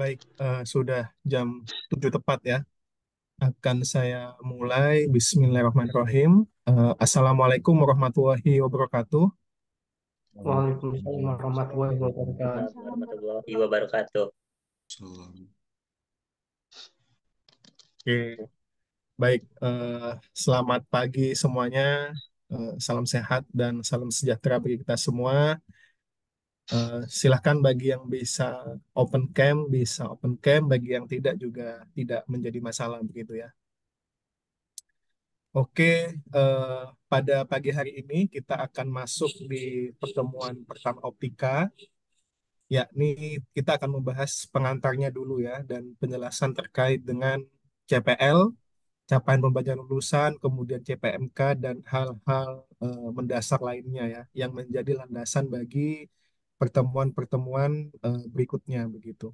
Baik, uh, sudah jam 7 tepat ya. Akan saya mulai. Bismillahirrahmanirrahim. Uh, Assalamualaikum warahmatullahi wabarakatuh. Waalaikumsalam warahmatullahi wabarakatuh. baik. Uh, selamat pagi semuanya. Uh, salam sehat dan salam sejahtera bagi kita semua. Uh, silahkan bagi yang bisa open cam bisa open cam bagi yang tidak juga tidak menjadi masalah begitu ya. Oke, uh, pada pagi hari ini kita akan masuk di pertemuan pertama optika yakni kita akan membahas pengantarnya dulu ya dan penjelasan terkait dengan CPL, capaian pembelajaran lulusan, kemudian CPMK dan hal-hal uh, mendasar lainnya ya yang menjadi landasan bagi pertemuan-pertemuan uh, berikutnya begitu.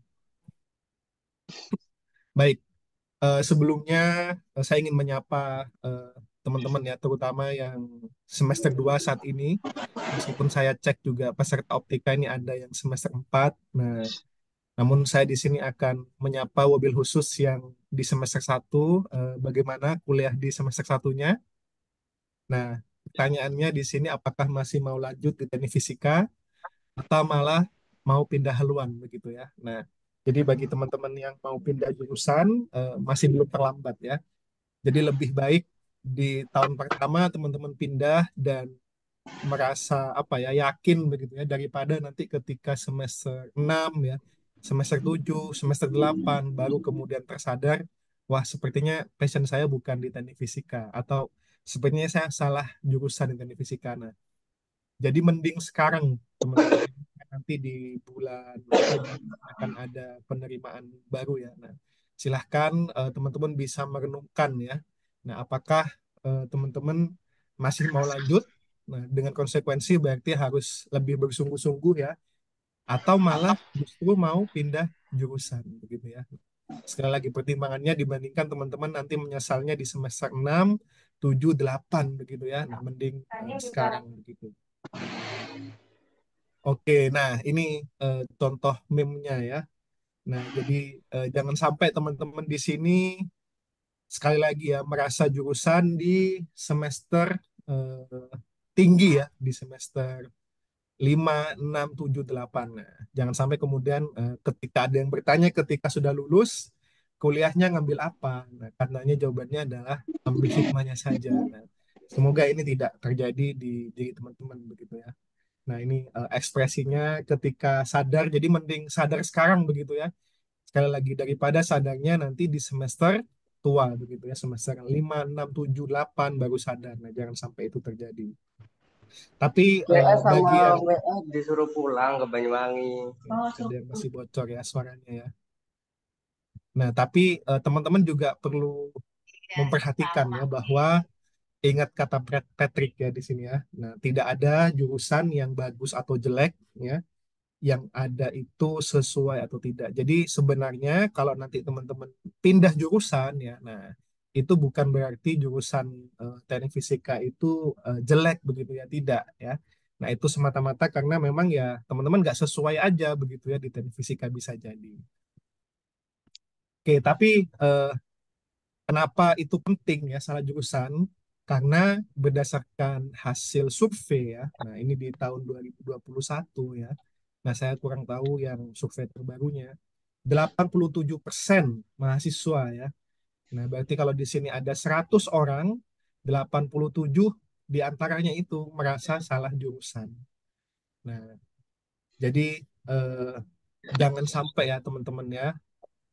Baik, uh, sebelumnya uh, saya ingin menyapa teman-teman ya, terutama yang semester 2 saat ini. Meskipun saya cek juga peserta optika ini ada yang semester 4. Nah, namun saya di sini akan menyapa wabil khusus yang di semester 1 bagaimana kuliah di semester satunya. Nah, pertanyaannya di sini apakah masih mau lanjut di teknik fisika? atau malah mau pindah haluan begitu ya. Nah, jadi bagi teman-teman yang mau pindah jurusan uh, masih belum terlambat ya. Jadi lebih baik di tahun pertama teman-teman pindah dan merasa apa ya yakin begitu ya daripada nanti ketika semester 6 ya, semester 7, semester 8 baru kemudian tersadar wah sepertinya passion saya bukan di teknik fisika atau sepertinya saya salah jurusan di teknik fisika. Nah, jadi mending sekarang teman-teman nanti di bulan akan ada penerimaan baru ya. Nah, silahkan eh, teman-teman bisa merenungkan ya. Nah, apakah eh, teman-teman masih mau lanjut? Nah, dengan konsekuensi berarti harus lebih bersungguh-sungguh ya, atau malah justru mau pindah jurusan begitu ya. Sekali lagi pertimbangannya dibandingkan teman-teman nanti menyesalnya di semester 6, 7, 8 begitu ya. Nah, mending uh, sekarang begitu. Oke, nah ini eh, contoh meme-nya ya. Nah, jadi eh, jangan sampai teman-teman di sini sekali lagi ya merasa jurusan di semester eh, tinggi ya, di semester 5, 6, 7, 8. Nah, jangan sampai kemudian ketika ada yang bertanya ketika sudah lulus kuliahnya ngambil apa? Nah, karenanya jawabannya adalah ambil hikmahnya saja. Nah, Semoga ini tidak terjadi di diri teman-teman begitu ya. Nah, ini uh, ekspresinya ketika sadar, jadi mending sadar sekarang begitu ya. Sekali lagi daripada sadarnya nanti di semester tua begitu ya, semester 5, 6, 7, 8 baru sadar. Nah, jangan sampai itu terjadi. Tapi WA uh, eh, sama bagi WA disuruh pulang ke Banyuwangi. Iya, oh, masih bocor ya suaranya ya. Nah, tapi eh, teman-teman uh, teman -teman juga perlu iya, memperhatikan ya bahwa ingat kata Patrick ya di sini ya. Nah, tidak ada jurusan yang bagus atau jelek ya. Yang ada itu sesuai atau tidak. Jadi sebenarnya kalau nanti teman-teman pindah jurusan ya, nah itu bukan berarti jurusan uh, teknik fisika itu uh, jelek begitu ya, tidak ya. Nah, itu semata-mata karena memang ya teman-teman nggak sesuai aja begitu ya di teknik fisika bisa jadi. Oke, tapi uh, kenapa itu penting ya salah jurusan? karena berdasarkan hasil survei ya, nah ini di tahun 2021 ya, nah saya kurang tahu yang survei terbarunya, 87 persen mahasiswa ya, nah berarti kalau di sini ada 100 orang, 87 diantaranya itu merasa salah jurusan. Nah, jadi eh, jangan sampai ya teman-teman ya,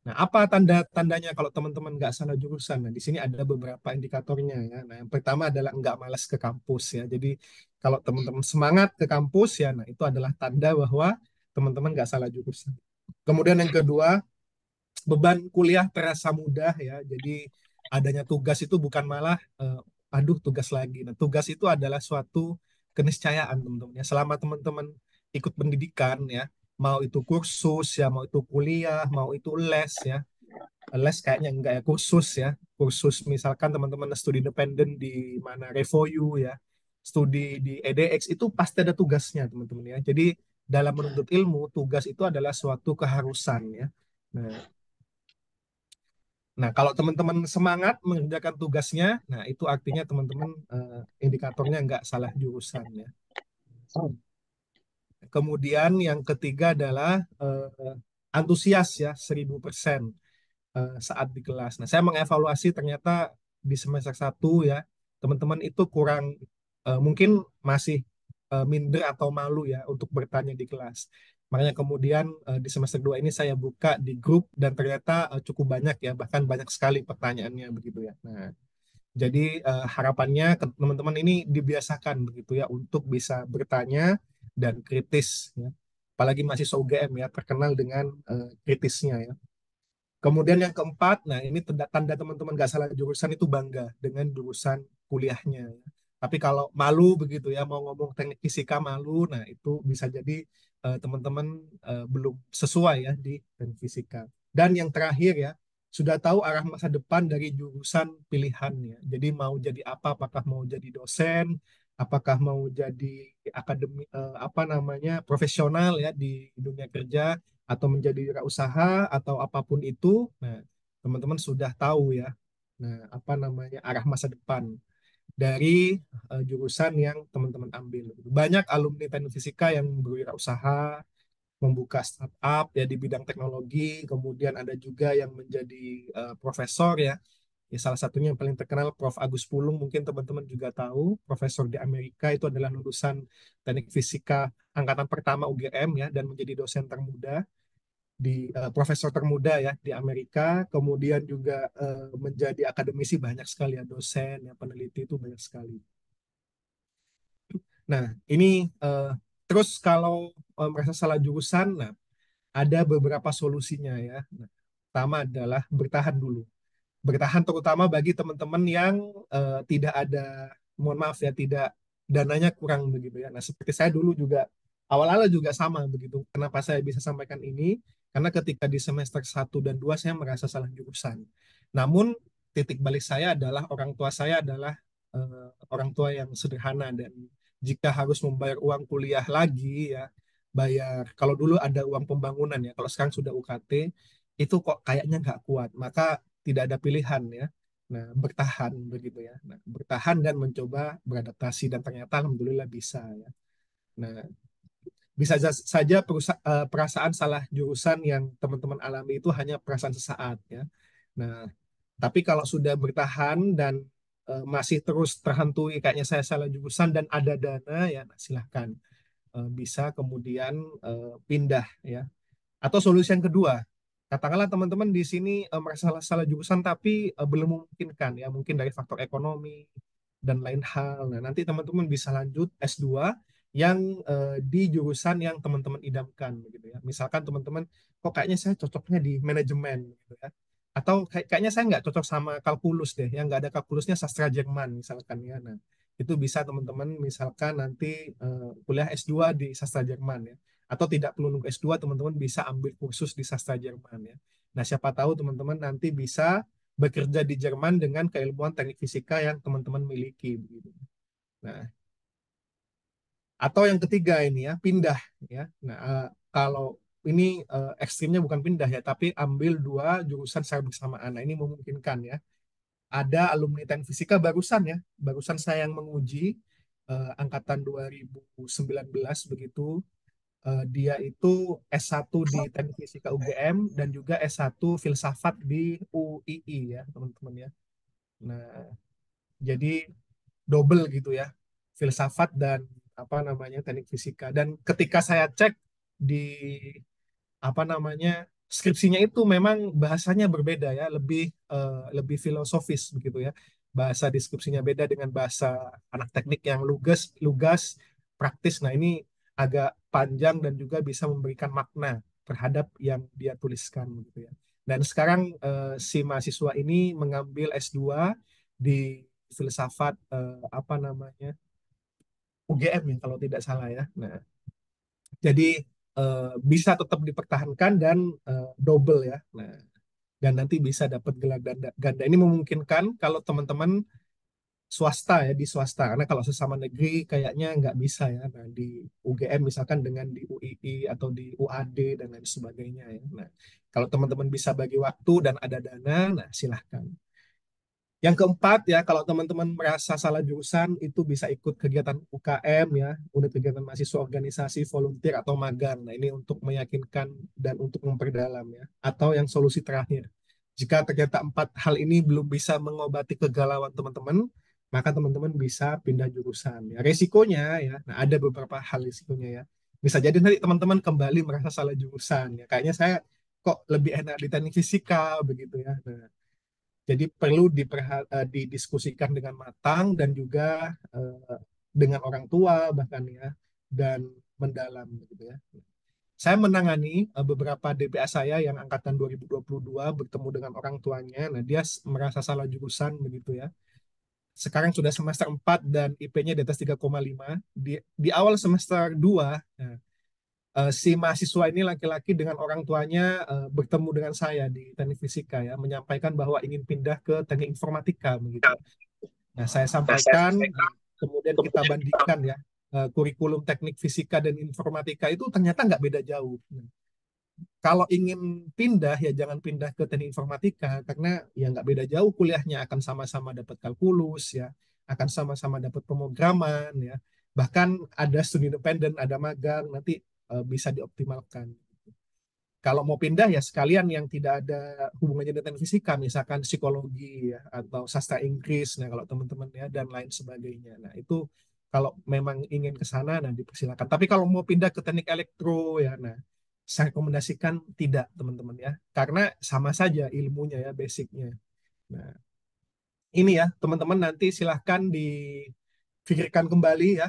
Nah, apa tanda-tandanya kalau teman-teman nggak salah jurusan? Nah, di sini ada beberapa indikatornya ya. Nah, yang pertama adalah nggak malas ke kampus ya. Jadi kalau teman-teman semangat ke kampus ya, nah itu adalah tanda bahwa teman-teman nggak salah jurusan. Kemudian yang kedua, beban kuliah terasa mudah ya. Jadi adanya tugas itu bukan malah uh, aduh tugas lagi. Nah, tugas itu adalah suatu keniscayaan teman-teman ya. Selama teman-teman ikut pendidikan ya, mau itu kursus ya, mau itu kuliah, mau itu les ya. Les kayaknya enggak ya, kursus ya. Kursus misalkan teman-teman studi independen di mana Revoyu ya, studi di EDX itu pasti ada tugasnya teman-teman ya. Jadi dalam menuntut ilmu tugas itu adalah suatu keharusan ya. Nah, nah kalau teman-teman semangat mengerjakan tugasnya, nah itu artinya teman-teman eh, indikatornya enggak salah jurusan ya. Kemudian yang ketiga adalah uh, antusias ya 1000% uh, eh, saat di kelas. Nah, saya mengevaluasi ternyata di semester 1 ya, teman-teman itu kurang uh, mungkin masih uh, minder atau malu ya untuk bertanya di kelas. Makanya kemudian uh, di semester 2 ini saya buka di grup dan ternyata uh, cukup banyak ya, bahkan banyak sekali pertanyaannya begitu ya. Nah, jadi uh, harapannya teman-teman ini dibiasakan begitu ya untuk bisa bertanya dan kritis ya. apalagi masih UGM ya terkenal dengan uh, kritisnya ya kemudian yang keempat nah ini tanda teman-teman gak salah jurusan itu bangga dengan jurusan kuliahnya ya. tapi kalau malu begitu ya mau ngomong teknik fisika malu nah itu bisa jadi eh, teman-teman uh, belum sesuai ya di teknik fisika dan yang terakhir ya sudah tahu arah masa depan dari jurusan pilihannya. Jadi mau jadi apa? Apakah mau jadi dosen, apakah mau jadi akademi uh, apa namanya profesional ya di dunia kerja atau menjadi usaha atau apapun itu nah teman-teman sudah tahu ya nah apa namanya arah masa depan dari uh, jurusan yang teman-teman ambil banyak alumni teknik fisika yang berwirausaha membuka startup ya di bidang teknologi kemudian ada juga yang menjadi uh, profesor ya Ya, salah satunya yang paling terkenal Prof. Agus Pulung mungkin teman-teman juga tahu, profesor di Amerika itu adalah lulusan teknik fisika angkatan pertama UGM ya dan menjadi dosen termuda di uh, profesor termuda ya di Amerika, kemudian juga uh, menjadi akademisi banyak sekali ya dosen, ya peneliti itu banyak sekali. Nah, ini uh, terus kalau uh, merasa salah jurusan, nah ada beberapa solusinya ya. Nah, pertama adalah bertahan dulu bertahan terutama bagi teman-teman yang uh, tidak ada mohon maaf ya tidak dananya kurang begitu ya. Nah seperti saya dulu juga awal-awal juga sama begitu. Kenapa saya bisa sampaikan ini? Karena ketika di semester 1 dan 2 saya merasa salah jurusan. Namun titik balik saya adalah orang tua saya adalah uh, orang tua yang sederhana dan jika harus membayar uang kuliah lagi ya bayar kalau dulu ada uang pembangunan ya kalau sekarang sudah UKT itu kok kayaknya nggak kuat maka tidak ada pilihan ya nah bertahan begitu ya nah, bertahan dan mencoba beradaptasi dan ternyata alhamdulillah bisa ya nah bisa saja eh, perasaan salah jurusan yang teman-teman alami itu hanya perasaan sesaat ya nah tapi kalau sudah bertahan dan uh, masih terus terhantui kayaknya saya salah jurusan dan ada dana ya nah, silahkan uh, bisa kemudian uh, pindah ya atau solusi yang kedua katakanlah teman-teman di sini uh, merasa salah, salah jurusan tapi uh, belum memungkinkan ya mungkin dari faktor ekonomi dan lain hal. Nah, nanti teman-teman bisa lanjut S2 yang uh, di jurusan yang teman-teman idamkan gitu ya. Misalkan teman-teman kok kayaknya saya cocoknya di manajemen gitu ya. Atau kayak, kayaknya saya nggak cocok sama kalkulus deh, yang nggak ada kalkulusnya sastra Jerman misalkan ya. Nah, itu bisa teman-teman misalkan nanti uh, kuliah S2 di sastra Jerman ya atau tidak perlu nunggu S2 teman-teman bisa ambil kursus di sastra Jerman ya. Nah, siapa tahu teman-teman nanti bisa bekerja di Jerman dengan keilmuan teknik fisika yang teman-teman miliki begitu. Nah, atau yang ketiga ini ya, pindah ya. Nah, eh, kalau ini uh, ekstrimnya bukan pindah ya, tapi ambil dua jurusan secara bersamaan. Nah, ini memungkinkan ya. Ada alumni teknik fisika barusan ya, barusan saya yang menguji eh, angkatan 2019 begitu uh, dia itu S1 di Teknik Fisika UGM dan juga S1 Filsafat di UII ya, teman-teman ya. Nah, jadi double gitu ya. Filsafat dan apa namanya Teknik Fisika dan ketika saya cek di apa namanya skripsinya itu memang bahasanya berbeda ya, lebih uh, lebih filosofis begitu ya. Bahasa deskripsinya beda dengan bahasa anak teknik yang lugas lugas praktis. Nah, ini agak panjang dan juga bisa memberikan makna terhadap yang dia tuliskan gitu ya. Dan sekarang uh, si mahasiswa ini mengambil S2 di filsafat uh, apa namanya? UGM ya kalau tidak salah ya. Nah, jadi uh, bisa tetap dipertahankan dan uh, double ya. Nah, dan nanti bisa dapat gelar ganda. Ganda ini memungkinkan kalau teman-teman swasta ya di swasta karena kalau sesama negeri kayaknya nggak bisa ya nah di UGM misalkan dengan di UII atau di UAD dan lain sebagainya ya nah kalau teman-teman bisa bagi waktu dan ada dana nah silahkan yang keempat ya kalau teman-teman merasa salah jurusan itu bisa ikut kegiatan UKM ya unit kegiatan mahasiswa organisasi volunteer atau magang nah ini untuk meyakinkan dan untuk memperdalam ya atau yang solusi terakhir jika ternyata empat hal ini belum bisa mengobati kegalauan teman-teman, maka teman-teman bisa pindah jurusan. Ya, resikonya ya, nah ada beberapa hal resikonya ya. Bisa jadi nanti teman-teman kembali merasa salah jurusan. Ya, kayaknya saya kok lebih enak di teknik fisika begitu ya. Nah, jadi perlu eh, didiskusikan dengan matang dan juga eh, dengan orang tua bahkan ya dan mendalam begitu ya. Saya menangani eh, beberapa DPA saya yang angkatan 2022 bertemu dengan orang tuanya. Nah, dia merasa salah jurusan begitu ya sekarang sudah semester 4 dan IP-nya di atas 3,5 di di awal semester 2 ya, uh, si mahasiswa ini laki-laki dengan orang tuanya uh, bertemu dengan saya di Teknik Fisika ya menyampaikan bahwa ingin pindah ke Teknik Informatika begitu. Nah, saya sampaikan eh, kemudian kita bandingkan ya uh, kurikulum Teknik Fisika dan Informatika itu ternyata nggak beda jauh kalau ingin pindah ya jangan pindah ke teknik informatika karena ya nggak beda jauh kuliahnya akan sama-sama dapat kalkulus ya akan sama-sama dapat pemrograman ya bahkan ada studi independen ada magang nanti uh, bisa dioptimalkan kalau mau pindah ya sekalian yang tidak ada hubungannya dengan fisika misalkan psikologi ya, atau sastra Inggris nah kalau teman-teman ya dan lain sebagainya nah itu kalau memang ingin ke sana nah dipersilakan tapi kalau mau pindah ke teknik elektro ya nah saya rekomendasikan tidak teman-teman ya karena sama saja ilmunya ya basicnya nah ini ya teman-teman nanti silahkan difikirkan kembali ya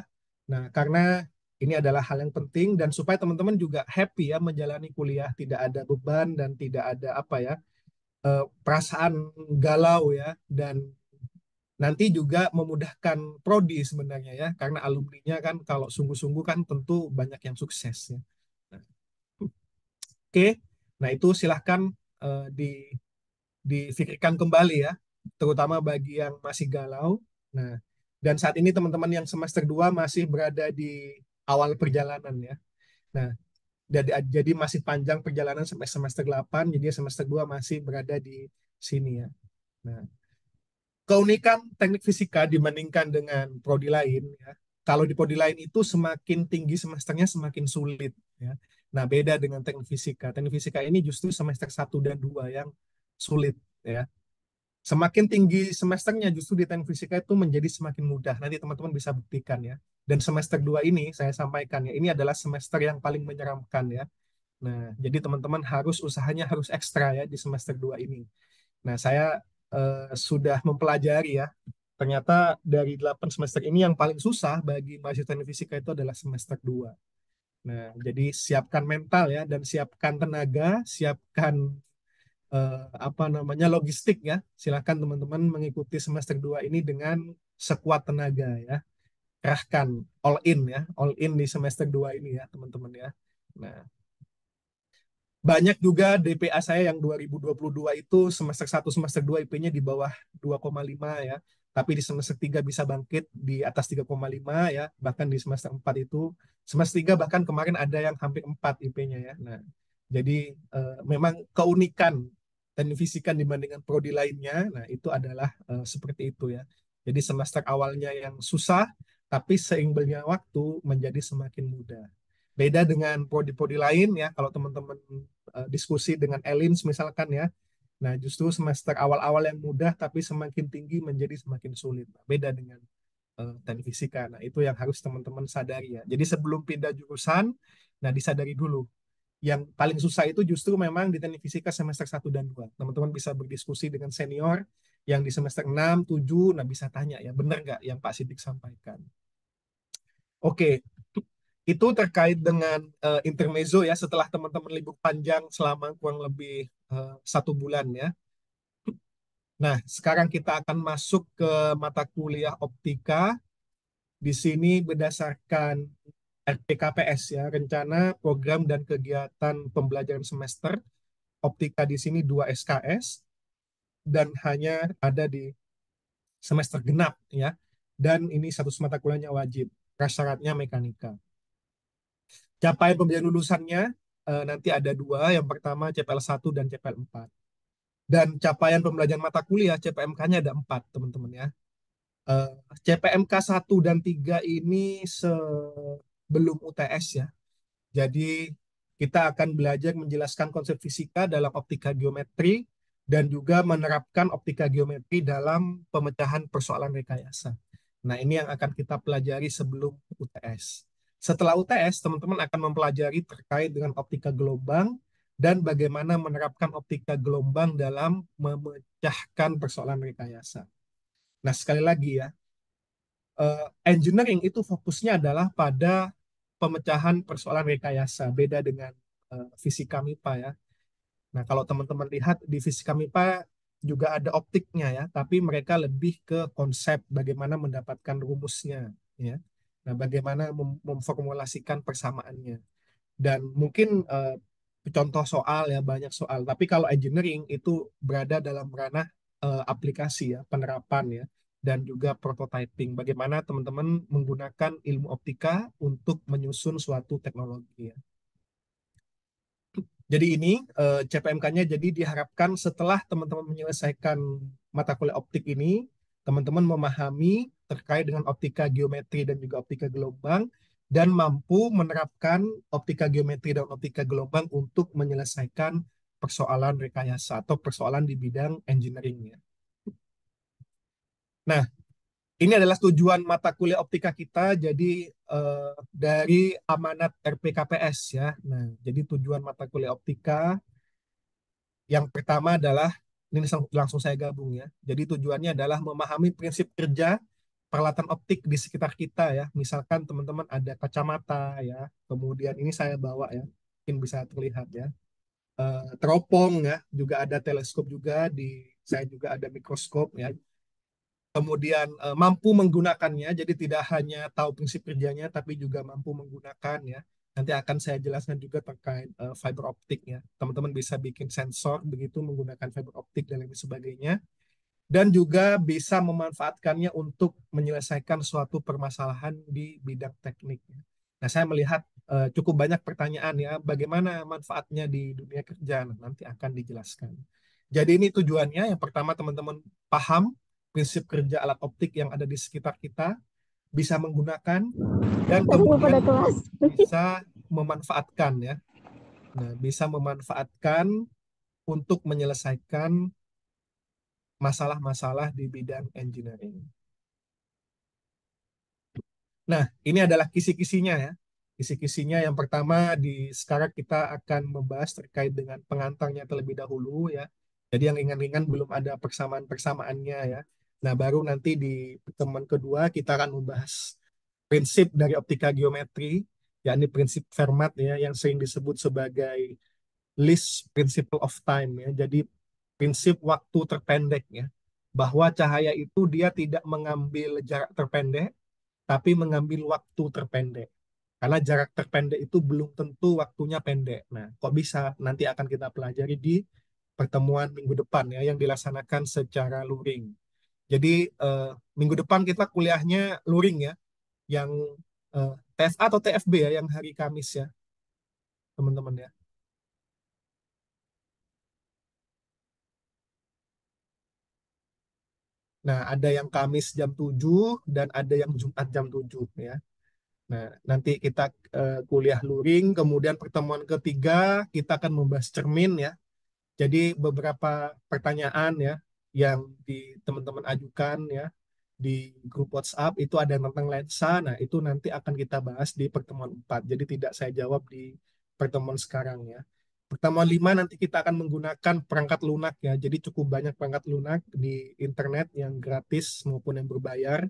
nah karena ini adalah hal yang penting dan supaya teman-teman juga happy ya menjalani kuliah tidak ada beban dan tidak ada apa ya eh, perasaan galau ya dan nanti juga memudahkan prodi sebenarnya ya karena alumni-nya kan kalau sungguh-sungguh kan tentu banyak yang sukses ya. Oke, nah itu silahkan uh, di difikirkan kembali ya, terutama bagi yang masih galau. Nah, dan saat ini teman-teman yang semester 2 masih berada di awal perjalanan ya. Nah, jadi masih panjang perjalanan sampai semester 8, jadi semester 2 masih berada di sini ya. Nah, keunikan teknik fisika dibandingkan dengan prodi lain ya. Kalau di prodi lain itu semakin tinggi semesternya semakin sulit ya. Nah, beda dengan teknik fisika. Teknik fisika ini justru semester 1 dan 2 yang sulit ya. Semakin tinggi semesternya justru di teknik fisika itu menjadi semakin mudah. Nanti teman-teman bisa buktikan ya. Dan semester 2 ini saya sampaikan ya, ini adalah semester yang paling menyeramkan ya. Nah, jadi teman-teman harus usahanya harus ekstra ya di semester 2 ini. Nah, saya eh, sudah mempelajari ya. Ternyata dari 8 semester ini yang paling susah bagi mahasiswa teknik fisika itu adalah semester 2 Nah, jadi siapkan mental ya dan siapkan tenaga, siapkan eh, apa namanya logistik ya. Silakan teman-teman mengikuti semester 2 ini dengan sekuat tenaga ya. Kerahkan all in ya, all in di semester 2 ini ya, teman-teman ya. Nah, banyak juga DPA saya yang 2022 itu semester 1 semester 2 IP-nya di bawah 2,5 ya tapi di semester 3 bisa bangkit di atas 3,5 ya, bahkan di semester 4 itu semester 3 bahkan kemarin ada yang hampir 4 IP-nya ya. Nah, jadi eh, memang keunikan teknik fisikan dibandingkan prodi lainnya, nah itu adalah eh, seperti itu ya. Jadi semester awalnya yang susah, tapi seimbangnya waktu menjadi semakin mudah. Beda dengan prodi-prodi lain ya, kalau teman-teman eh, diskusi dengan Elins misalkan ya, Nah, justru semester awal-awal yang mudah tapi semakin tinggi menjadi semakin sulit. Nah, beda dengan uh, teknik fisika. Nah, itu yang harus teman-teman sadari ya. Jadi sebelum pindah jurusan, nah disadari dulu. Yang paling susah itu justru memang di teknik fisika semester 1 dan 2. Teman-teman bisa berdiskusi dengan senior yang di semester 6, 7, nah bisa tanya ya, benar nggak yang Pak Sidik sampaikan. Oke, itu terkait dengan uh, intermezzo ya setelah teman-teman libur panjang selama kurang lebih Eh, satu bulan ya. Nah, sekarang kita akan masuk ke mata kuliah optika. Di sini berdasarkan RPKPS ya, rencana program dan kegiatan pembelajaran semester. Optika di sini 2 SKS dan hanya ada di semester genap ya. Dan ini satu mata kuliahnya wajib. Prasyaratnya mekanika. Capaian pembelajaran lulusannya uh, nanti ada dua, yang pertama CPL1 dan CPL4. Dan capaian pembelajaran mata kuliah CPMK-nya ada empat, teman-teman ya. Uh, eh, CPMK 1 dan 3 ini sebelum UTS ya. Jadi kita akan belajar menjelaskan konsep fisika dalam optika geometri dan juga menerapkan optika geometri dalam pemecahan persoalan rekayasa. Nah, ini yang akan kita pelajari sebelum UTS. Setelah UTS, teman-teman akan mempelajari terkait dengan optika gelombang dan bagaimana menerapkan optika gelombang dalam memecahkan persoalan rekayasa. Nah, sekali lagi ya, eh, engineering itu fokusnya adalah pada pemecahan persoalan rekayasa, beda dengan eh, fisika MIPA ya. Nah, kalau teman-teman lihat di fisika MIPA juga ada optiknya ya, tapi mereka lebih ke konsep bagaimana mendapatkan rumusnya ya. Nah, bagaimana mem memformulasikan persamaannya. Dan mungkin uh, contoh soal ya banyak soal, tapi kalau engineering itu berada dalam ranah uh, aplikasi ya, penerapan ya dan juga prototyping. Bagaimana teman-teman menggunakan ilmu optika untuk menyusun suatu teknologi ya. Jadi ini eh, CPMK-nya jadi diharapkan setelah teman-teman menyelesaikan mata kuliah optik ini, teman-teman memahami terkait dengan optika geometri dan juga optika gelombang dan mampu menerapkan optika geometri dan optika gelombang untuk menyelesaikan persoalan rekayasa atau persoalan di bidang engineeringnya. Nah, ini adalah tujuan mata kuliah optika kita. Jadi eh, dari amanat RPKPS ya. Nah, jadi tujuan mata kuliah optika yang pertama adalah ini langsung saya gabung ya. Jadi tujuannya adalah memahami prinsip kerja peralatan optik di sekitar kita ya. Misalkan teman-teman ada kacamata ya, kemudian ini saya bawa ya, mungkin bisa terlihat ya. E, teropong ya, juga ada teleskop juga di saya juga ada mikroskop ya. Kemudian e, mampu menggunakannya, jadi tidak hanya tahu prinsip kerjanya, tapi juga mampu menggunakan ya. Nanti akan saya jelaskan juga terkait e, fiber optik ya. Teman-teman bisa bikin sensor begitu menggunakan fiber optik dan lain sebagainya dan juga bisa memanfaatkannya untuk menyelesaikan suatu permasalahan di bidang teknik. Nah, saya melihat uh, cukup banyak pertanyaan ya, bagaimana manfaatnya di dunia kerja nah, nanti akan dijelaskan. Jadi ini tujuannya yang pertama teman-teman paham prinsip kerja alat optik yang ada di sekitar kita, bisa menggunakan dan kemudian bisa memanfaatkan ya. Nah, bisa memanfaatkan untuk menyelesaikan masalah-masalah di bidang engineering. Nah, ini adalah kisi-kisinya ya. Kisi-kisinya yang pertama di sekarang kita akan membahas terkait dengan pengantarnya terlebih dahulu ya. Jadi yang ringan-ringan belum ada persamaan-persamaannya ya. Nah, baru nanti di pertemuan kedua kita akan membahas prinsip dari optika geometri, yakni prinsip Fermat ya yang sering disebut sebagai least principle of time ya. Jadi prinsip waktu terpendek ya bahwa cahaya itu dia tidak mengambil jarak terpendek tapi mengambil waktu terpendek karena jarak terpendek itu belum tentu waktunya pendek nah kok bisa nanti akan kita pelajari di pertemuan minggu depan ya yang dilaksanakan secara luring jadi eh, minggu depan kita kuliahnya luring ya yang eh, TFA atau TFB ya yang hari Kamis ya teman-teman ya Nah, ada yang Kamis jam 7 dan ada yang Jumat jam 7 ya. Nah, nanti kita uh, kuliah luring, kemudian pertemuan ketiga kita akan membahas cermin ya. Jadi beberapa pertanyaan ya yang di teman-teman ajukan ya di grup WhatsApp itu ada yang tentang lensa. Nah, itu nanti akan kita bahas di pertemuan 4. Jadi tidak saya jawab di pertemuan sekarang ya pertama lima nanti kita akan menggunakan perangkat lunak ya. Jadi cukup banyak perangkat lunak di internet yang gratis maupun yang berbayar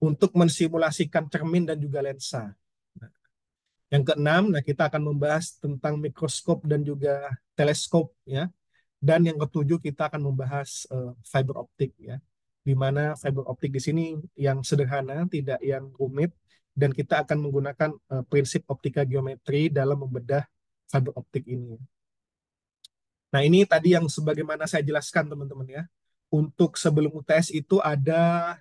untuk mensimulasikan cermin dan juga lensa. Nah, yang keenam, nah kita akan membahas tentang mikroskop dan juga teleskop ya. Dan yang ketujuh kita akan membahas uh, fiber optik ya. Di mana fiber optik di sini yang sederhana, tidak yang rumit dan kita akan menggunakan uh, prinsip optika geometri dalam membedah fiber optik ini. Nah, ini tadi yang sebagaimana saya jelaskan teman-teman ya. Untuk sebelum UTS itu ada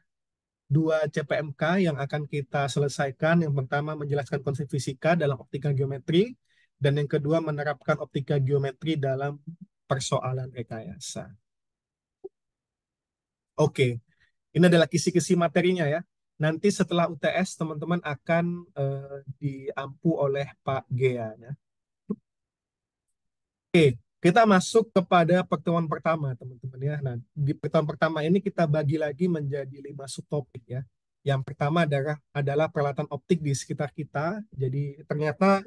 dua CPMK yang akan kita selesaikan. Yang pertama menjelaskan konsep fisika dalam optika geometri dan yang kedua menerapkan optika geometri dalam persoalan rekayasa. Oke. Ini adalah kisi-kisi materinya ya. Nanti setelah UTS teman-teman akan uh, diampu oleh Pak Gea ya. Oke, kita masuk kepada pertemuan pertama, teman-teman ya. Nah, di pertemuan pertama ini kita bagi lagi menjadi lima subtopik ya. Yang pertama adalah adalah peralatan optik di sekitar kita. Jadi ternyata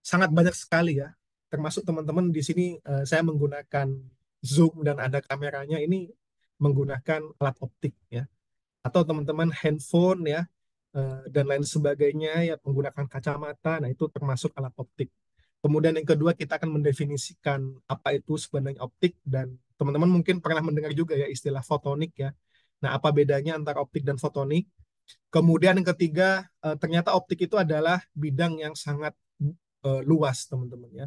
sangat banyak sekali ya. Termasuk teman-teman di sini eh, saya menggunakan zoom dan ada kameranya ini menggunakan alat optik ya. Atau teman-teman handphone ya eh, dan lain sebagainya ya menggunakan kacamata. Nah, itu termasuk alat optik. Kemudian yang kedua kita akan mendefinisikan apa itu sebenarnya optik dan teman-teman mungkin pernah mendengar juga ya istilah fotonik ya. Nah, apa bedanya antara optik dan fotonik? Kemudian yang ketiga, eh, ternyata optik itu adalah bidang yang sangat eh, luas, teman-teman ya.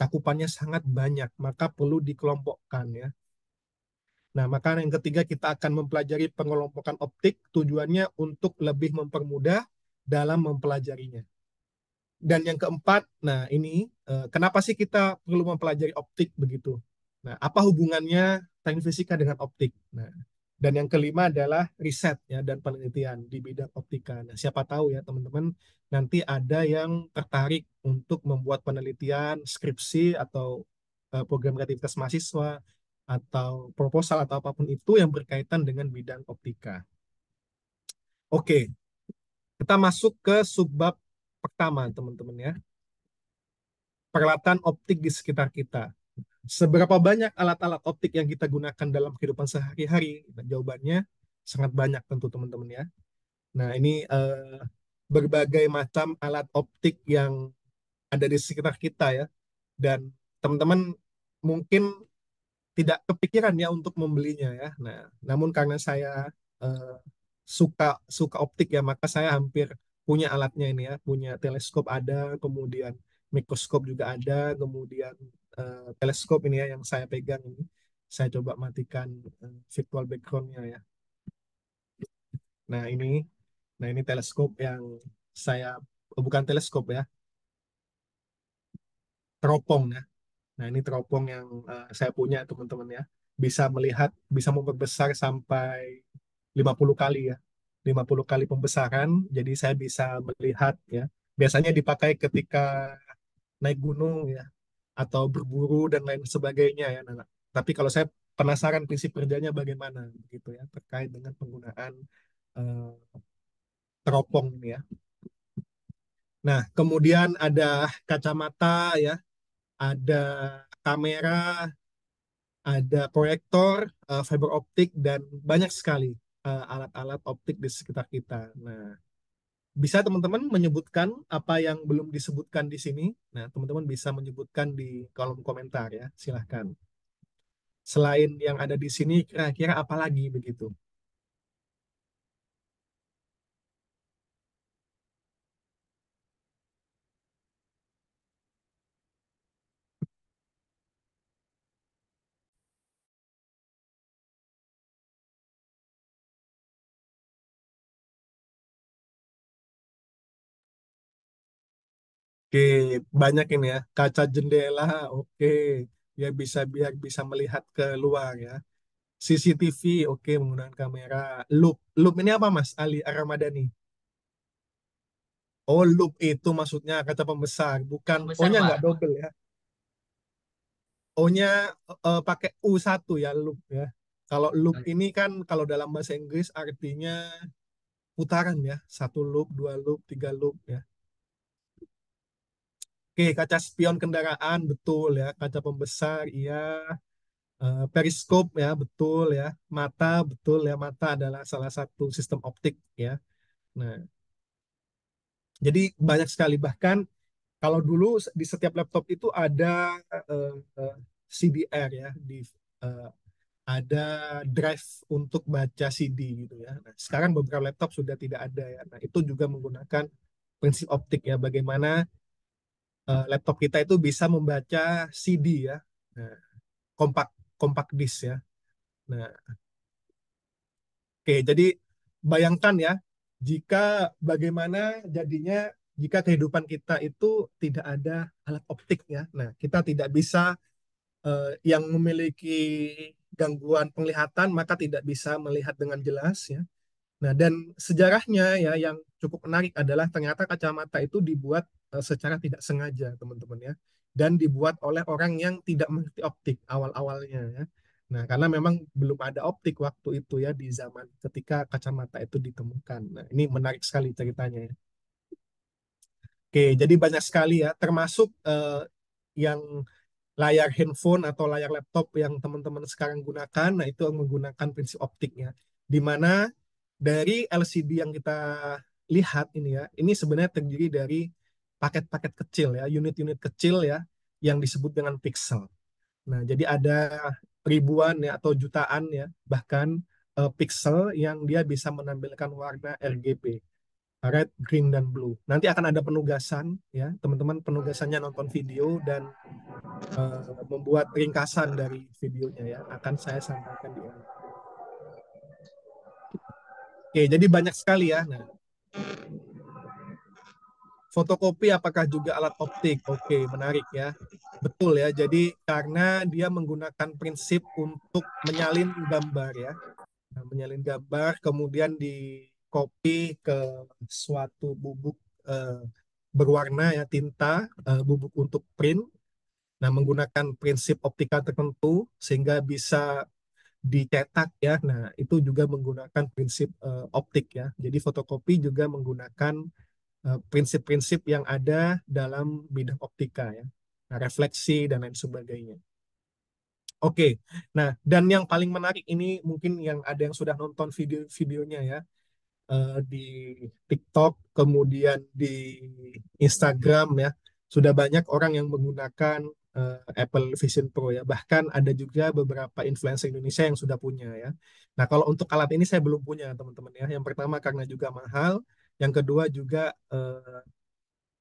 Cakupannya sangat banyak, maka perlu dikelompokkan ya. Nah, maka yang ketiga kita akan mempelajari pengelompokan optik tujuannya untuk lebih mempermudah dalam mempelajarinya. Dan yang keempat, nah ini eh, kenapa sih kita perlu mempelajari optik begitu? Nah, apa hubungannya teknik fisika dengan optik? Nah, dan yang kelima adalah riset ya dan penelitian di bidang optika. Nah, siapa tahu ya teman-teman nanti ada yang tertarik untuk membuat penelitian, skripsi atau eh, program kreativitas mahasiswa atau proposal atau apapun itu yang berkaitan dengan bidang optika. Oke. Kita masuk ke subbab Pertama, teman-teman ya. Peralatan optik di sekitar kita. Seberapa banyak alat-alat optik yang kita gunakan dalam kehidupan sehari-hari? Nah, jawabannya sangat banyak tentu teman-teman ya. Nah, ini eh, berbagai macam alat optik yang ada di sekitar kita ya. Dan teman-teman mungkin tidak kepikiran ya untuk membelinya ya. Nah, namun karena saya eh, suka suka optik ya, maka saya hampir punya alatnya ini ya, punya teleskop ada, kemudian mikroskop juga ada, kemudian uh, teleskop ini ya yang saya pegang ini. Saya coba matikan uh, virtual backgroundnya ya. Nah ini, nah ini teleskop yang saya oh, bukan teleskop ya, teropong ya. Nah ini teropong yang uh, saya punya teman-teman ya. Bisa melihat, bisa memperbesar sampai 50 kali ya 50 kali pembesaran, jadi saya bisa melihat ya. Biasanya dipakai ketika naik gunung ya, atau berburu dan lain sebagainya ya. Nah, tapi kalau saya penasaran prinsip kerjanya bagaimana gitu ya terkait dengan penggunaan eh, teropong ya. Nah, kemudian ada kacamata ya, ada kamera, ada proyektor, eh, fiber optik dan banyak sekali Eh, alat-alat uh, optik di sekitar kita. Nah, bisa teman-teman menyebutkan apa yang belum disebutkan di sini. Nah, teman-teman bisa menyebutkan di kolom komentar ya, silahkan. Selain yang ada di sini, kira-kira apa lagi begitu? Oke banyak ini ya kaca jendela oke ya bisa biar bisa melihat ke luar ya CCTV oke menggunakan kamera loop loop ini apa Mas Ali Ramadhani oh loop itu maksudnya kaca pembesar bukan O-nya nggak double ya O-nya uh, pakai U1 ya loop ya kalau loop ini kan kalau dalam bahasa Inggris artinya putaran ya satu loop dua loop tiga loop ya Oke, kaca spion kendaraan betul ya, kaca pembesar iya, uh, periskop ya betul ya, mata betul ya, mata adalah salah satu sistem optik ya. Nah, jadi banyak sekali bahkan kalau dulu di setiap laptop itu ada uh, eh, uh, eh, CDR ya, di uh, ada drive untuk baca CD gitu ya. Nah, sekarang beberapa laptop sudah tidak ada ya. Nah, itu juga menggunakan prinsip optik ya, bagaimana Eh, laptop kita itu bisa membaca CD ya, nah, kompak kompak disk ya. Nah, oke jadi bayangkan ya jika bagaimana jadinya jika kehidupan kita itu tidak ada alat optik ya. Nah kita tidak bisa uh, yang memiliki gangguan penglihatan maka tidak bisa melihat dengan jelas ya. Nah, dan sejarahnya ya yang cukup menarik adalah ternyata kacamata itu dibuat Eh, secara tidak sengaja teman-teman ya dan dibuat oleh orang yang tidak mengerti optik awal-awalnya ya. Nah, karena memang belum ada optik waktu itu ya di zaman ketika kacamata itu ditemukan. Nah, ini menarik sekali ceritanya ya. Oke, jadi banyak sekali ya termasuk eh, yang layar handphone atau layar laptop yang teman-teman sekarang gunakan, nah itu menggunakan prinsip optiknya. Di mana dari LCD yang kita lihat ini ya, ini sebenarnya terdiri dari paket-paket kecil ya, unit-unit kecil ya yang disebut dengan pixel. Nah, jadi ada ribuan ya atau jutaan ya bahkan uh, pixel yang dia bisa menampilkan warna RGB red, green dan blue. Nanti akan ada penugasan ya, teman-teman penugasannya nonton video dan uh, membuat ringkasan dari videonya ya, akan saya sampaikan di akhir. Oke, jadi banyak sekali ya. Nah, Fotokopi apakah juga alat optik? Oke, okay, menarik ya. Betul ya. Jadi karena dia menggunakan prinsip untuk menyalin gambar ya. Nah, menyalin gambar kemudian di copy ke suatu bubuk eh, berwarna ya tinta eh, bubuk untuk print. Nah, menggunakan prinsip optika tertentu sehingga bisa dicetak ya. Nah, itu juga menggunakan prinsip eh, optik ya. Jadi fotokopi juga menggunakan Eh, prinsip-prinsip yang ada dalam bidang optika ya nah, refleksi dan lain sebagainya oke nah dan yang paling menarik ini mungkin yang ada yang sudah nonton video-videonya ya eh, di TikTok kemudian di Instagram ya sudah banyak orang yang menggunakan eh, Apple Vision Pro ya. Bahkan ada juga beberapa influencer Indonesia yang sudah punya ya. Nah, kalau untuk alat ini saya belum punya, teman-teman ya. Yang pertama karena juga mahal, yang kedua juga eh,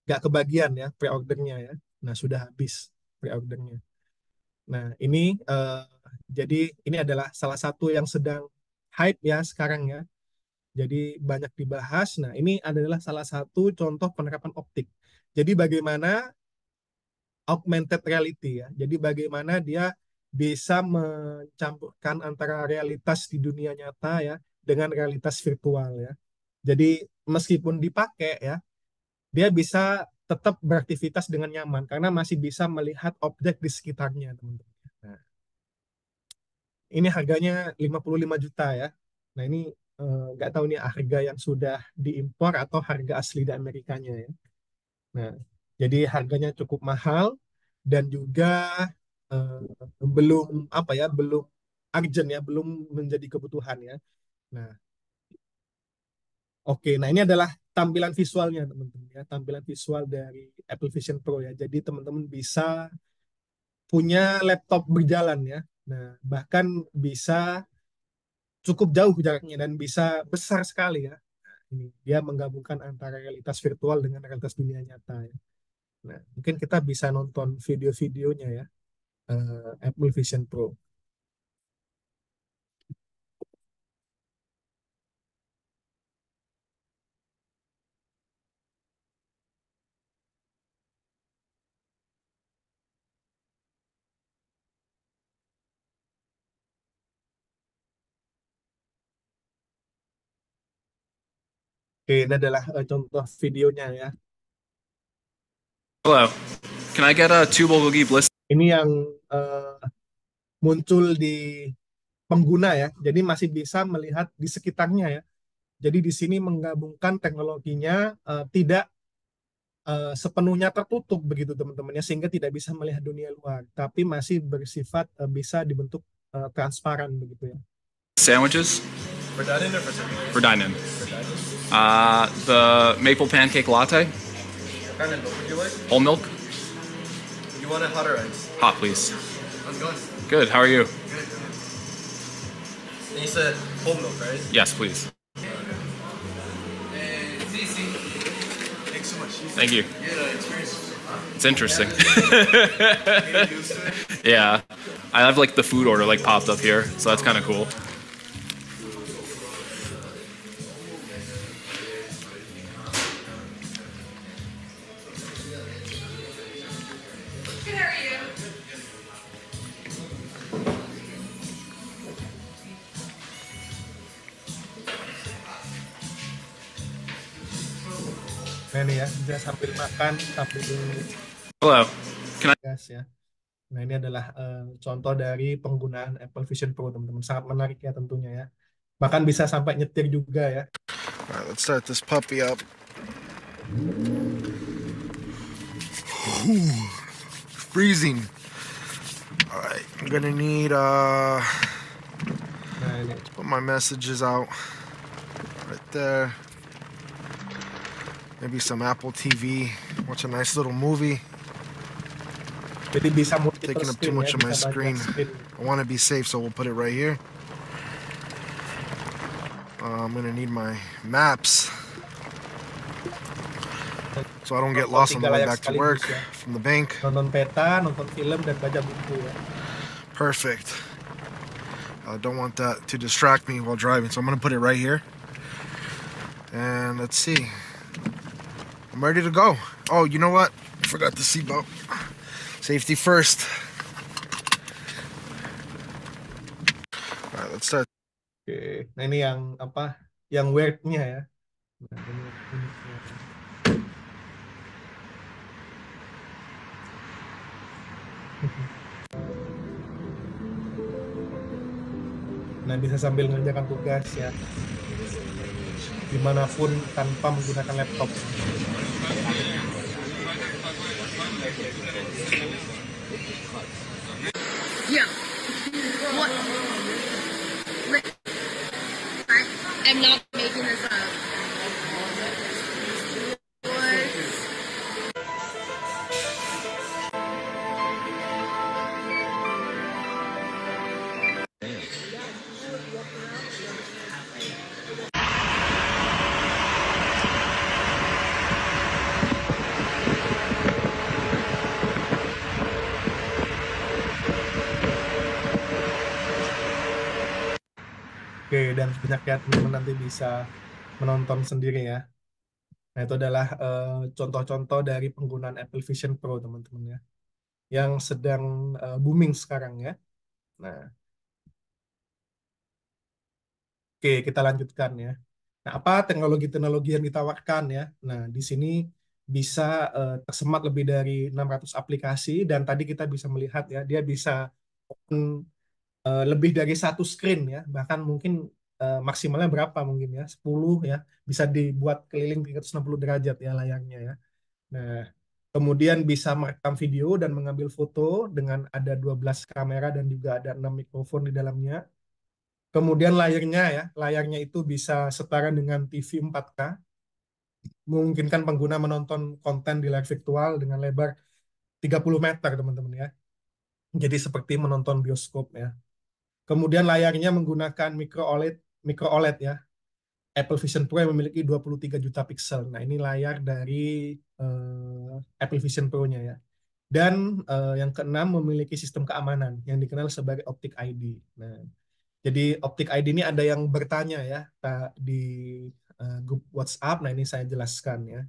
nggak kebagian ya pre-ordernya ya. Nah sudah habis pre-ordernya. Nah ini eh, jadi ini adalah salah satu yang sedang hype ya sekarang ya. Jadi banyak dibahas. Nah ini adalah salah satu contoh penerapan optik. Jadi bagaimana augmented reality ya. Jadi bagaimana dia bisa mencampurkan antara realitas di dunia nyata ya dengan realitas virtual ya. Jadi meskipun dipakai ya dia bisa tetap beraktivitas dengan nyaman karena masih bisa melihat objek di sekitarnya teman-teman. Nah, ini harganya 55 juta ya. Nah ini eh, nggak eh, tahu nih harga yang sudah diimpor atau harga asli di Amerikanya ya. Nah jadi harganya cukup mahal dan juga eh, belum apa ya belum urgent ya belum menjadi kebutuhan ya. Nah Oke, nah ini adalah tampilan visualnya teman-teman ya, tampilan visual dari Apple Vision Pro ya. Jadi teman-teman bisa punya laptop berjalan ya. Nah, bahkan bisa cukup jauh jaraknya dan bisa besar sekali ya. Nah, ini dia menggabungkan antara realitas virtual dengan realitas dunia nyata ya. Nah, mungkin kita bisa nonton video-videonya ya. Uh, Apple Vision Pro. Oke, ini adalah uh, contoh videonya ya. Hello, can I get a two bulgogi bliss? Ini yang uh, muncul di pengguna ya, jadi masih bisa melihat di sekitarnya ya. Jadi di sini menggabungkan teknologinya uh, tidak uh, sepenuhnya tertutup begitu teman-temannya sehingga tidak bisa melihat dunia luar, tapi masih bersifat uh, bisa dibentuk uh, transparan begitu ya. Sandwiches. For dine-in or for serving? For dine-in. For dine-in. Uh, the maple pancake latte. Kind of milk would you like? Whole milk. You want it hot or ice? Hot, please. How's it going? Good. How are you? Good. And you said whole milk, right? Yes, please. Eh, Thanks so much. Thank you. Uh, it's interesting. yeah. I have like the food order like popped up here, so that's kind of cool. sambil makan sambil Hello. gas ya. Nah ini adalah uh, contoh dari penggunaan Apple Vision Pro teman-teman sangat menarik ya tentunya ya. Bahkan bisa sampai nyetir juga ya. Right, let's start this puppy up. Ooh, freezing. Alright, I'm gonna need uh. Nah, put my messages out right there. Maybe some Apple TV, watch a nice little movie. Taking up too much of my screen. I want to be safe, so we'll put it right here. Uh, I'm going to need my maps so I don't get lost on the way back to work from the bank. Perfect. I don't want that to distract me while driving, so I'm gonna put it right here. And let's see. I'm ready to go. Oh, you know what? I forgot the seatbelt. Safety first. Alright, let's start. Oke, okay. nah ini yang apa? Yang weirdnya ya. Nah, bisa sambil mengerjakan tugas ya dimanapun tanpa menggunakan laptop. Yeah. What? I'm not making this up. banyak ya teman-teman nanti bisa menonton sendiri ya. Nah, itu adalah eh, contoh-contoh uh, dari penggunaan Apple Vision Pro, teman-teman ya. Yang sedang uh, booming sekarang ya. Nah. Oke, kita lanjutkan ya. Nah, apa teknologi-teknologi yang ditawarkan ya? Nah, di sini bisa uh, tersemat lebih dari 600 aplikasi dan tadi kita bisa melihat ya, dia bisa open uh, lebih dari satu screen ya, bahkan mungkin Eh, maksimalnya berapa mungkin ya 10 ya bisa dibuat keliling 360 derajat ya layarnya ya nah kemudian bisa merekam video dan mengambil foto dengan ada 12 kamera dan juga ada 6 mikrofon di dalamnya kemudian layarnya ya layarnya itu bisa setara dengan TV 4K memungkinkan pengguna menonton konten di layar virtual dengan lebar 30 meter teman-teman ya jadi seperti menonton bioskop ya Kemudian layarnya menggunakan micro OLED micro OLED ya. Apple Vision Pro yang memiliki 23 juta pixel. Nah, ini layar dari uh, Apple Vision Pro-nya ya. Dan uh, yang keenam memiliki sistem keamanan yang dikenal sebagai Optic ID. Nah, jadi Optic ID ini ada yang bertanya ya di uh, grup WhatsApp. Nah, ini saya jelaskan ya.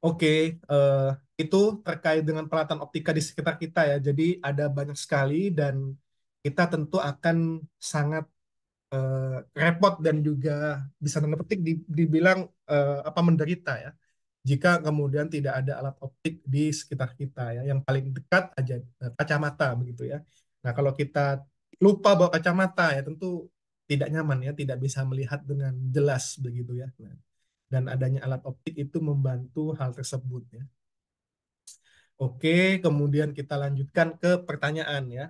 Oke, okay, uh, itu terkait dengan peralatan optika di sekitar kita ya. Jadi ada banyak sekali dan kita tentu akan sangat uh, repot dan juga bisa tanda petik di, dibilang uh, apa menderita ya jika kemudian tidak ada alat optik di sekitar kita ya yang paling dekat aja eh, kacamata begitu ya nah kalau kita lupa bawa kacamata ya tentu tidak nyaman ya tidak bisa melihat dengan jelas begitu ya nah, dan adanya alat optik itu membantu hal tersebut ya oke kemudian kita lanjutkan ke pertanyaan ya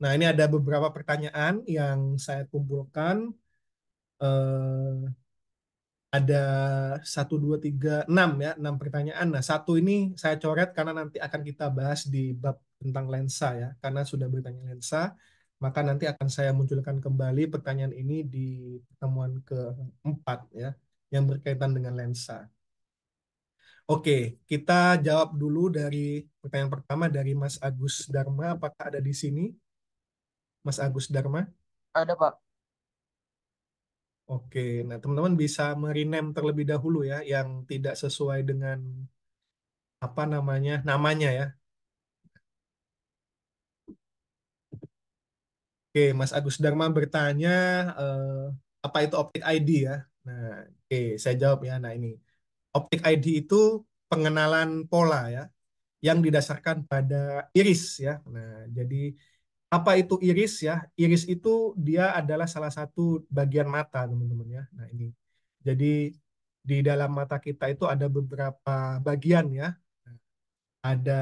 Nah, ini ada beberapa pertanyaan yang saya kumpulkan. Eh, ada satu dua tiga enam ya, enam pertanyaan. Nah, satu ini saya coret karena nanti akan kita bahas di bab tentang lensa ya, karena sudah bertanya lensa. Maka nanti akan saya munculkan kembali pertanyaan ini di pertemuan keempat ya, yang berkaitan dengan lensa. Oke, kita jawab dulu dari pertanyaan pertama dari Mas Agus Dharma. Apakah ada di sini? Mas Agus Dharma? Ada, Pak. Oke, nah teman-teman bisa merinem terlebih dahulu ya yang tidak sesuai dengan apa namanya namanya ya. Oke, Mas Agus Dharma bertanya eh, apa itu optik ID ya. Nah, oke, saya jawab ya. Nah ini optik ID itu pengenalan pola ya yang didasarkan pada iris ya. Nah, jadi apa itu iris ya? Iris itu dia adalah salah satu bagian mata, teman-teman ya. Nah, ini. Jadi di dalam mata kita itu ada beberapa bagian ya. Ada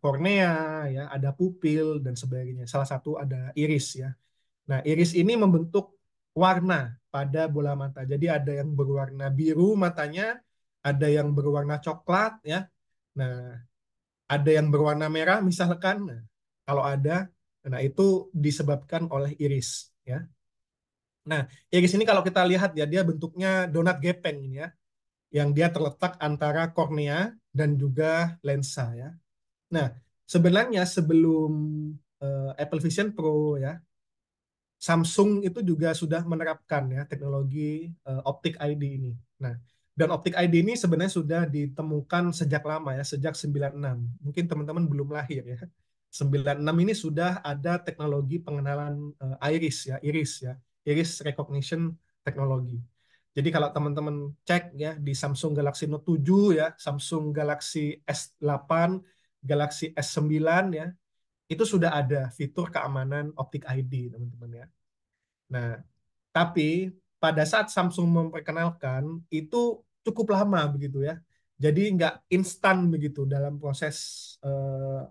kornea ya, ada pupil dan sebagainya. Salah satu ada iris ya. Nah, iris ini membentuk warna pada bola mata. Jadi ada yang berwarna biru matanya, ada yang berwarna coklat ya. Nah, ada yang berwarna merah misalkan. Nah, kalau ada Nah, itu disebabkan oleh iris ya. Nah, iris ini kalau kita lihat ya dia bentuknya donat gepeng ini ya. Yang dia terletak antara kornea dan juga lensa ya. Nah, sebenarnya sebelum uh, Apple Vision Pro ya, Samsung itu juga sudah menerapkan ya teknologi uh, optik ID ini. Nah, dan optik ID ini sebenarnya sudah ditemukan sejak lama ya, sejak 96. Mungkin teman-teman belum lahir ya. 96 ini sudah ada teknologi pengenalan uh, iris ya, iris ya, iris recognition teknologi. Jadi kalau teman-teman cek ya di Samsung Galaxy Note 7 ya, Samsung Galaxy S8, Galaxy S9 ya, itu sudah ada fitur keamanan optik ID teman-teman ya. Nah, tapi pada saat Samsung memperkenalkan itu cukup lama begitu ya. Jadi nggak instan begitu dalam proses uh,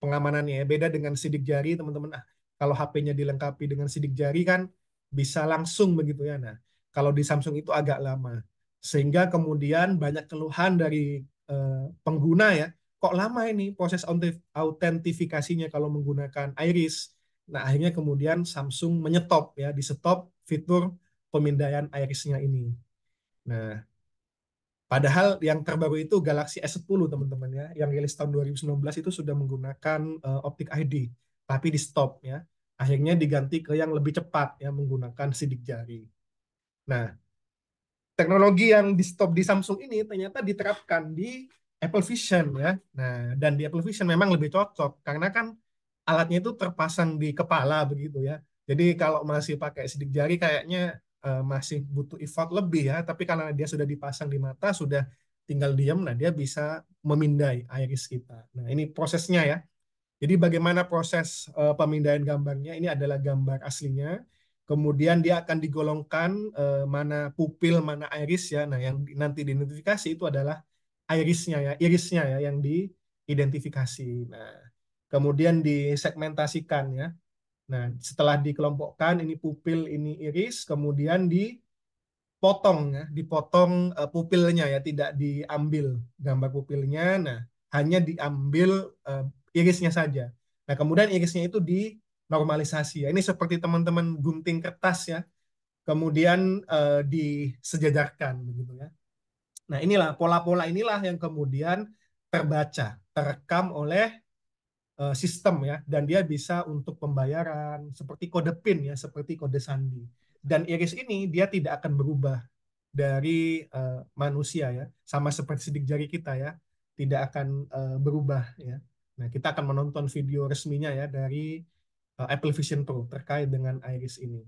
pengamanannya ya. Beda dengan sidik jari, teman-teman. Nah, kalau HP-nya dilengkapi dengan sidik jari kan bisa langsung begitu ya. Nah, kalau di Samsung itu agak lama. Sehingga kemudian banyak keluhan dari eh, pengguna ya, kok lama ini proses autentifikasinya kalau menggunakan iris. Nah, akhirnya kemudian Samsung menyetop ya, di-stop fitur pemindaian irisnya ini. Nah, Padahal yang terbaru itu Galaxy S10 teman-teman ya, yang rilis tahun 2019 itu sudah menggunakan uh, optik ID, tapi di stop ya. Akhirnya diganti ke yang lebih cepat ya menggunakan sidik jari. Nah, teknologi yang di stop di Samsung ini ternyata diterapkan di Apple Vision ya. Nah, dan di Apple Vision memang lebih cocok karena kan alatnya itu terpasang di kepala begitu ya. Jadi kalau masih pakai sidik jari kayaknya uh, masih butuh effort lebih ya, tapi karena dia sudah dipasang di mata, sudah tinggal diam, nah dia bisa memindai iris kita. Nah ini prosesnya ya. Jadi bagaimana proses uh, eh, pemindaian gambarnya? Ini adalah gambar aslinya. Kemudian dia akan digolongkan uh, mana pupil, mana iris ya. Nah yang nanti diidentifikasi itu adalah irisnya ya, irisnya ya yang diidentifikasi. Nah kemudian disegmentasikan ya Nah, setelah dikelompokkan ini pupil, ini iris, kemudian dipotong ya, dipotong uh, pupilnya ya, tidak diambil gambar pupilnya. Nah, hanya diambil uh, irisnya saja. Nah, kemudian irisnya itu dinormalisasi ya. Ini seperti teman-teman gunting kertas ya. Kemudian uh, disejajarkan begitu ya. Nah, inilah pola-pola inilah yang kemudian terbaca, terekam oleh Eh, sistem ya dan dia bisa untuk pembayaran seperti kode PIN ya seperti kode sandi dan iris ini dia tidak akan berubah dari uh, manusia ya sama seperti sidik jari kita ya tidak akan uh, berubah ya nah kita akan menonton video resminya ya dari uh, Apple Vision Pro terkait dengan iris ini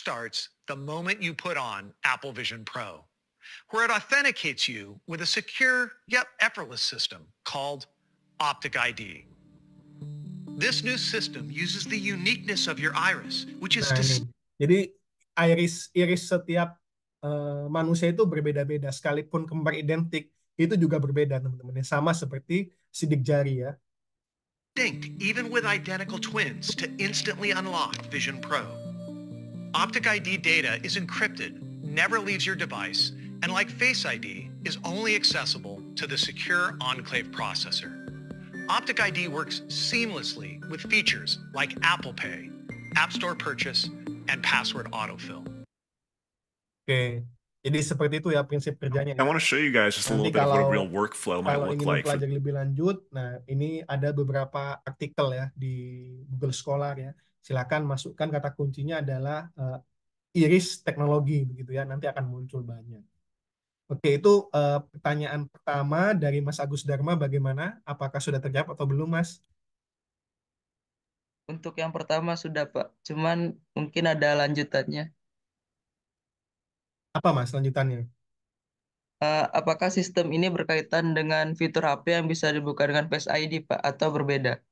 starts the moment you put on Apple Vision Pro, where it authenticates you with a secure yet effortless system called Optic ID. This new system uses the uniqueness of your iris, which is... Nah, Jadi iris iris setiap uh, manusia itu berbeda-beda, sekalipun kembar identik itu juga berbeda teman-teman. Sama seperti sidik jari ya. Distinct even with identical twins to instantly unlock Vision Pro. Optic ID data is encrypted, never leaves your device, and like Face ID, is only accessible to the secure Enclave processor. Optic ID works seamlessly with features like Apple Pay, App Store purchase, and password autofill. Okay. Jadi seperti itu ya prinsip kerjanya. I want to show you guys just a little bit of what a real workflow might look like. Kalau ingin belajar lebih lanjut, nah ini ada beberapa artikel ya di Google Scholar ya. silakan masukkan kata kuncinya adalah uh, iris teknologi begitu ya nanti akan muncul banyak. Oke itu uh, pertanyaan pertama dari Mas Agus Dharma bagaimana apakah sudah terjawab atau belum Mas? Untuk yang pertama sudah Pak, cuman mungkin ada lanjutannya. Apa Mas lanjutannya? Uh, apakah sistem ini berkaitan dengan fitur HP yang bisa dibuka dengan Face ID Pak atau berbeda?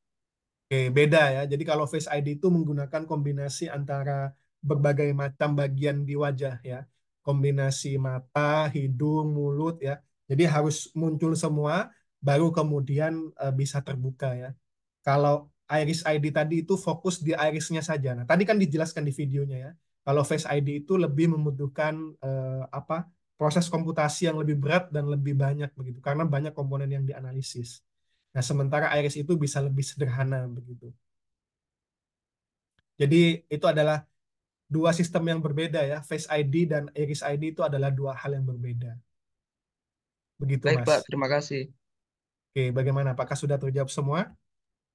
Oke beda ya. Jadi kalau Face ID itu menggunakan kombinasi antara berbagai macam bagian di wajah ya. Kombinasi mata, hidung, mulut ya. Jadi harus muncul semua baru kemudian uh, bisa terbuka ya. Kalau iris ID tadi itu fokus di irisnya saja. Nah, tadi kan dijelaskan di videonya ya. Kalau Face ID itu lebih membutuhkan uh, apa? proses komputasi yang lebih berat dan lebih banyak begitu karena banyak komponen yang dianalisis. Nah, sementara Iris itu bisa lebih sederhana begitu. Jadi itu adalah dua sistem yang berbeda ya. Face ID dan Iris ID itu adalah dua hal yang berbeda. Begitu, Baik, Mas. Pak. Terima kasih. Oke, bagaimana? Apakah sudah terjawab semua?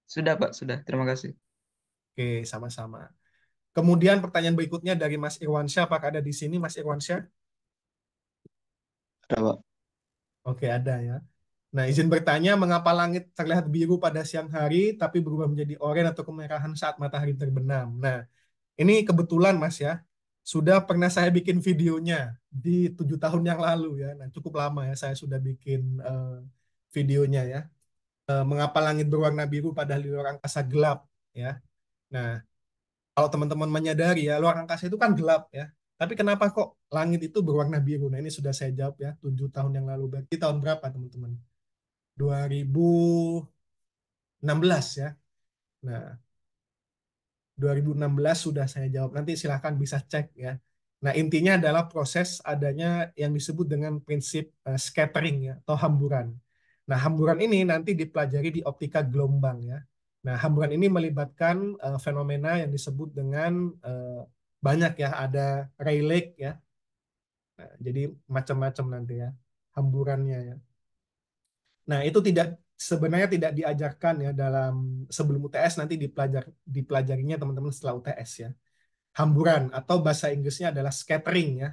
Sudah, Pak. Sudah. Terima kasih. Oke, sama-sama. Kemudian pertanyaan berikutnya dari Mas Irwansyah. Apakah ada di sini, Mas Irwansyah? Ada, Pak. Oke, ada ya. Nah, izin bertanya, mengapa langit terlihat biru pada siang hari tapi berubah menjadi oranye atau kemerahan saat matahari terbenam? Nah, ini kebetulan Mas ya, sudah pernah saya bikin videonya di tujuh tahun yang lalu ya. Nah, cukup lama ya saya sudah bikin uh, videonya ya. Uh, mengapa langit berwarna biru pada luar angkasa gelap ya. Nah, kalau teman-teman menyadari ya, luar angkasa itu kan gelap ya. Tapi kenapa kok langit itu berwarna biru? Nah, ini sudah saya jawab ya, tujuh tahun yang lalu. Berarti tahun berapa, teman-teman? 2016 ya. Nah, 2016 sudah saya jawab. Nanti silahkan bisa cek ya. Nah, intinya adalah proses adanya yang disebut dengan prinsip uh, scattering ya, atau hamburan. Nah, hamburan ini nanti dipelajari di optika gelombang ya. Nah, hamburan ini melibatkan uh, fenomena yang disebut dengan uh, banyak ya, ada rayleigh ya. Nah, jadi macam-macam nanti ya hamburannya ya. Nah, itu tidak sebenarnya tidak diajarkan ya dalam sebelum UTS nanti dipelajar dipelajarinya teman-teman setelah UTS ya. Hamburan atau bahasa Inggrisnya adalah scattering ya.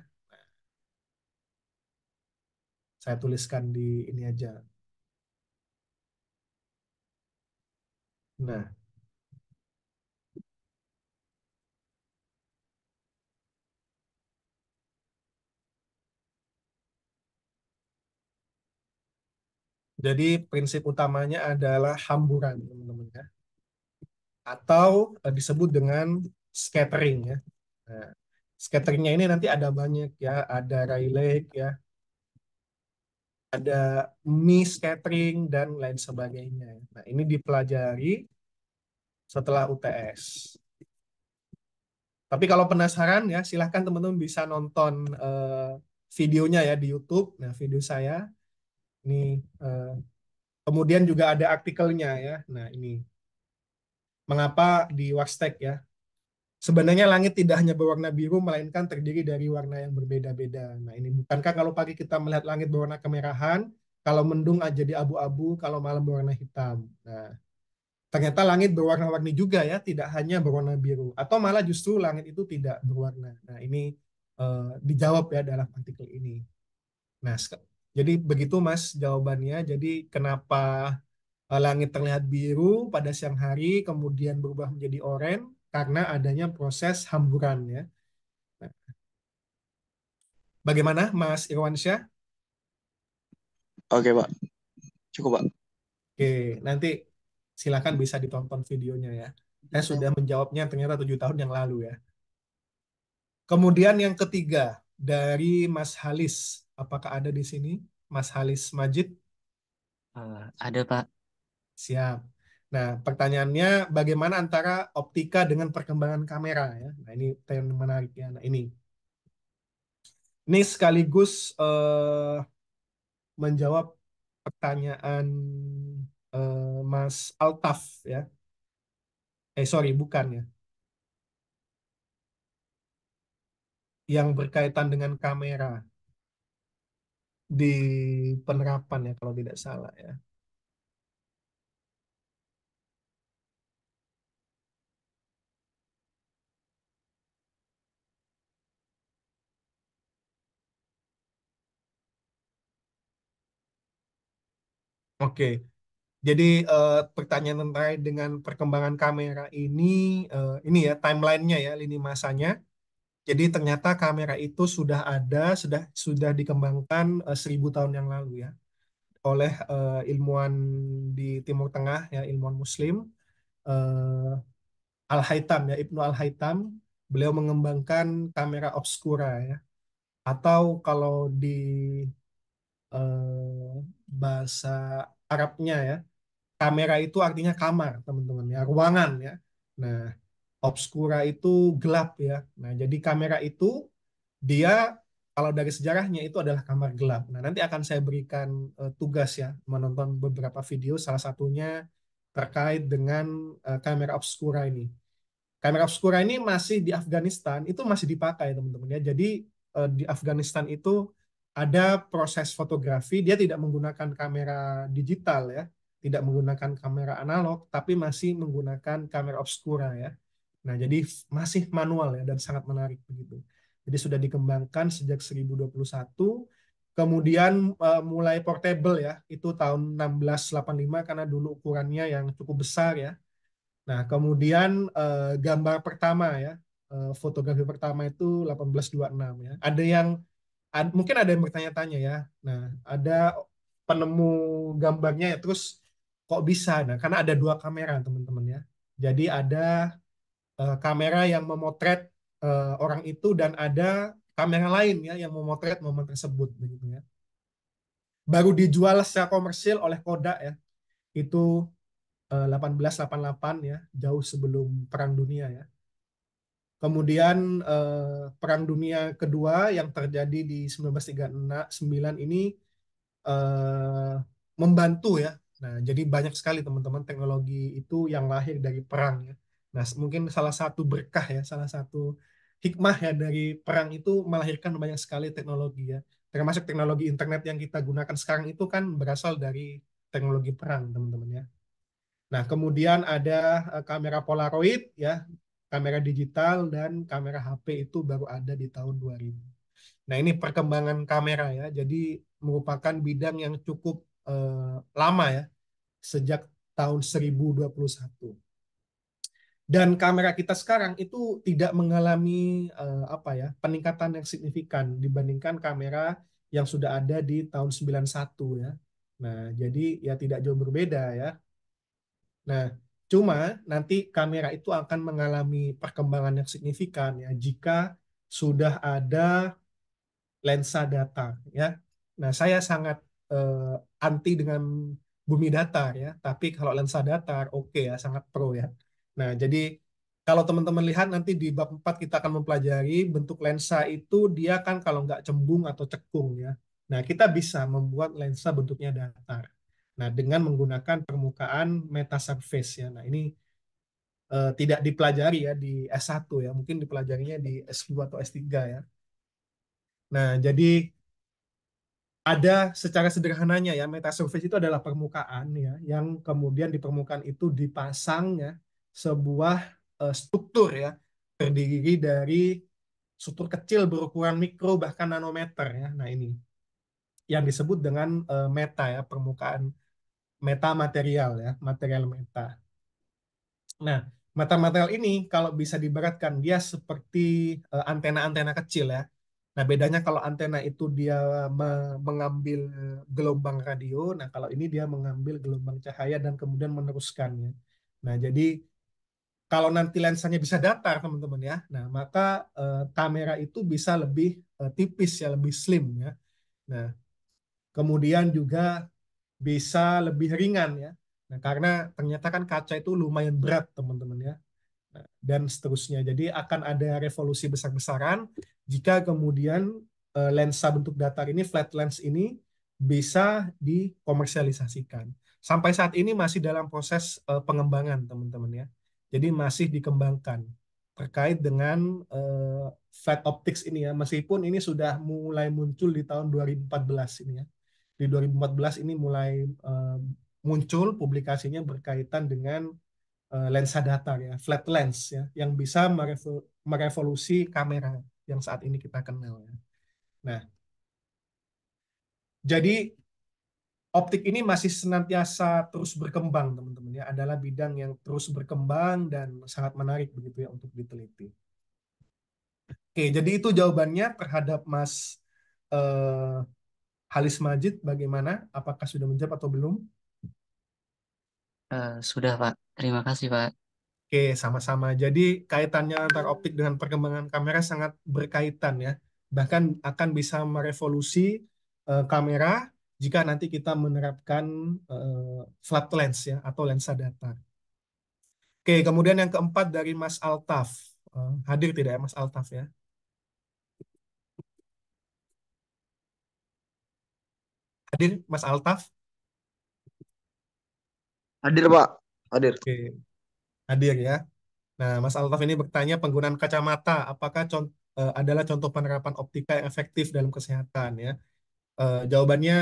Saya tuliskan di ini aja. Nah, Jadi prinsip utamanya adalah hamburan, teman-teman ya. Atau eh, disebut dengan scattering ya. Nah, scatteringnya ini nanti ada banyak ya, ada Rayleigh ya, ada Mi scattering dan lain sebagainya. Nah ini dipelajari setelah UTS. Tapi kalau penasaran ya silahkan teman-teman bisa nonton uh, videonya ya di YouTube. Nah video saya ini uh, kemudian juga ada artikelnya ya. Nah, ini mengapa di Wastek ya. Sebenarnya langit tidak hanya berwarna biru melainkan terdiri dari warna yang berbeda-beda. Nah, ini bukankah kalau pagi kita melihat langit berwarna kemerahan, kalau mendung aja di abu-abu, kalau malam berwarna hitam. Nah, ternyata langit berwarna-warni juga ya, tidak hanya berwarna biru atau malah justru langit itu tidak berwarna. Nah, ini uh, dijawab ya dalam artikel ini. Nah, jadi begitu Mas jawabannya. Jadi kenapa eh, langit terlihat biru pada siang hari kemudian berubah menjadi oranye karena adanya proses hamburan ya. Nah. Bagaimana Mas Irwansyah? Oke Pak, cukup Pak. Oke, nanti silakan bisa ditonton videonya ya. Saya sudah menjawabnya ternyata tujuh tahun yang lalu ya. Kemudian yang ketiga dari Mas Halis. Apakah ada di sini Mas Halis Majid? Uh, ada, Pak. Siap. Nah, pertanyaannya bagaimana antara optika dengan perkembangan kamera ya. Nah, ini yang menarik ya. Nah, ini. Ini sekaligus uh, menjawab pertanyaan uh, Mas Altaf ya. Eh sorry bukan ya. Yang berkaitan dengan kamera di penerapan ya kalau tidak salah ya. Oke, jadi uh, pertanyaan terkait dengan perkembangan kamera ini, uh, ini ya timelinenya ya lini masanya jadi ternyata kamera itu sudah ada, sudah sudah dikembangkan uh, seribu tahun yang lalu ya oleh uh, ilmuwan di Timur Tengah ya ilmuwan Muslim uh, eh, Al Haytham ya Ibnu Al Haytham beliau mengembangkan kamera obscura ya atau kalau di uh, bahasa Arabnya ya kamera itu artinya kamar teman-teman ya ruangan ya nah obscura itu gelap ya. Nah, jadi kamera itu dia kalau dari sejarahnya itu adalah kamar gelap. Nah, nanti akan saya berikan uh, tugas ya menonton beberapa video salah satunya terkait dengan uh, kamera obscura ini. Kamera obscura ini masih di Afghanistan, itu masih dipakai teman-teman ya. Jadi uh, di Afghanistan itu ada proses fotografi, dia tidak menggunakan kamera digital ya, tidak menggunakan kamera analog, tapi masih menggunakan kamera obscura ya. Nah, jadi masih manual ya dan sangat menarik begitu. Jadi sudah dikembangkan sejak 1021, kemudian uh, mulai portable ya, itu tahun 1685 karena dulu ukurannya yang cukup besar ya. Nah, kemudian uh, gambar pertama ya, uh, fotografi pertama itu 1826 ya. Ada yang ad, mungkin ada yang bertanya-tanya ya. Nah, ada penemu gambarnya ya terus kok bisa? Nah, karena ada dua kamera, teman-teman ya. Jadi ada Eh, kamera yang memotret uh, orang itu dan ada kamera lain ya yang memotret momen tersebut begitu ya. Baru dijual secara komersil oleh Kodak ya. Itu eh, uh, 1888 ya, jauh sebelum perang dunia ya. Kemudian uh, perang dunia kedua yang terjadi di 1939 ini uh, membantu ya. Nah, jadi banyak sekali teman-teman teknologi itu yang lahir dari perang ya. Nah, mungkin salah satu berkah ya, salah satu hikmah ya dari perang itu melahirkan banyak sekali teknologi ya. Termasuk teknologi internet yang kita gunakan sekarang itu kan berasal dari teknologi perang, teman-teman ya. Nah, kemudian ada eh, kamera Polaroid ya, kamera digital dan kamera HP itu baru ada di tahun 2000. Nah, ini perkembangan kamera ya. Jadi merupakan bidang yang cukup eh, lama ya sejak tahun 1021 dan kamera kita sekarang itu tidak mengalami uh, apa ya peningkatan yang signifikan dibandingkan kamera yang sudah ada di tahun 91 ya. Nah, jadi ya tidak jauh berbeda ya. Nah, cuma nanti kamera itu akan mengalami perkembangan yang signifikan ya jika sudah ada lensa datar ya. Nah, saya sangat uh, anti dengan bumi datar ya, tapi kalau lensa datar oke okay ya, sangat pro ya. Nah, jadi kalau teman-teman lihat nanti di bab 4 kita akan mempelajari bentuk lensa itu dia kan kalau nggak cembung atau cekung ya. Nah, kita bisa membuat lensa bentuknya datar. Nah, dengan menggunakan permukaan meta surface ya. Nah, ini eh, tidak dipelajari ya di S1 ya, mungkin dipelajarinya di S2 atau S3 ya. Nah, jadi ada secara sederhananya ya meta surface itu adalah permukaan ya yang kemudian di permukaan itu dipasang ya sebuah uh, struktur ya terdiri dari struktur kecil berukuran mikro bahkan nanometer ya. Nah ini yang disebut dengan uh, meta ya permukaan meta material ya material meta. Nah material ini kalau bisa diberatkan dia seperti eh, antena-antena kecil ya. Nah bedanya kalau antena itu dia me mengambil gelombang radio, nah kalau ini dia mengambil gelombang cahaya dan kemudian meneruskannya. Nah jadi kalau nanti lensanya bisa datar teman-teman ya, nah maka eh, kamera itu bisa lebih eh, tipis ya, lebih slim ya. Nah kemudian juga bisa lebih ringan ya. Nah karena ternyata kan kaca itu lumayan berat teman-teman ya, nah, dan seterusnya. Jadi akan ada revolusi besar-besaran jika kemudian eh, lensa bentuk datar ini, flat lens ini bisa dikomersialisasikan. Sampai saat ini masih dalam proses eh, pengembangan teman-teman ya jadi masih dikembangkan terkait dengan uh, fat optics ini ya, meskipun ini sudah mulai muncul di tahun 2014 ini ya. Di 2014 ini mulai uh, muncul publikasinya berkaitan dengan uh, lensa datar ya, flat lens ya, yang bisa merevolusi kamera yang saat ini kita kenal ya. Nah, jadi optik ini masih senantiasa terus berkembang teman-teman ya adalah bidang yang terus berkembang dan sangat menarik begitu ya untuk diteliti. Oke jadi itu jawabannya terhadap Mas eh, Halis Majid bagaimana apakah sudah menjawab atau belum? Uh, sudah Pak terima kasih Pak. Oke sama-sama jadi kaitannya antara optik dengan perkembangan kamera sangat berkaitan ya bahkan akan bisa merevolusi uh, kamera jika nanti kita menerapkan uh, eh, flat lens ya atau lensa datar. Oke, kemudian yang keempat dari Mas Altaf. Uh, hadir tidak ya Mas Altaf ya? Hadir Mas Altaf? Hadir Pak, hadir. Oke. Hadir ya. Nah, Mas Altaf ini bertanya penggunaan kacamata apakah contoh, eh, adalah contoh penerapan optika yang efektif dalam kesehatan ya. Uh, jawabannya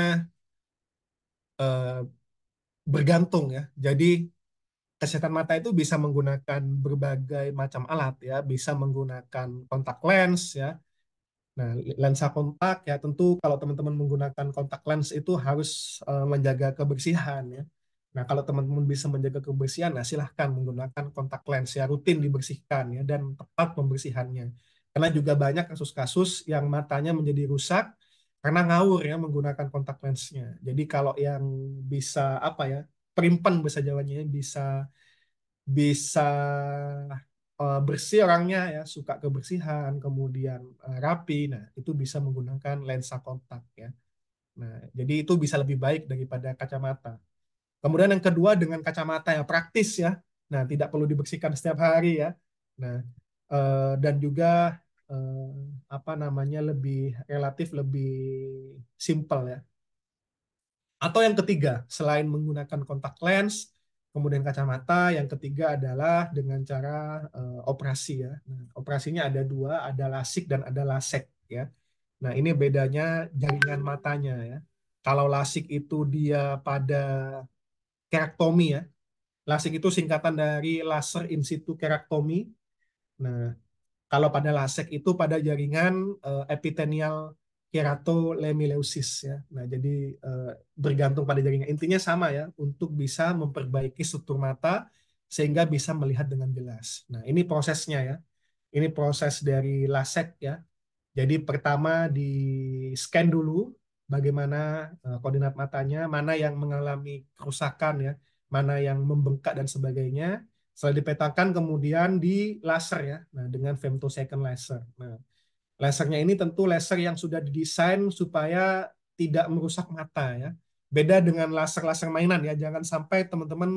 uh, bergantung ya. Jadi kesehatan mata itu bisa menggunakan berbagai macam alat ya, bisa menggunakan kontak lens ya. Nah, lensa kontak ya tentu kalau teman-teman menggunakan kontak lens itu harus uh, menjaga kebersihan ya. Nah, kalau teman-teman bisa menjaga kebersihan, nah silahkan menggunakan kontak lens ya rutin dibersihkan ya dan tepat pembersihannya. Karena juga banyak kasus-kasus yang matanya menjadi rusak karena ngawur ya menggunakan kontak lensnya. Jadi kalau yang bisa apa ya perimpan bahasa Jawanya ya, bisa bisa uh, bersih orangnya ya suka kebersihan kemudian uh, rapi. Nah itu bisa menggunakan lensa kontak ya. Nah jadi itu bisa lebih baik daripada kacamata. Kemudian yang kedua dengan kacamata yang praktis ya. Nah tidak perlu dibersihkan setiap hari ya. Nah uh, dan juga eh, apa namanya lebih relatif lebih simple ya. Atau yang ketiga, selain menggunakan kontak lens, kemudian kacamata, yang ketiga adalah dengan cara eh, operasi ya. Nah, operasinya ada dua, ada lasik dan ada lasek ya. Nah, ini bedanya jaringan matanya ya. Kalau lasik itu dia pada keratomi ya. Lasik itu singkatan dari laser in situ keratomi Nah, kalau pada lasek itu pada jaringan uh, eh, epitenial keratolemileusis ya. Nah, jadi uh, bergantung pada jaringan. Intinya sama ya untuk bisa memperbaiki struktur mata sehingga bisa melihat dengan jelas. Nah, ini prosesnya ya. Ini proses dari lasek ya. Jadi pertama di scan dulu bagaimana uh, koordinat matanya, mana yang mengalami kerusakan ya, mana yang membengkak dan sebagainya. Setelah dipetakan kemudian di laser ya, nah dengan femtosecond laser. Nah, lasernya ini tentu laser yang sudah didesain supaya tidak merusak mata ya. Beda dengan laser-laser mainan ya, jangan sampai teman-teman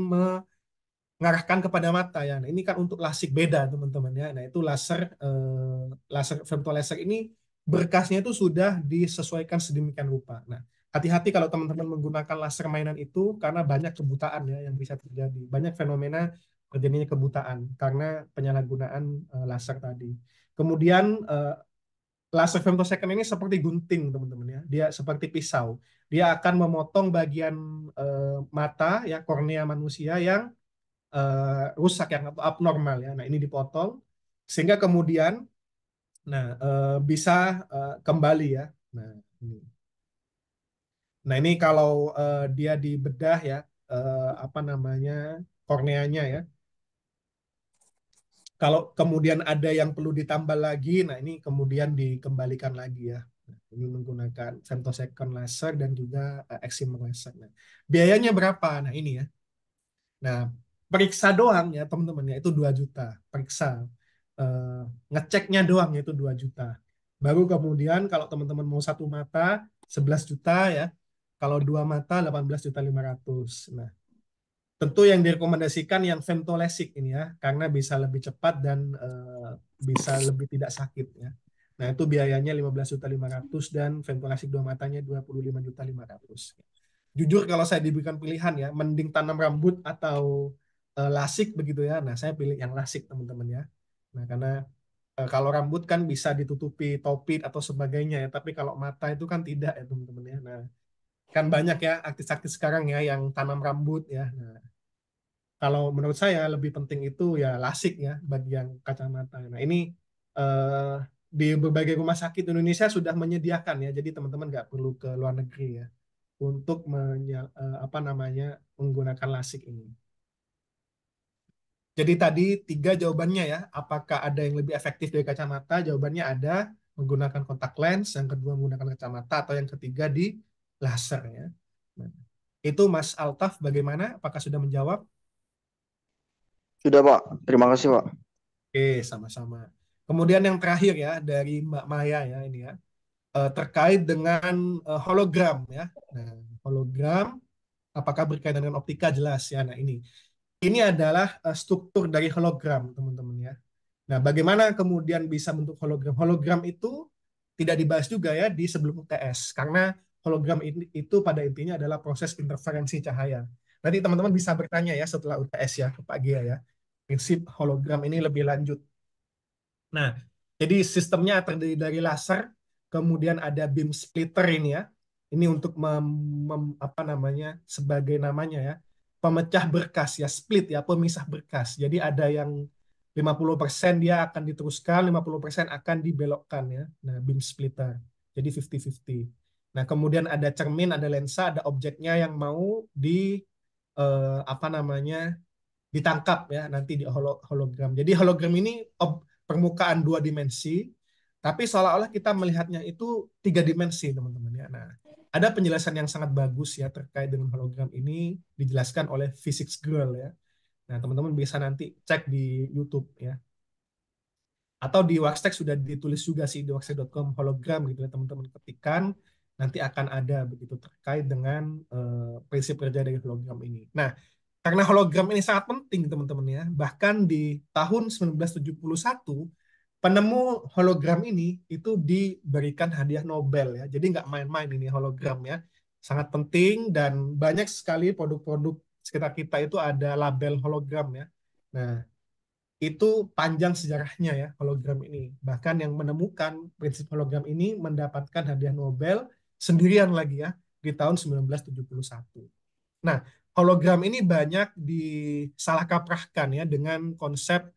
mengarahkan kepada mata ya. Nah, ini kan untuk lasik beda teman-teman ya. Nah, itu laser eh, laser laser ini berkasnya itu sudah disesuaikan sedemikian rupa. Nah, hati-hati kalau teman-teman menggunakan laser mainan itu karena banyak kebutaan ya yang bisa terjadi. Banyak fenomena terjadinya kebutaan karena penyalahgunaan uh, laser tadi. Kemudian uh, eh, laser femtosecond ini seperti gunting teman-teman ya, dia seperti pisau. Dia akan memotong bagian uh, mata ya kornea manusia yang uh, rusak yang atau abnormal ya. Nah ini dipotong sehingga kemudian nah uh, bisa uh, kembali ya. Nah ini. Nah ini kalau uh, dia dibedah ya uh, apa namanya korneanya ya kalau kemudian ada yang perlu ditambah lagi, nah ini kemudian dikembalikan lagi ya. ini menggunakan femtosecond laser dan juga uh, laser. Nah, biayanya berapa? Nah ini ya. Nah periksa doang ya teman-teman ya itu 2 juta periksa. Eh, ngeceknya doang ya itu 2 juta. Baru kemudian kalau teman-teman mau satu mata 11 juta ya. Kalau dua mata 18 juta 500. Nah, tentu yang direkomendasikan yang femtolesik ini ya karena bisa lebih cepat dan e, bisa lebih tidak sakit ya. Nah, itu biayanya 15.500 dan femtolesik dua matanya 25.500. Jujur kalau saya diberikan pilihan ya, mending tanam rambut atau e, lasik begitu ya. Nah, saya pilih yang lasik teman-teman ya. Nah, karena e, kalau rambut kan bisa ditutupi topi atau sebagainya ya, tapi kalau mata itu kan tidak ya teman-teman ya. Nah, kan banyak ya artis-artis sekarang ya yang tanam rambut ya. Nah, kalau menurut saya lebih penting itu ya lasik ya bagian kacamata. Nah ini eh, di berbagai rumah sakit Indonesia sudah menyediakan ya, jadi teman-teman nggak perlu ke luar negeri ya untuk menyal, eh, apa namanya menggunakan lasik ini. Jadi tadi tiga jawabannya ya, apakah ada yang lebih efektif dari kacamata? Jawabannya ada menggunakan kontak lens, yang kedua menggunakan kacamata, atau yang ketiga di laser ya. Nah, itu Mas Altaf bagaimana? Apakah sudah menjawab? Sudah Pak, terima kasih Pak. Oke, sama-sama. Kemudian yang terakhir ya dari Mbak Maya ya ini ya eh, terkait dengan eh, hologram ya. Nah, hologram apakah berkaitan dengan optika jelas ya. Nah ini ini adalah eh, struktur dari hologram teman-teman ya. Nah bagaimana kemudian bisa bentuk hologram? Hologram itu tidak dibahas juga ya di sebelum UTS karena hologram ini, itu pada intinya adalah proses interferensi cahaya. Nanti teman-teman bisa bertanya ya setelah UTS ya ke Pak Gia ya prinsip hologram ini lebih lanjut. Nah, jadi sistemnya terdiri dari laser, kemudian ada beam splitter ini ya. Ini untuk mem, mem, apa namanya sebagai namanya ya, pemecah berkas ya, split ya, pemisah berkas. Jadi ada yang 50% dia akan diteruskan, 50% akan dibelokkan ya. Nah, beam splitter. Jadi 50-50. Nah, kemudian ada cermin, ada lensa, ada objeknya yang mau di eh, apa namanya ditangkap ya nanti di hologram. Jadi hologram ini permukaan dua dimensi, tapi seolah-olah kita melihatnya itu tiga dimensi teman-teman ya. Nah, ada penjelasan yang sangat bagus ya terkait dengan hologram ini dijelaskan oleh Physics Girl ya. Nah, teman-teman bisa nanti cek di YouTube ya. Atau di Waxtech sudah ditulis juga sih di waxtech.com hologram gitu ya teman-teman ketikan nanti akan ada begitu terkait dengan uh, prinsip kerja dari hologram ini. Nah, karena hologram ini sangat penting, teman-teman ya. Bahkan di tahun 1971, penemu hologram ini itu diberikan hadiah Nobel ya. Jadi nggak main-main ini hologram ya. Sangat penting dan banyak sekali produk-produk sekitar kita itu ada label hologram ya. Nah, itu panjang sejarahnya ya hologram ini. Bahkan yang menemukan prinsip hologram ini mendapatkan hadiah Nobel sendirian lagi ya di tahun 1971. Nah, hologram ini banyak disalahkaprahkan ya dengan konsep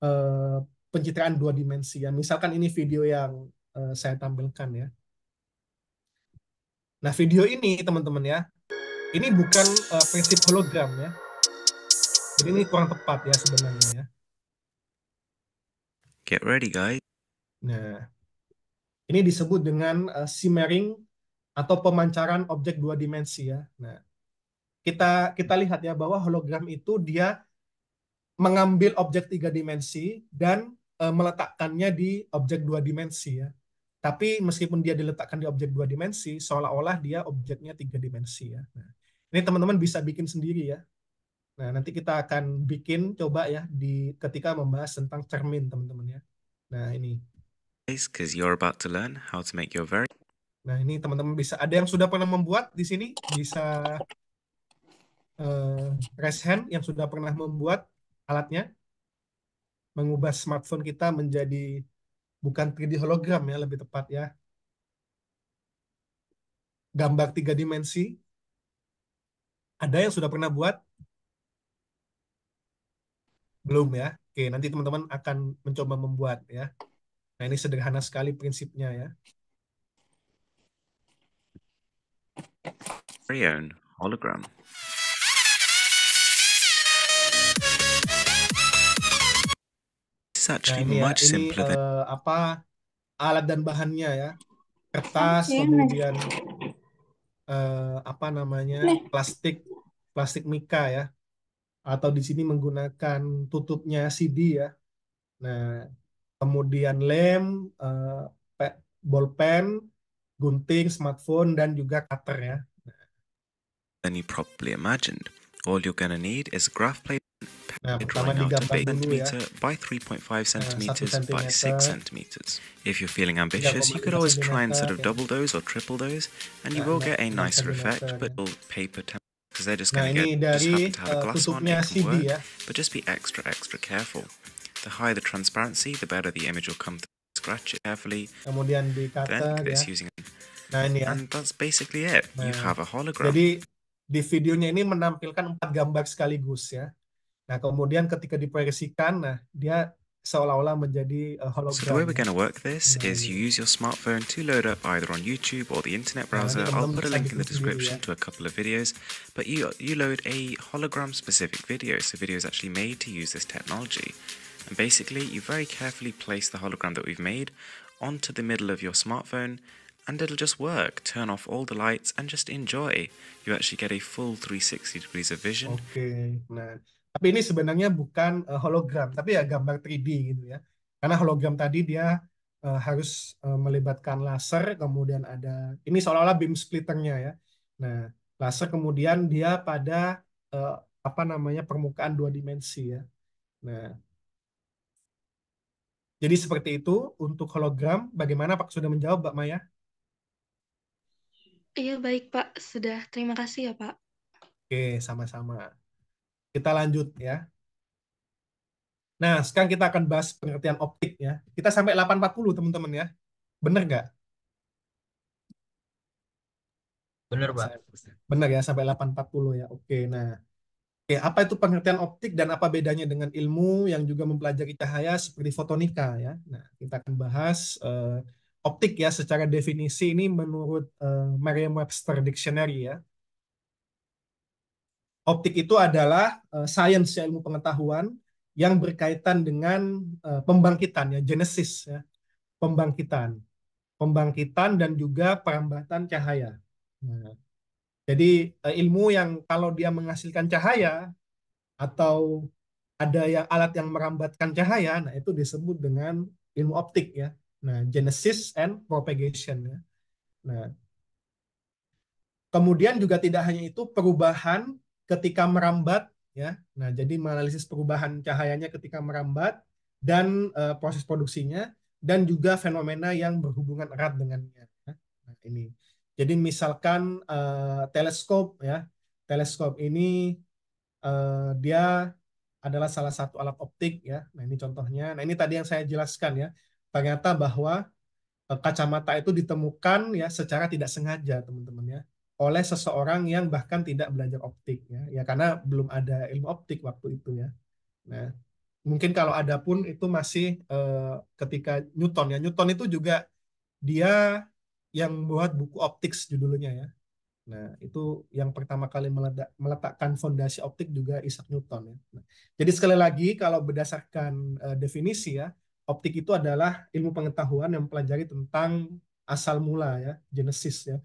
uh, pencitraan dua dimensi. Ya. Misalkan ini video yang uh, saya tampilkan ya. Nah video ini teman-teman ya, ini bukan uh, eh, prinsip hologram ya. Jadi ini kurang tepat ya sebenarnya ya. Get ready guys. Nah, ini disebut dengan uh, simmering atau pemancaran objek dua dimensi ya. Nah, kita kita lihat ya bahwa hologram itu dia mengambil objek tiga dimensi dan e, meletakkannya di objek dua dimensi ya. Tapi meskipun dia diletakkan di objek dua dimensi, seolah-olah dia objeknya tiga dimensi ya. Nah, ini teman-teman bisa bikin sendiri ya. Nah, nanti kita akan bikin coba ya di ketika membahas tentang cermin, teman-teman ya. Nah, ini. you're about to learn how to make your very Nah, ini teman-teman bisa ada yang sudah pernah membuat di sini bisa uh, eh, Resham yang sudah pernah membuat alatnya mengubah smartphone kita menjadi bukan 3D hologram ya lebih tepat ya gambar tiga dimensi ada yang sudah pernah buat belum ya oke nanti teman-teman akan mencoba membuat ya nah ini sederhana sekali prinsipnya ya own hologram actually nah, ya, much ini, simpler than uh, apa alat dan bahannya ya kertas okay. kemudian uh, apa namanya plastik plastik mika ya atau di sini menggunakan tutupnya CD ya nah kemudian lem uh, eh, bolpen gunting smartphone dan juga cutter ya any probably imagined all you're gonna need is graph plate a triangular meter by 3.5 uh, centimeters by 6 centimeters. If you're feeling ambitious, you could always try and sort of double those or triple those, and you uh, will get a nicer effect, but paper because they're just going to get uh, just happen to have a glass one. it can work, but just be extra, extra careful. The higher the transparency, the better the image will come through. Scratch it carefully, then it's using it. And that's basically it. You have a hologram. Jadi di videonya ini menampilkan empat gambar sekaligus ya. Nah, kemudian ketika diproyeksikan, nah dia seolah-olah menjadi uh, hologram. So the way we're going to work this is you use your smartphone to load up either on YouTube or the internet browser. Nah, I'll put a link in the description ya. to a couple of videos, but you you load a hologram specific video, so video is actually made to use this technology. And basically, you very carefully place the hologram that we've made onto the middle of your smartphone and it'll just work. Turn off all the lights and just enjoy. You actually get a full 360 degrees of vision. Okay, nah. Tapi ini sebenarnya bukan uh, hologram, tapi ya gambar 3D gitu ya. Karena hologram tadi dia uh, harus uh, melibatkan laser, kemudian ada ini seolah-olah beam splitternya ya. Nah, laser kemudian dia pada uh, apa namanya permukaan dua dimensi ya. Nah, jadi seperti itu untuk hologram. Bagaimana Pak sudah menjawab, Mbak Maya? Iya baik Pak, sudah terima kasih ya Pak. Oke, sama-sama. Kita lanjut ya. Nah, sekarang kita akan bahas pengertian optik ya. Kita sampai 840 teman-teman ya. Bener nggak? Bener, Pak. Bener ya, sampai 840 ya. Oke, nah. Oke, apa itu pengertian optik dan apa bedanya dengan ilmu yang juga mempelajari cahaya seperti fotonika ya. Nah, kita akan bahas uh, optik ya secara definisi ini menurut uh, Merriam-Webster Dictionary ya. Optik itu adalah uh, eh, sains ya, ilmu pengetahuan yang berkaitan dengan uh, pembangkitan ya genesis ya. Pembangkitan. Pembangkitan dan juga perambatan cahaya. Nah, jadi eh, ilmu yang kalau dia menghasilkan cahaya atau ada yang alat yang merambatkan cahaya, nah itu disebut dengan ilmu optik ya. Nah, genesis and propagation ya. Nah, Kemudian juga tidak hanya itu perubahan ketika merambat ya. Nah, jadi menganalisis perubahan cahayanya ketika merambat dan e, proses produksinya dan juga fenomena yang berhubungan erat dengannya. Ya. Nah, ini. Jadi misalkan e, teleskop ya, teleskop ini e, dia adalah salah satu alat optik ya. Nah ini contohnya. Nah ini tadi yang saya jelaskan ya. Ternyata bahwa kacamata itu ditemukan ya secara tidak sengaja teman-teman ya oleh seseorang yang bahkan tidak belajar optik ya ya karena belum ada ilmu optik waktu itu ya nah mungkin kalau ada pun itu masih eh, ketika Newton ya Newton itu juga dia yang buat buku optik judulnya ya nah itu yang pertama kali meledak, meletakkan fondasi optik juga Isaac Newton ya nah, jadi sekali lagi kalau berdasarkan eh, definisi ya optik itu adalah ilmu pengetahuan yang mempelajari tentang asal mula ya genesis ya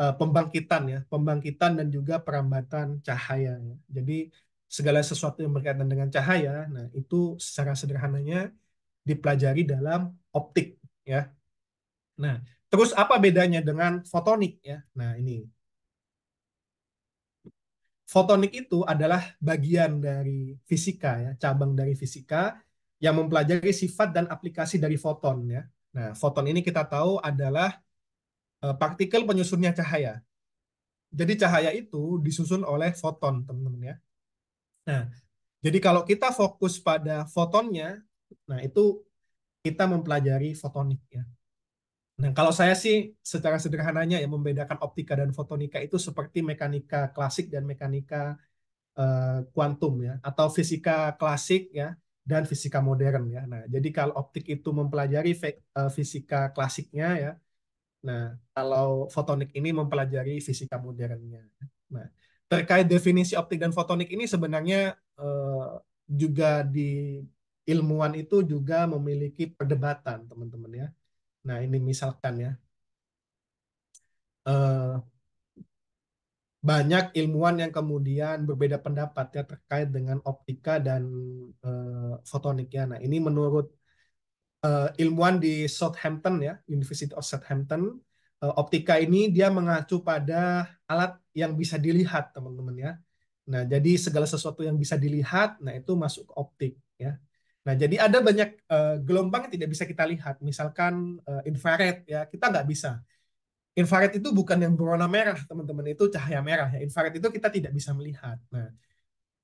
Eh, pembangkitan ya, pembangkitan dan juga perambatan cahaya. Ya. Jadi segala sesuatu yang berkaitan dengan cahaya, nah itu secara sederhananya dipelajari dalam optik ya. Nah, terus apa bedanya dengan fotonik ya? Nah, ini. Fotonik itu adalah bagian dari fisika ya, cabang dari fisika yang mempelajari sifat dan aplikasi dari foton ya. Nah, foton ini kita tahu adalah Eh, partikel penyusunnya cahaya. Jadi cahaya itu disusun oleh foton, teman-teman ya. Nah, jadi kalau kita fokus pada fotonnya, nah itu kita mempelajari fotonik ya. Nah, kalau saya sih secara sederhananya ya membedakan optika dan fotonika itu seperti mekanika klasik dan mekanika uh, kuantum ya atau fisika klasik ya dan fisika modern ya. Nah, jadi kalau optik itu mempelajari eh, fisika klasiknya ya, Nah, kalau fotonik ini mempelajari fisika modernnya. Nah, terkait definisi optik dan fotonik ini sebenarnya eh, juga di ilmuwan itu juga memiliki perdebatan, teman-teman ya. Nah, ini misalkan ya. Eh, banyak ilmuwan yang kemudian berbeda pendapat ya terkait dengan optika dan e, fotonik ya. Nah, ini menurut uh, ilmuwan di Southampton ya, University of Southampton. Uh, optika ini dia mengacu pada alat yang bisa dilihat, teman-teman ya. Nah, jadi segala sesuatu yang bisa dilihat, nah itu masuk ke optik ya. Nah, jadi ada banyak uh, gelombang yang tidak bisa kita lihat. Misalkan uh, infrared ya, kita nggak bisa. Infrared itu bukan yang berwarna merah, teman-teman. Itu cahaya merah ya. Infrared itu kita tidak bisa melihat. Nah,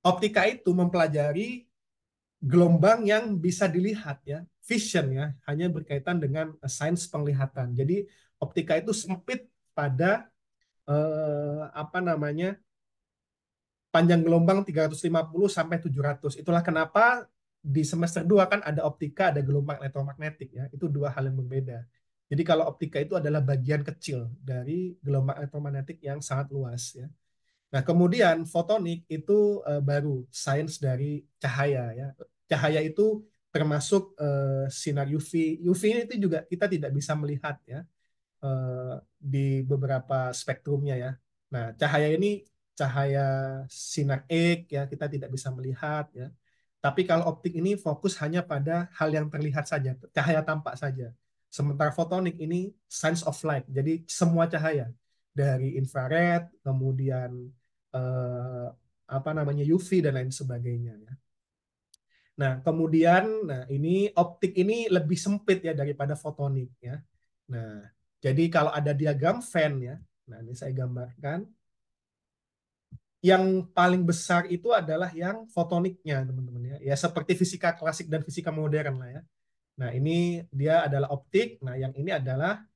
optika itu mempelajari gelombang yang bisa dilihat ya vision ya hanya berkaitan dengan eh, sains penglihatan jadi optika itu sempit pada eh, apa namanya panjang gelombang 350 sampai 700 itulah kenapa di semester 2 kan ada optika ada gelombang elektromagnetik ya itu dua hal yang berbeda jadi kalau optika itu adalah bagian kecil dari gelombang elektromagnetik yang sangat luas ya Nah, kemudian fotonik itu eh, baru sains dari cahaya ya cahaya itu termasuk uh, sinar UV. UV itu juga kita tidak bisa melihat ya uh, di beberapa spektrumnya ya. Nah, cahaya ini cahaya sinar X ya kita tidak bisa melihat ya. Tapi kalau optik ini fokus hanya pada hal yang terlihat saja, cahaya tampak saja. Sementara fotonik ini sense of light, jadi semua cahaya dari infrared, kemudian eh, apa namanya UV dan lain sebagainya ya. Nah, kemudian nah ini optik ini lebih sempit ya daripada fotonik ya. Nah, jadi kalau ada diagram fan ya. Nah, ini saya gambarkan. Yang paling besar itu adalah yang fotoniknya, teman-teman ya. Ya seperti fisika klasik dan fisika modern lah ya. Nah, ini dia adalah optik. Nah, yang ini adalah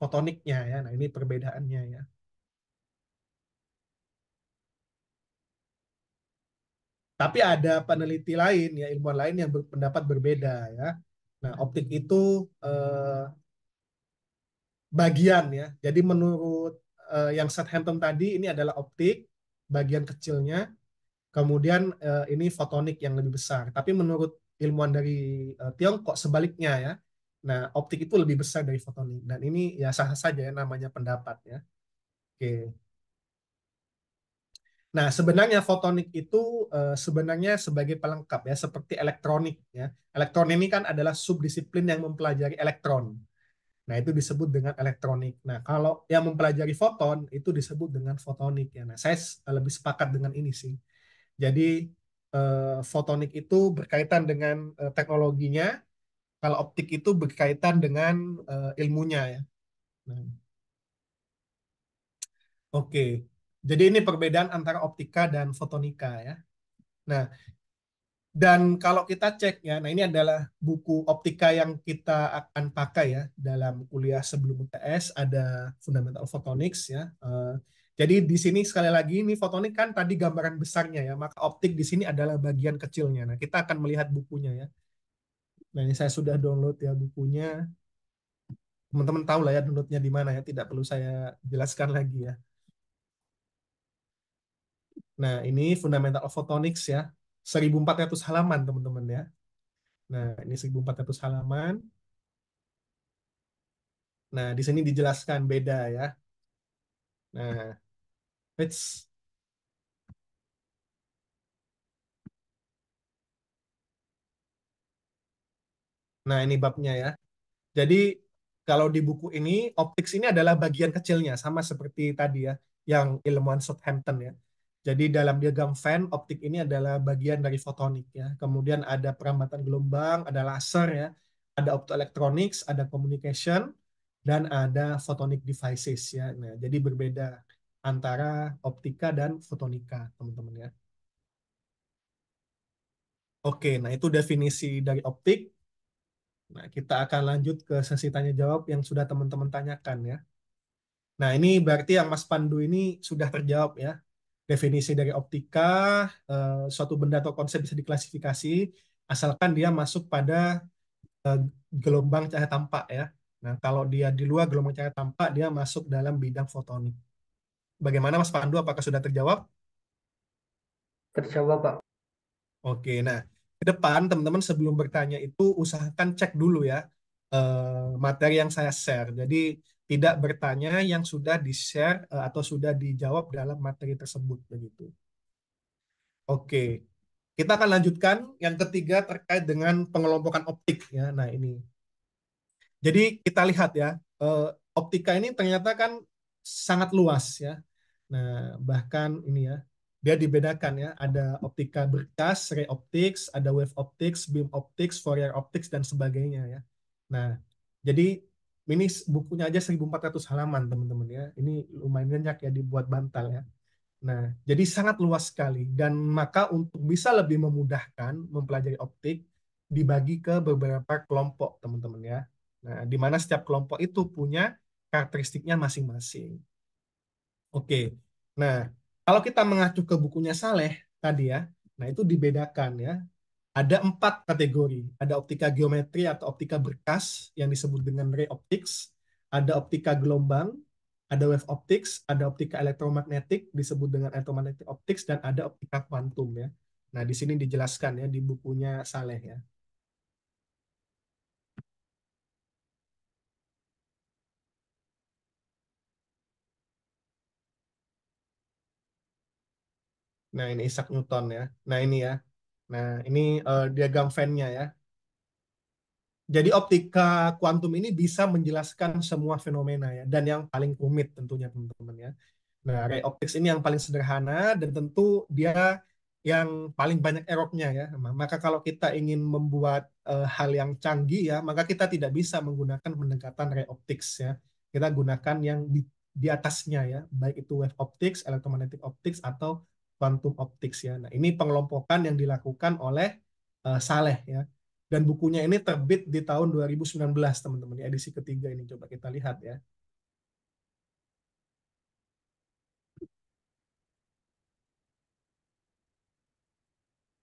fotoniknya ya. Nah, ini perbedaannya ya. Tapi ada peneliti lain ya ilmuwan lain yang berpendapat berbeda ya. Nah, optik itu eh, bagian ya. Jadi menurut eh, yang Southampton tadi ini adalah optik bagian kecilnya. Kemudian eh, ini fotonik yang lebih besar. Tapi menurut ilmuwan dari eh, Tiongkok sebaliknya ya. Nah, optik itu lebih besar dari fotonik dan ini ya sah-sah saja ya namanya pendapat ya. Oke. Nah, sebenarnya fotonik itu uh, sebenarnya sebagai pelengkap ya, seperti elektronik ya. Elektron ini kan adalah subdisiplin yang mempelajari elektron. Nah, itu disebut dengan elektronik. Nah, kalau yang mempelajari foton itu disebut dengan fotonik ya. Nah, saya lebih sepakat dengan ini sih. Jadi uh, fotonik itu berkaitan dengan uh, teknologinya, kalau optik itu berkaitan dengan ilmunya ya. Nah. Oke. Okay. Jadi ini perbedaan antara optika dan fotonika ya. Nah, dan kalau kita cek ya, nah ini adalah buku optika yang kita akan pakai ya dalam kuliah sebelum UTS ada Fundamental Photonics ya. Eh, jadi di sini sekali lagi ini fotonik kan tadi gambaran besarnya ya, maka optik di sini adalah bagian kecilnya. Nah, kita akan melihat bukunya ya. Nah, ini saya sudah download ya bukunya. Teman-teman tahu lah ya downloadnya di mana ya, tidak perlu saya jelaskan lagi ya. Nah, ini Fundamental of Photonics ya. 1400 halaman, teman-teman ya. Nah, ini 1400 halaman. Nah, di sini dijelaskan beda ya. Nah, let's Nah, ini babnya ya. Jadi, kalau di buku ini, optik ini adalah bagian kecilnya, sama seperti tadi ya, yang ilmuwan Southampton ya. Jadi dalam diagram fan optik ini adalah bagian dari fotonik ya. Kemudian ada perambatan gelombang, ada laser ya, ada optoelectronics, ada communication, dan ada photonic devices ya. Nah, jadi berbeda antara optika dan fotonika, teman-teman ya. Oke, nah itu definisi dari optik. Nah, kita akan lanjut ke sesi tanya jawab yang sudah teman-teman tanyakan ya. Nah, ini berarti yang Mas Pandu ini sudah terjawab ya definisi dari optika eh, suatu benda atau konsep bisa diklasifikasi asalkan dia masuk pada eh, gelombang cahaya tampak ya. Nah, kalau dia di luar gelombang cahaya tampak, dia masuk dalam bidang fotonik. Bagaimana Mas Pandu, apakah sudah terjawab? Terjawab, Pak. Oke, nah ke depan teman-teman sebelum bertanya itu usahakan cek dulu ya eh, materi yang saya share. Jadi tidak bertanya yang sudah di-share eh, atau sudah dijawab dalam materi tersebut begitu. Oke. Kita akan lanjutkan yang ketiga terkait dengan pengelompokan optik ya. Nah, ini. Jadi kita lihat ya, eh, optika ini ternyata kan sangat luas ya. Nah, bahkan ini ya, dia dibedakan ya, ada optika berkas, ray optics, ada wave optics, beam optics, Fourier optics dan sebagainya ya. Nah, jadi ini bukunya aja 1400 halaman teman-teman ya ini lumayan banyak ya dibuat bantal ya nah jadi sangat luas sekali dan maka untuk bisa lebih memudahkan mempelajari optik dibagi ke beberapa kelompok teman-teman ya nah di mana setiap kelompok itu punya karakteristiknya masing-masing oke nah kalau kita mengacu ke bukunya Saleh tadi ya nah itu dibedakan ya ada empat kategori. Ada optika geometri atau optika berkas yang disebut dengan ray optics, ada optika gelombang, ada wave optics, ada optika elektromagnetik disebut dengan electromagnetic optics, dan ada optika kuantum ya. Nah, di sini dijelaskan ya di bukunya Saleh ya. Nah, ini Isaac Newton ya. Nah, ini ya Nah, ini uh, diagram fan-nya ya. Jadi optika kuantum ini bisa menjelaskan semua fenomena ya dan yang paling rumit tentunya teman-teman ya. Nah, ray optics ini yang paling sederhana dan tentu dia yang paling banyak eroknya ya. Maka kalau kita ingin membuat uh, hal yang canggih ya, maka kita tidak bisa menggunakan pendekatan ray optics ya. Kita gunakan yang di, di atasnya ya, baik itu wave optics, electromagnetic optics atau quantum optics ya. Nah, ini pengelompokan yang dilakukan oleh uh, Saleh ya. Dan bukunya ini terbit di tahun 2019, teman-teman, di edisi ketiga ini coba kita lihat ya.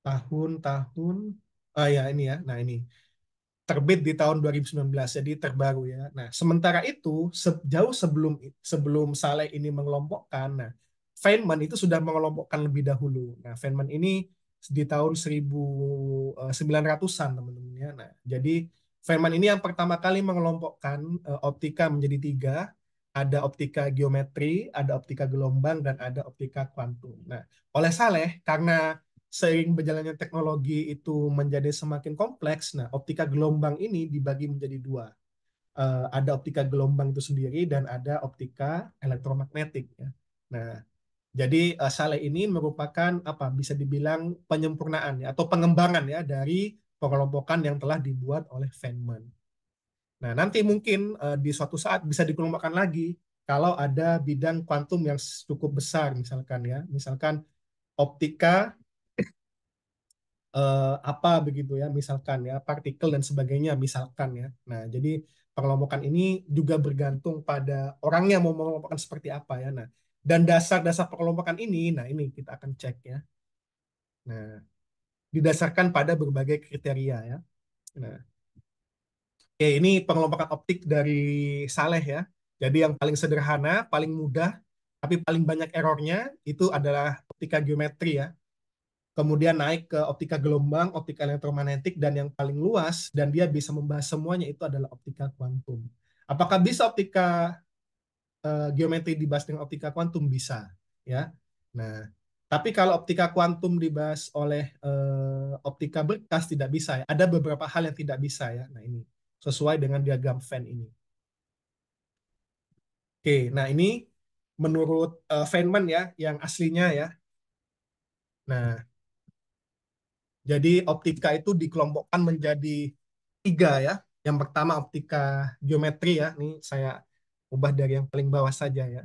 Tahun-tahun ah ya ini ya. Nah, ini terbit di tahun 2019 jadi terbaru ya. Nah, sementara itu sejauh sebelum sebelum Saleh ini mengelompokkan, nah Feynman itu sudah mengelompokkan lebih dahulu. Nah, Feynman ini di tahun 1900-an, eh, teman-teman ya. Nah, jadi Feynman ini yang pertama kali mengelompokkan eh, optika menjadi tiga, ada optika geometri, ada optika gelombang, dan ada optika kuantum. Nah, oleh Saleh, karena seiring berjalannya teknologi itu menjadi semakin kompleks, nah optika gelombang ini dibagi menjadi dua. Eh, ada optika gelombang itu sendiri dan ada optika elektromagnetik. Ya. Nah, jadi uh, eh, Saleh ini merupakan apa bisa dibilang penyempurnaan ya, atau pengembangan ya dari pengelompokan yang telah dibuat oleh Feynman. Nah nanti mungkin uh, di suatu saat bisa dikelompokkan lagi kalau ada bidang kuantum yang cukup besar misalkan ya, misalkan optika uh, apa begitu ya, misalkan ya partikel dan sebagainya misalkan ya. Nah jadi pengelompokan ini juga bergantung pada orangnya mau mengelompokkan seperti apa ya. Nah dan dasar-dasar pengelompokan ini, nah ini kita akan cek ya. Nah, didasarkan pada berbagai kriteria ya. Nah, Oke, ini pengelompokan optik dari Saleh ya. Jadi yang paling sederhana, paling mudah, tapi paling banyak errornya itu adalah optika geometri ya. Kemudian naik ke optika gelombang, optika elektromagnetik, dan yang paling luas, dan dia bisa membahas semuanya itu adalah optika kuantum. Apakah bisa optika Eh, geometri dibahas dengan optika kuantum bisa ya nah tapi kalau optika kuantum dibahas oleh uh, optika berkas tidak bisa ya. ada beberapa hal yang tidak bisa ya nah ini sesuai dengan diagram Venn ini oke nah ini menurut uh, Feynman ya yang aslinya ya nah jadi optika itu dikelompokkan menjadi tiga ya yang pertama optika geometri ya ini saya ubah dari yang paling bawah saja ya.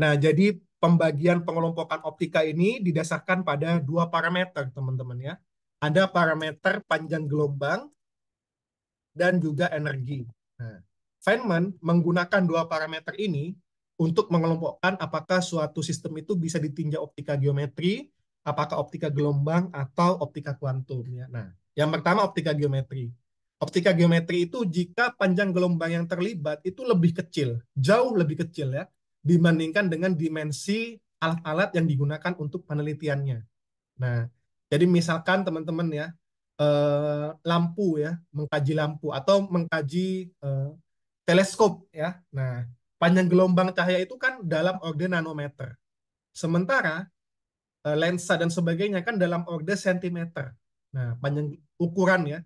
Nah, jadi pembagian pengelompokan optika ini didasarkan pada dua parameter, teman-teman ya. Ada parameter panjang gelombang dan juga energi. Nah, Feynman menggunakan dua parameter ini untuk mengelompokkan apakah suatu sistem itu bisa ditinjau optika geometri, apakah optika gelombang atau optika kuantum ya. Nah, yang pertama optika geometri. Optika geometri itu jika panjang gelombang yang terlibat itu lebih kecil, jauh lebih kecil ya dibandingkan dengan dimensi alat-alat yang digunakan untuk penelitiannya. Nah, jadi misalkan teman-teman ya eh, lampu ya, mengkaji lampu atau mengkaji eh, teleskop ya. Nah, panjang gelombang cahaya itu kan dalam orde nanometer. Sementara eh, lensa dan sebagainya kan dalam orde sentimeter. Nah, panjang ukuran ya,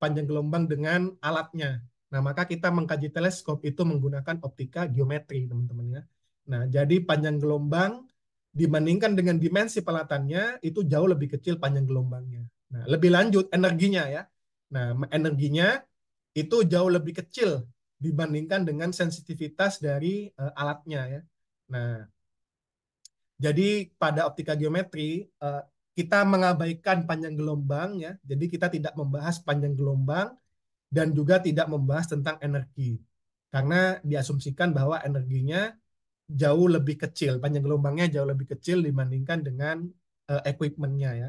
panjang gelombang dengan alatnya. Nah, maka kita mengkaji teleskop itu menggunakan optika geometri, teman-teman ya. Nah, jadi panjang gelombang dibandingkan dengan dimensi pelatannya itu jauh lebih kecil panjang gelombangnya. Nah, lebih lanjut energinya ya. Nah, energinya itu jauh lebih kecil dibandingkan dengan sensitivitas dari uh, alatnya ya. Nah, jadi pada optika geometri uh, kita mengabaikan panjang gelombang ya. Jadi kita tidak membahas panjang gelombang dan juga tidak membahas tentang energi. Karena diasumsikan bahwa energinya jauh lebih kecil, panjang gelombangnya jauh lebih kecil dibandingkan dengan uh, equipmentnya ya.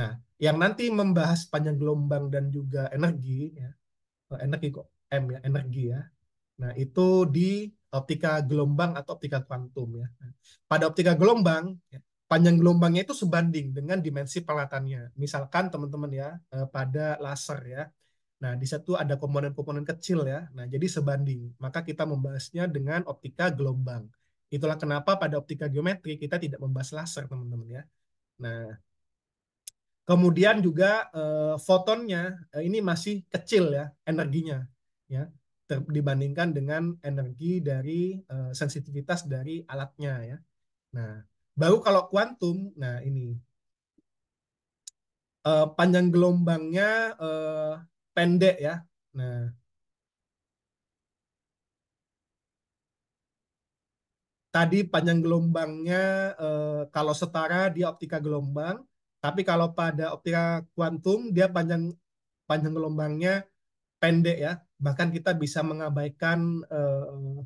Nah, yang nanti membahas panjang gelombang dan juga energi ya, oh, energi kok M ya, energi ya. Nah, itu di optika gelombang atau optika kuantum ya. Pada optika gelombang, ya, panjang gelombangnya itu sebanding dengan dimensi peralatannya. Misalkan teman-teman ya, eh, pada laser ya. Nah, di situ ada komponen-komponen kecil ya. Nah, jadi sebanding. Maka kita membahasnya dengan optika gelombang. Itulah kenapa pada optika geometri kita tidak membahas laser, teman-teman ya. Nah, kemudian juga e, fotonnya eh, ini masih kecil ya energinya ya ter, dibandingkan dengan energi dari uh, sensitivitas dari alatnya ya. Nah, baru kalau kuantum, nah ini uh, panjang gelombangnya uh, pendek ya. Nah, tadi panjang gelombangnya uh, kalau setara di optika gelombang, tapi kalau pada optika kuantum dia panjang panjang gelombangnya pendek ya bahkan kita bisa mengabaikan uh,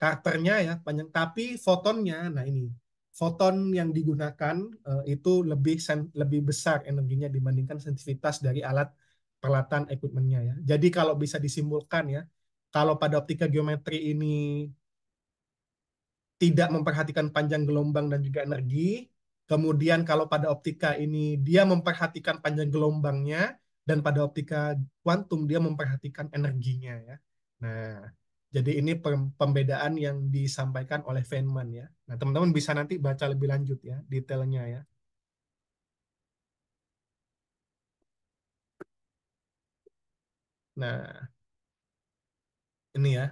karakternya ya panjang tapi fotonnya nah ini foton yang digunakan uh, itu lebih sen, lebih besar energinya dibandingkan sensitivitas dari alat peralatan equipmentnya ya jadi kalau bisa disimpulkan ya kalau pada optika geometri ini tidak memperhatikan panjang gelombang dan juga energi kemudian kalau pada optika ini dia memperhatikan panjang gelombangnya dan pada optika kuantum dia memperhatikan energinya ya. Nah, jadi ini pembedaan yang disampaikan oleh Feynman ya. Nah, teman-teman bisa nanti baca lebih lanjut ya detailnya ya. Nah, ini ya.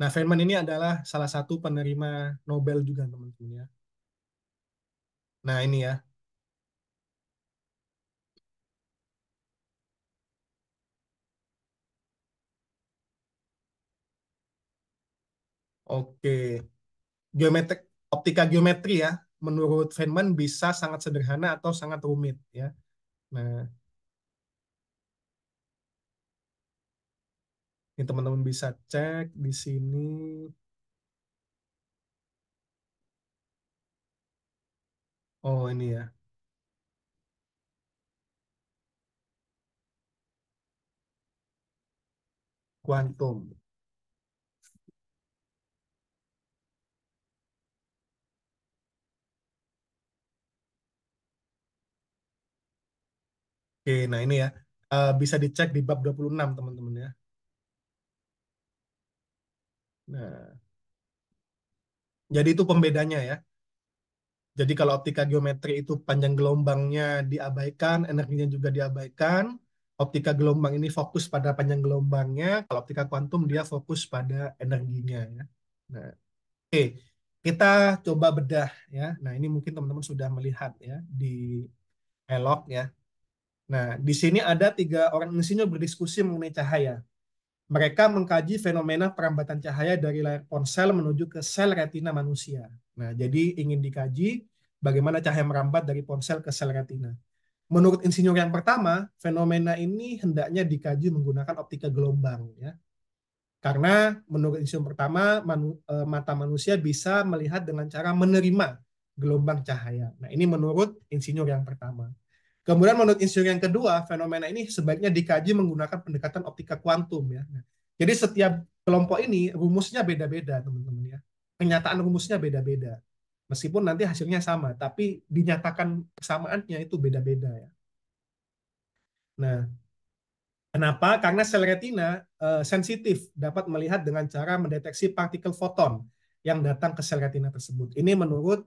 Nah, Feynman ini adalah salah satu penerima Nobel juga teman-teman ya. Nah, ini ya. Oke. Geometri optika geometri ya, menurut Feynman bisa sangat sederhana atau sangat rumit ya. Nah, ini teman-teman bisa cek di sini. Oh, ini ya. Kuantum. Oke, nah ini ya. Uh, bisa dicek di bab 26, teman-teman ya. Nah. Jadi itu pembedanya ya. Jadi kalau optika geometri itu panjang gelombangnya diabaikan, energinya juga diabaikan. Optika gelombang ini fokus pada panjang gelombangnya, kalau optika kuantum dia fokus pada energinya ya. Nah, oke. Kita coba bedah ya. Nah, ini mungkin teman-teman sudah melihat ya di elok ya Nah, di sini ada tiga orang insinyur berdiskusi mengenai cahaya. Mereka mengkaji fenomena perambatan cahaya dari layar ponsel menuju ke sel retina manusia. Nah, jadi ingin dikaji bagaimana cahaya merambat dari ponsel ke sel retina. Menurut insinyur yang pertama, fenomena ini hendaknya dikaji menggunakan optika gelombang ya. Karena menurut insinyur pertama, manu, e, mata manusia bisa melihat dengan cara menerima gelombang cahaya. Nah, ini menurut insinyur yang pertama. Kemudian menurut insinyur yang kedua, fenomena ini sebaiknya dikaji menggunakan pendekatan optika kuantum ya. Nah, jadi setiap kelompok ini rumusnya beda-beda teman-teman ya. Kenyataan rumusnya beda-beda. Meskipun nanti hasilnya sama, tapi dinyatakan kesamaannya itu beda-beda ya. Nah, kenapa? Karena sel retina uh, sensitif dapat melihat dengan cara mendeteksi partikel foton yang datang ke sel retina tersebut. Ini menurut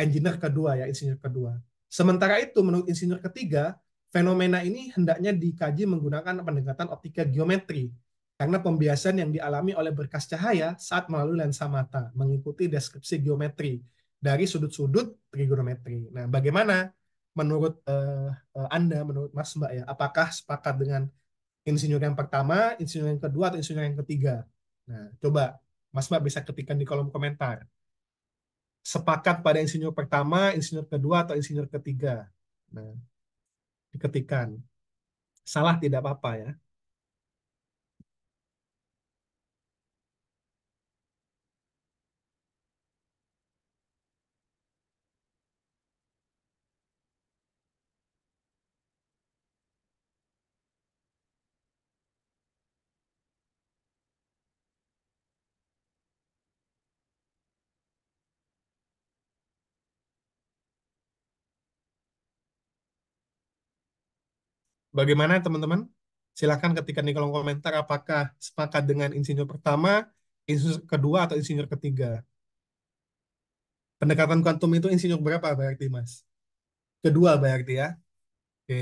engineer kedua ya, insinyur kedua. Sementara itu, menurut insinyur ketiga, fenomena ini hendaknya dikaji menggunakan pendekatan optika geometri karena pembiasan yang dialami oleh berkas cahaya saat melalui lensa mata mengikuti deskripsi geometri dari sudut-sudut trigonometri. Nah, bagaimana menurut uh, uh, Anda, menurut Mas Mbak ya, apakah sepakat dengan insinyur yang pertama, insinyur yang kedua, atau insinyur yang ketiga? Nah, coba Mas Mbak bisa ketikkan di kolom komentar sepakat pada insinyur pertama, insinyur kedua, atau insinyur ketiga. Nah, diketikan. Salah tidak apa-apa ya. Bagaimana teman-teman? Silahkan ketikkan di kolom komentar apakah sepakat dengan insinyur pertama, insinyur kedua, atau insinyur ketiga. Pendekatan kuantum itu insinyur berapa berarti, Mas? Kedua berarti ya. Oke.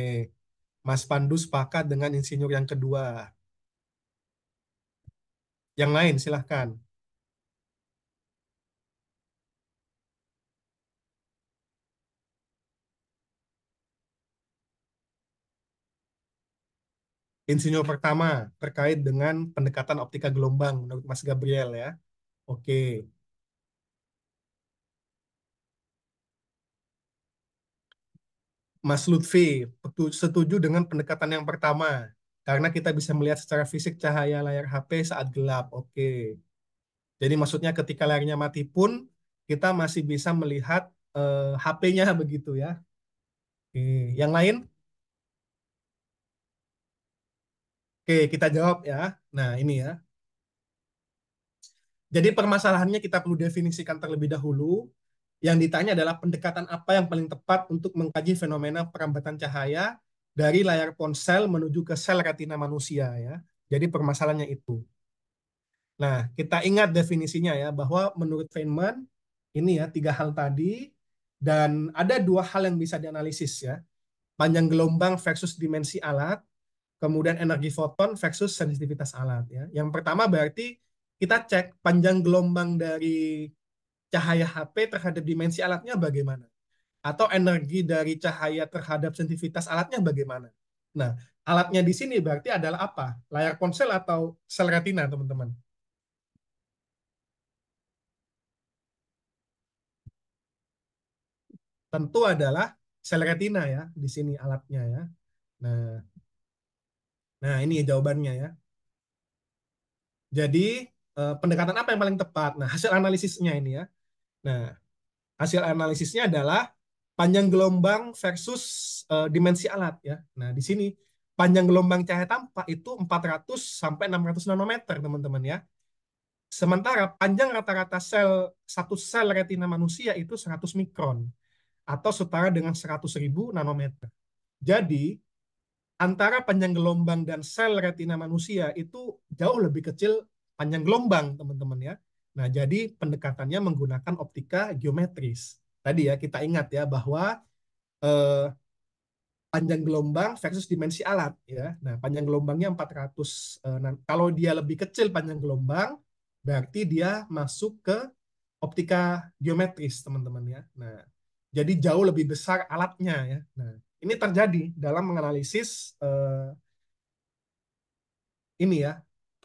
Mas Pandu sepakat dengan insinyur yang kedua. Yang lain silahkan. insinyur pertama terkait dengan pendekatan optika gelombang menurut Mas Gabriel ya. Oke. Mas Lutfi setuju dengan pendekatan yang pertama karena kita bisa melihat secara fisik cahaya layar HP saat gelap. Oke. Jadi maksudnya ketika layarnya mati pun kita masih bisa melihat uh, eh, HP-nya begitu ya. Oke, yang lain? Oke, kita jawab ya. Nah, ini ya. Jadi permasalahannya kita perlu definisikan terlebih dahulu. Yang ditanya adalah pendekatan apa yang paling tepat untuk mengkaji fenomena perambatan cahaya dari layar ponsel menuju ke sel retina manusia ya. Jadi permasalahannya itu. Nah, kita ingat definisinya ya bahwa menurut Feynman ini ya tiga hal tadi dan ada dua hal yang bisa dianalisis ya. Panjang gelombang versus dimensi alat kemudian energi foton versus sensitivitas alat ya. Yang pertama berarti kita cek panjang gelombang dari cahaya HP terhadap dimensi alatnya bagaimana atau energi dari cahaya terhadap sensitivitas alatnya bagaimana. Nah, alatnya di sini berarti adalah apa? Layar ponsel atau sel retina, teman-teman? Tentu adalah sel retina ya di sini alatnya ya. Nah, Nah, ini jawabannya ya. Jadi, eh, pendekatan apa yang paling tepat? Nah, hasil analisisnya ini ya. Nah, hasil analisisnya adalah panjang gelombang versus eh, dimensi alat ya. Nah, di sini panjang gelombang cahaya tampak itu 400 sampai 600 nanometer, teman-teman ya. Sementara panjang rata-rata sel satu sel retina manusia itu 100 mikron atau setara dengan 100.000 nanometer. Jadi, antara panjang gelombang dan sel retina manusia itu jauh lebih kecil panjang gelombang, teman-teman ya. Nah, jadi pendekatannya menggunakan optika geometris. Tadi ya kita ingat ya bahwa eh, panjang gelombang versus dimensi alat ya. Nah, panjang gelombangnya 400 eh, nah, kalau dia lebih kecil panjang gelombang berarti dia masuk ke optika geometris, teman-teman ya. Nah, jadi jauh lebih besar alatnya ya. Nah, ini terjadi dalam menganalisis uh, ini ya,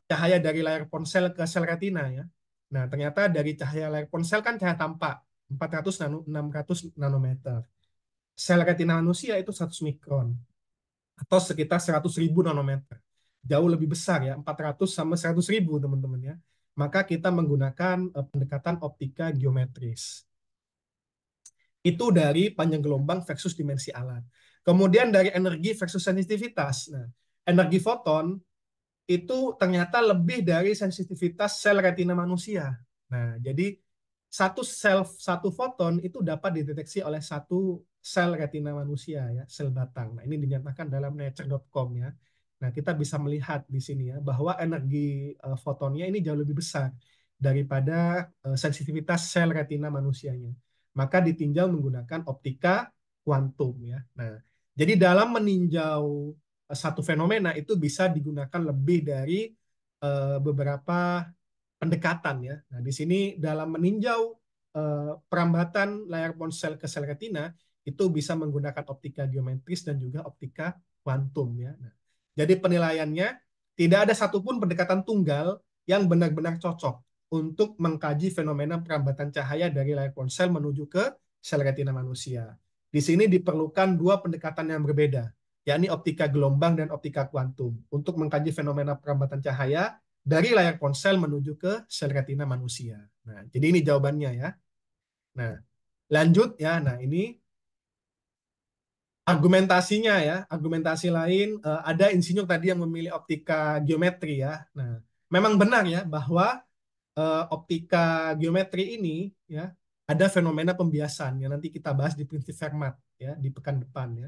cahaya dari layar ponsel ke sel retina ya. Nah, ternyata dari cahaya layar ponsel kan cahaya tampak 400 nano, 600 nanometer. Sel retina manusia itu 100 mikron atau sekitar 100 ribu nanometer. Jauh lebih besar ya, 400 sama 100 ribu teman-teman ya. Maka kita menggunakan eh, pendekatan optika geometris. Itu dari panjang gelombang versus dimensi alat. Kemudian dari energi versus sensitivitas. Nah, energi foton itu ternyata lebih dari sensitivitas sel retina manusia. Nah, jadi satu sel satu foton itu dapat dideteksi oleh satu sel retina manusia ya, sel batang. Nah, ini dinyatakan dalam nature.com ya. Nah, kita bisa melihat di sini ya bahwa energi uh, fotonnya ini jauh lebih besar daripada uh, sensitivitas sel retina manusianya. Maka ditinjau menggunakan optika kuantum ya. Nah, jadi dalam meninjau eh, satu fenomena itu bisa digunakan lebih dari eh, beberapa pendekatan ya. Nah, di sini dalam meninjau eh, perambatan layar ponsel ke sel retina itu bisa menggunakan optika geometris dan juga optika kuantum ya. Nah, jadi penilaiannya tidak ada satupun pendekatan tunggal yang benar-benar cocok untuk mengkaji fenomena perambatan cahaya dari layar ponsel menuju ke sel retina manusia. Di sini diperlukan dua pendekatan yang berbeda, yakni optika gelombang dan optika kuantum, untuk mengkaji fenomena perambatan cahaya dari layar ponsel menuju ke sel retina manusia. Nah, jadi ini jawabannya ya. Nah, lanjut ya. Nah, ini argumentasinya ya. Argumentasi lain eh, ada insinyur tadi yang memilih optika geometri ya. Nah, memang benar ya bahwa eh, optika geometri ini ya ada fenomena pembiasan yang nanti kita bahas di prinsip Fermat ya di pekan depan ya.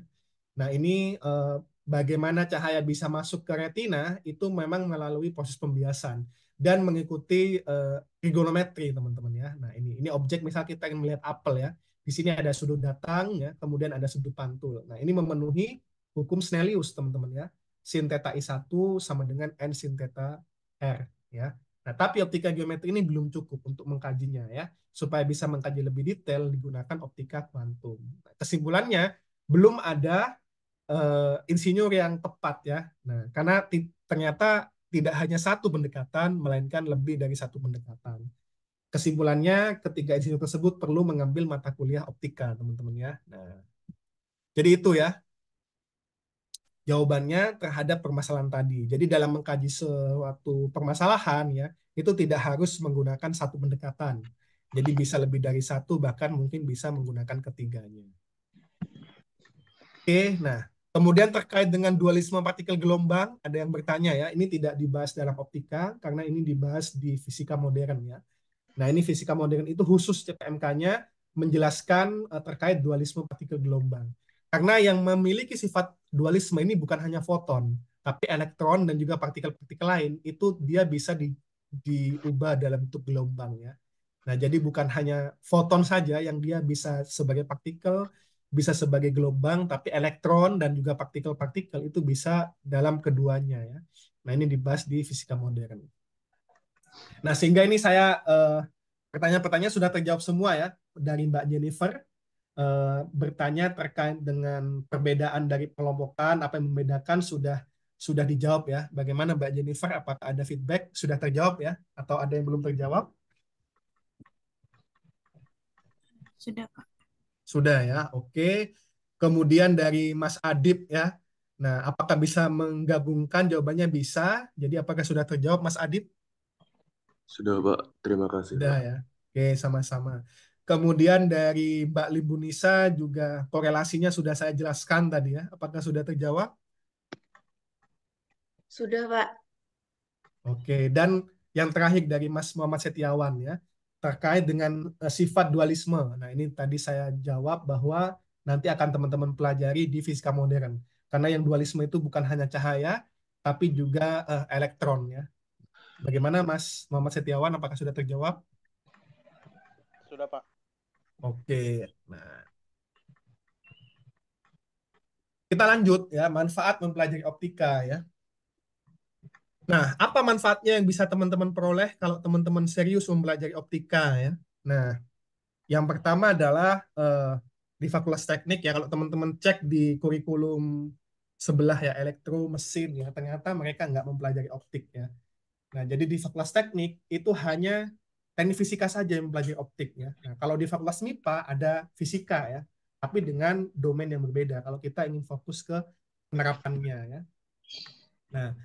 Nah ini eh, bagaimana cahaya bisa masuk ke retina itu memang melalui proses pembiasan dan mengikuti eh, trigonometri teman-teman ya. Nah ini ini objek misal kita ingin melihat apel ya. Di sini ada sudut datang ya, kemudian ada sudut pantul. Nah ini memenuhi hukum Snellius teman-teman ya. Sin theta I1 sama dengan N sin theta R ya. Nah, tapi optika geometri ini belum cukup untuk mengkajinya ya. Supaya bisa mengkaji lebih detail digunakan optika kuantum. Nah, kesimpulannya belum ada uh, insinyur yang tepat ya. Nah, karena ternyata tidak hanya satu pendekatan melainkan lebih dari satu pendekatan. Kesimpulannya ketiga insinyur tersebut perlu mengambil mata kuliah optika, teman-teman ya. Nah, jadi itu ya jawabannya terhadap permasalahan tadi. Jadi dalam mengkaji suatu permasalahan ya, itu tidak harus menggunakan satu pendekatan. Jadi bisa lebih dari satu, bahkan mungkin bisa menggunakan ketiganya. Oke, nah kemudian terkait dengan dualisme partikel gelombang, ada yang bertanya ya, ini tidak dibahas dalam optika, karena ini dibahas di fisika modern ya. Nah ini fisika modern itu khusus CPMK-nya menjelaskan eh, terkait dualisme partikel gelombang. Karena yang memiliki sifat dualisme ini bukan hanya foton, tapi elektron dan juga partikel-partikel lain itu dia bisa di, diubah dalam bentuk gelombang ya. Nah, jadi bukan hanya foton saja yang dia bisa sebagai partikel, bisa sebagai gelombang, tapi elektron dan juga partikel-partikel itu bisa dalam keduanya ya. Nah, ini dibahas di fisika modern. Nah, sehingga ini saya eh, pertanyaan-pertanyaan eh, sudah terjawab semua ya dari Mbak Jennifer. Eh, bertanya terkait dengan perbedaan dari kelompokan apa yang membedakan sudah sudah dijawab ya. Bagaimana Mbak Jennifer? Apakah ada feedback? Sudah terjawab ya? Atau ada yang belum terjawab? Sudah Pak. Sudah ya, oke. Kemudian dari Mas Adip ya. Nah, apakah bisa menggabungkan jawabannya bisa? Jadi apakah sudah terjawab Mas Adip Sudah Pak, terima kasih. Sudah ya. Oke, sama-sama. Kemudian dari Mbak Libunisa juga korelasinya sudah saya jelaskan tadi ya. Apakah sudah terjawab? Sudah, Pak. Oke, dan yang terakhir dari Mas Muhammad Setiawan ya terkait dengan eh, sifat dualisme. Nah, ini tadi saya jawab bahwa nanti akan teman-teman pelajari di fisika modern. Karena yang dualisme itu bukan hanya cahaya, tapi juga uh, elektron ya. Bagaimana Mas Muhammad Setiawan, apakah sudah terjawab? Sudah Pak. Oke, nah kita lanjut ya manfaat mempelajari optika ya. Nah, apa manfaatnya yang bisa teman-teman peroleh kalau teman-teman serius mempelajari optika ya? Nah, yang pertama adalah eh, di Fakultas Teknik ya kalau teman-teman cek di kurikulum sebelah ya elektro mesin ya ternyata mereka nggak mempelajari optik ya. Nah, jadi di Fakultas Teknik itu hanya teknik fisika saja yang mempelajari optik ya. Nah, kalau di Fakultas MIPA ada fisika ya, tapi dengan domain yang berbeda. Kalau kita ingin fokus ke penerapannya ya. Nah,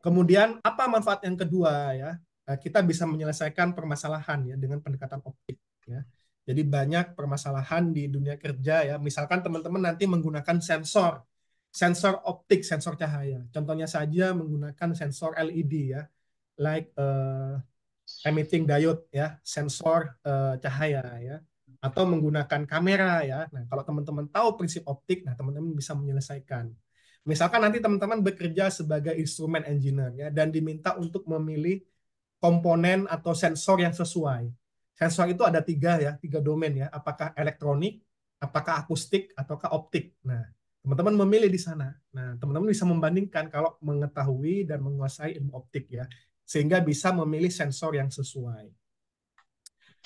kemudian apa manfaat yang kedua ya? Eh, kita bisa menyelesaikan permasalahan ya dengan pendekatan optik ya. Jadi banyak permasalahan di dunia kerja ya. Misalkan teman-teman nanti menggunakan sensor sensor optik, sensor cahaya. Contohnya saja menggunakan sensor LED ya. Like uh, emitting diode ya, sensor uh, cahaya ya, atau menggunakan kamera ya. Nah, kalau teman-teman tahu prinsip optik, nah teman-teman bisa menyelesaikan. Misalkan nanti teman-teman bekerja sebagai instrumen engineer ya dan diminta untuk memilih komponen atau sensor yang sesuai. Sensor itu ada tiga ya, tiga domain ya. Apakah elektronik, apakah akustik, ataukah optik. Nah, teman-teman memilih di sana. Nah, teman-teman bisa membandingkan kalau mengetahui dan menguasai ilmu optik ya sehingga bisa memilih sensor yang sesuai.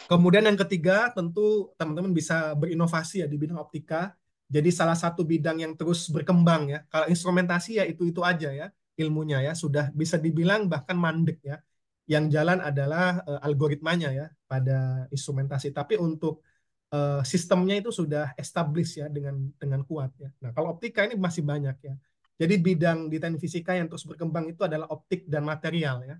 Kemudian yang ketiga, tentu teman-teman bisa berinovasi ya di bidang optika. Jadi salah satu bidang yang terus berkembang ya. Kalau instrumentasi ya itu-itu aja ya ilmunya ya, sudah bisa dibilang bahkan mandek ya. Yang jalan adalah e, algoritmanya ya pada instrumentasi. Tapi untuk e, sistemnya itu sudah established ya dengan dengan kuat ya. Nah, kalau optika ini masih banyak ya. Jadi bidang di teknik fisika yang terus berkembang itu adalah optik dan material ya.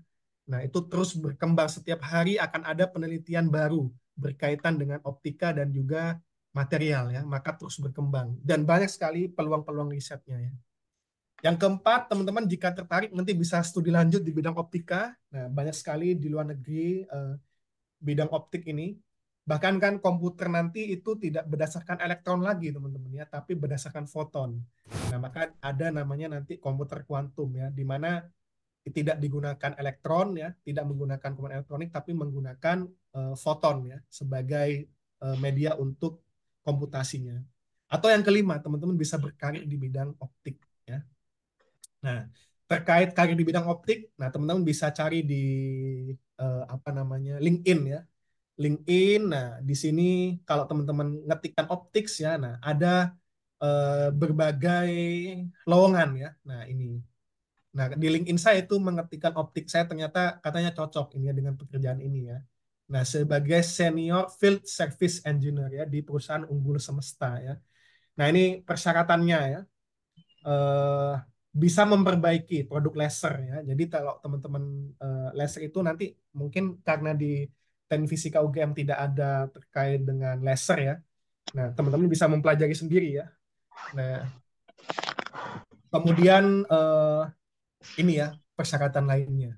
Nah, itu terus berkembang setiap hari akan ada penelitian baru berkaitan dengan optika dan juga material ya, maka terus berkembang dan banyak sekali peluang-peluang risetnya ya. Yang keempat, teman-teman jika tertarik nanti bisa studi lanjut di bidang optika. Nah, banyak sekali di luar negeri eh, bidang optik ini. Bahkan kan komputer nanti itu tidak berdasarkan elektron lagi, teman-teman ya, tapi berdasarkan foton. Nah, maka ada namanya nanti komputer kuantum ya, di mana tidak digunakan elektron ya, tidak menggunakan komponen elektronik tapi menggunakan uh, foton ya sebagai uh, media untuk komputasinya. Atau yang kelima, teman-teman bisa berkarir di bidang optik ya. Nah, terkait karir di bidang optik, nah teman-teman bisa cari di uh, apa namanya? LinkedIn ya. LinkedIn. Nah, di sini kalau teman-teman ngetikkan optik ya, nah ada uh, berbagai lowongan ya. Nah, ini Nah, di LinkedIn saya itu mengetikkan optik saya ternyata katanya cocok ini ya dengan pekerjaan ini ya. Nah, sebagai senior field service engineer ya di perusahaan unggul semesta ya. Nah, ini persyaratannya ya. Eh, bisa memperbaiki produk laser ya. Jadi kalau teman-teman eh, laser itu nanti mungkin karena di teknik fisika UGM tidak ada terkait dengan laser ya. Nah, teman-teman bisa mempelajari sendiri ya. Nah, kemudian eh, ini ya persyaratan lainnya.